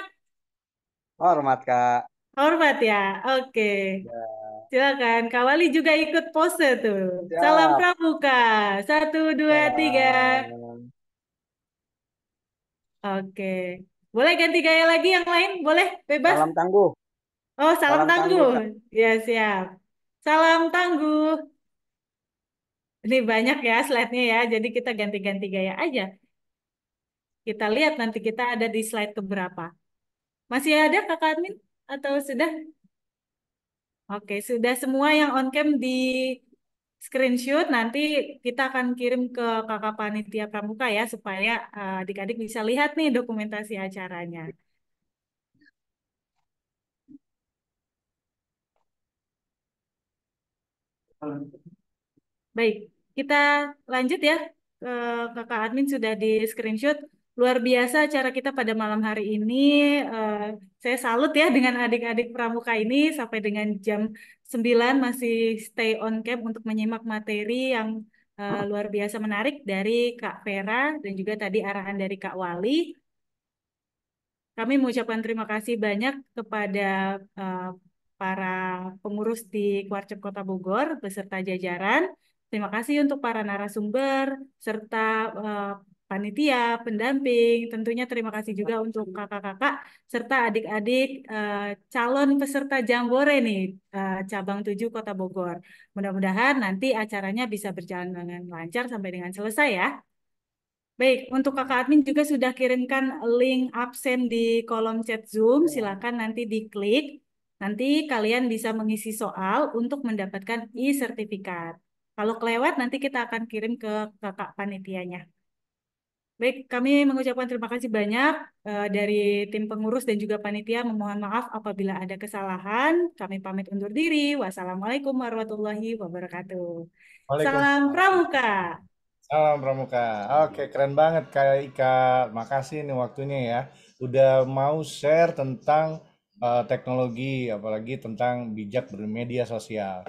E: Hormat, Kak.
D: Hormat ya. Oke. Ya. Silakan, Kak Wali juga ikut pose tuh. Ya. Salam pramuka. Satu, dua, ya. tiga. Oke. Boleh ganti gaya lagi yang lain? Boleh? Bebas? Salam tangguh. Oh, salam, salam tangguh. tangguh. Ya, siap. Salam tangguh. Ini banyak ya slide-nya ya, jadi kita ganti-ganti gaya aja. Kita lihat nanti kita ada di slide keberapa. Masih ada Kakak Admin? Atau sudah? Oke, sudah semua yang on cam di screenshot nanti kita akan kirim ke kakak panitia pramuka ya supaya eh, adik-adik uh, bisa lihat nih dokumentasi acaranya. Baik, kita lanjut ya. Eh, kakak admin sudah di screenshot luar biasa acara kita pada malam hari ini. Uh, saya salut ya dengan adik-adik pramuka ini sampai dengan jam 9 masih stay on camp untuk menyimak materi yang uh, luar biasa menarik dari Kak Vera dan juga tadi arahan dari Kak Wali. Kami mengucapkan terima kasih banyak kepada uh, para pengurus di Kuarcep Kota Bogor beserta jajaran. Terima kasih untuk para narasumber serta uh, panitia, pendamping. Tentunya terima kasih juga untuk kakak-kakak serta adik-adik uh, calon peserta Jambore nih uh, cabang 7 Kota Bogor. Mudah-mudahan nanti acaranya bisa berjalan dengan lancar sampai dengan selesai ya. Baik, untuk kakak admin juga sudah kirimkan link absen di kolom chat Zoom. Silakan nanti diklik. Nanti kalian bisa mengisi soal untuk mendapatkan e-sertifikat. Kalau kelewat nanti kita akan kirim ke kakak panitianya. Baik, kami mengucapkan terima kasih banyak uh, dari tim pengurus dan juga panitia. Memohon maaf apabila ada kesalahan. Kami pamit undur diri. Wassalamualaikum warahmatullahi wabarakatuh. Salam Pramuka.
A: Salam Pramuka. Oke, keren banget Kak Ika. Makasih nih waktunya ya. Udah mau share tentang uh, teknologi, apalagi tentang bijak bermedia sosial.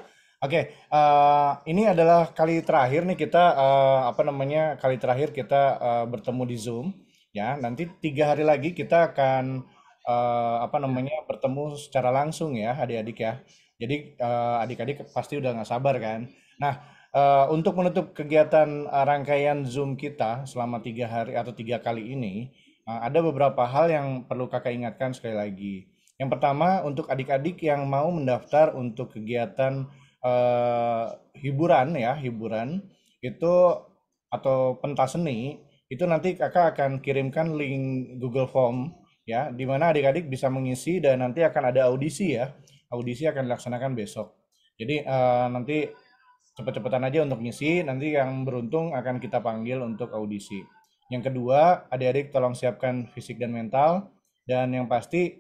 A: Oke, uh, ini adalah kali terakhir nih kita uh, apa namanya kali terakhir kita uh, bertemu di Zoom ya. Nanti tiga hari lagi kita akan uh, apa namanya bertemu secara langsung ya adik-adik ya. Jadi uh, adik-adik pasti udah nggak sabar kan. Nah uh, untuk menutup kegiatan rangkaian Zoom kita selama tiga hari atau tiga kali ini uh, ada beberapa hal yang perlu kakak ingatkan sekali lagi. Yang pertama untuk adik-adik yang mau mendaftar untuk kegiatan uh, hiburan ya hiburan itu atau pentas seni itu nanti kakak akan kirimkan link Google Form ya di mana adik-adik bisa mengisi dan nanti akan ada audisi ya audisi akan dilaksanakan besok jadi uh, nanti cepet-cepetan aja untuk ngisi nanti yang beruntung akan kita panggil untuk audisi yang kedua adik-adik tolong siapkan fisik dan mental dan yang pasti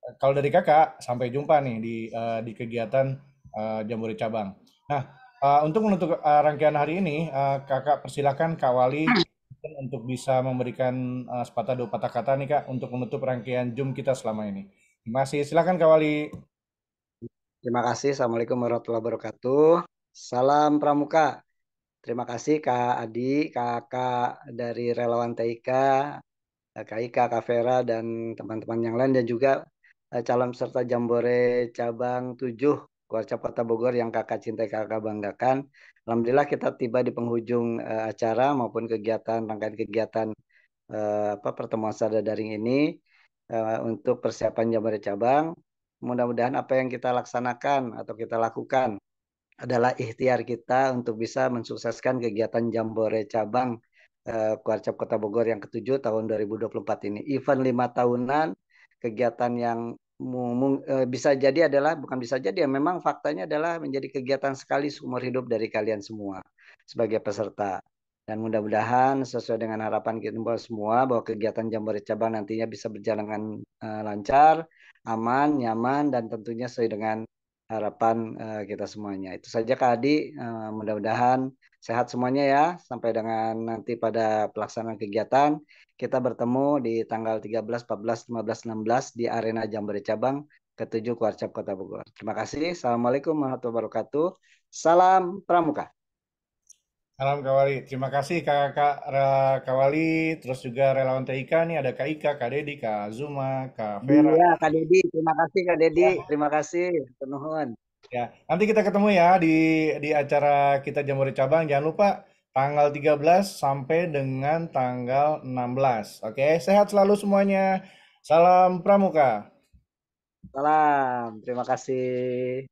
A: eh, kalau dari kakak sampai jumpa nih di uh, di kegiatan uh, Jambore cabang. Nah, uh, untuk menutup uh, rangkaian hari ini, uh, Kakak persilakan Kak Wali untuk bisa memberikan uh, sepatah dua patah kata nih Kak untuk menutup rangkaian Zoom kita selama ini. Terima kasih. Silakan Kak Wali.
E: Terima kasih. Assalamualaikum warahmatullahi wabarakatuh. Salam Pramuka. Terima kasih Kak Adi, Kakak dari relawan TIK, Kak Ika, Kak Vera, dan teman-teman yang lain, dan juga calon peserta Jambore Cabang 7 Warcap Kota Bogor yang kakak cintai kakak banggakan. Alhamdulillah kita tiba di penghujung uh, acara maupun kegiatan rangkaian kegiatan uh, apa pertemuan sada daring ini uh, untuk persiapan Jambore Cabang. Mudah-mudahan apa yang kita laksanakan atau kita lakukan adalah ikhtiar kita untuk bisa mensukseskan kegiatan Jambore Cabang eh, Kuarcap Kota Bogor yang ketujuh tahun 2024 ini. Event lima tahunan, kegiatan yang E, bisa jadi adalah bukan bisa jadi ya memang faktanya adalah menjadi kegiatan sekali seumur hidup dari kalian semua sebagai peserta dan mudah-mudahan sesuai dengan harapan kita semua bahwa kegiatan Jambore Cabang nantinya bisa berjalan dengan e, lancar, aman, nyaman dan tentunya sesuai dengan harapan uh, kita semuanya. Itu saja Kak Adi, uh, mudah-mudahan sehat semuanya ya sampai dengan nanti pada pelaksanaan kegiatan kita bertemu di tanggal 13, 14, 15, 16 di Arena Jambore Cabang ke-7 Kuarcap Kota Bogor. Terima kasih. Assalamualaikum warahmatullahi wabarakatuh. Salam Pramuka.
A: Salam Kawali. Terima kasih kakak Kak Kawali, terus juga relawan TIK nih ada Kak Ika, Kak Dedi, Kak Zuma, Kak Vera. Iya,
E: Kak Dedi. Terima kasih Kak Dedi. Ya. Terima kasih. Penuhun.
A: Ya, nanti kita ketemu ya di di acara kita jamur Cabang. Jangan lupa tanggal 13 sampai dengan tanggal 16. Oke, sehat selalu semuanya. Salam Pramuka. Salam. Terima kasih.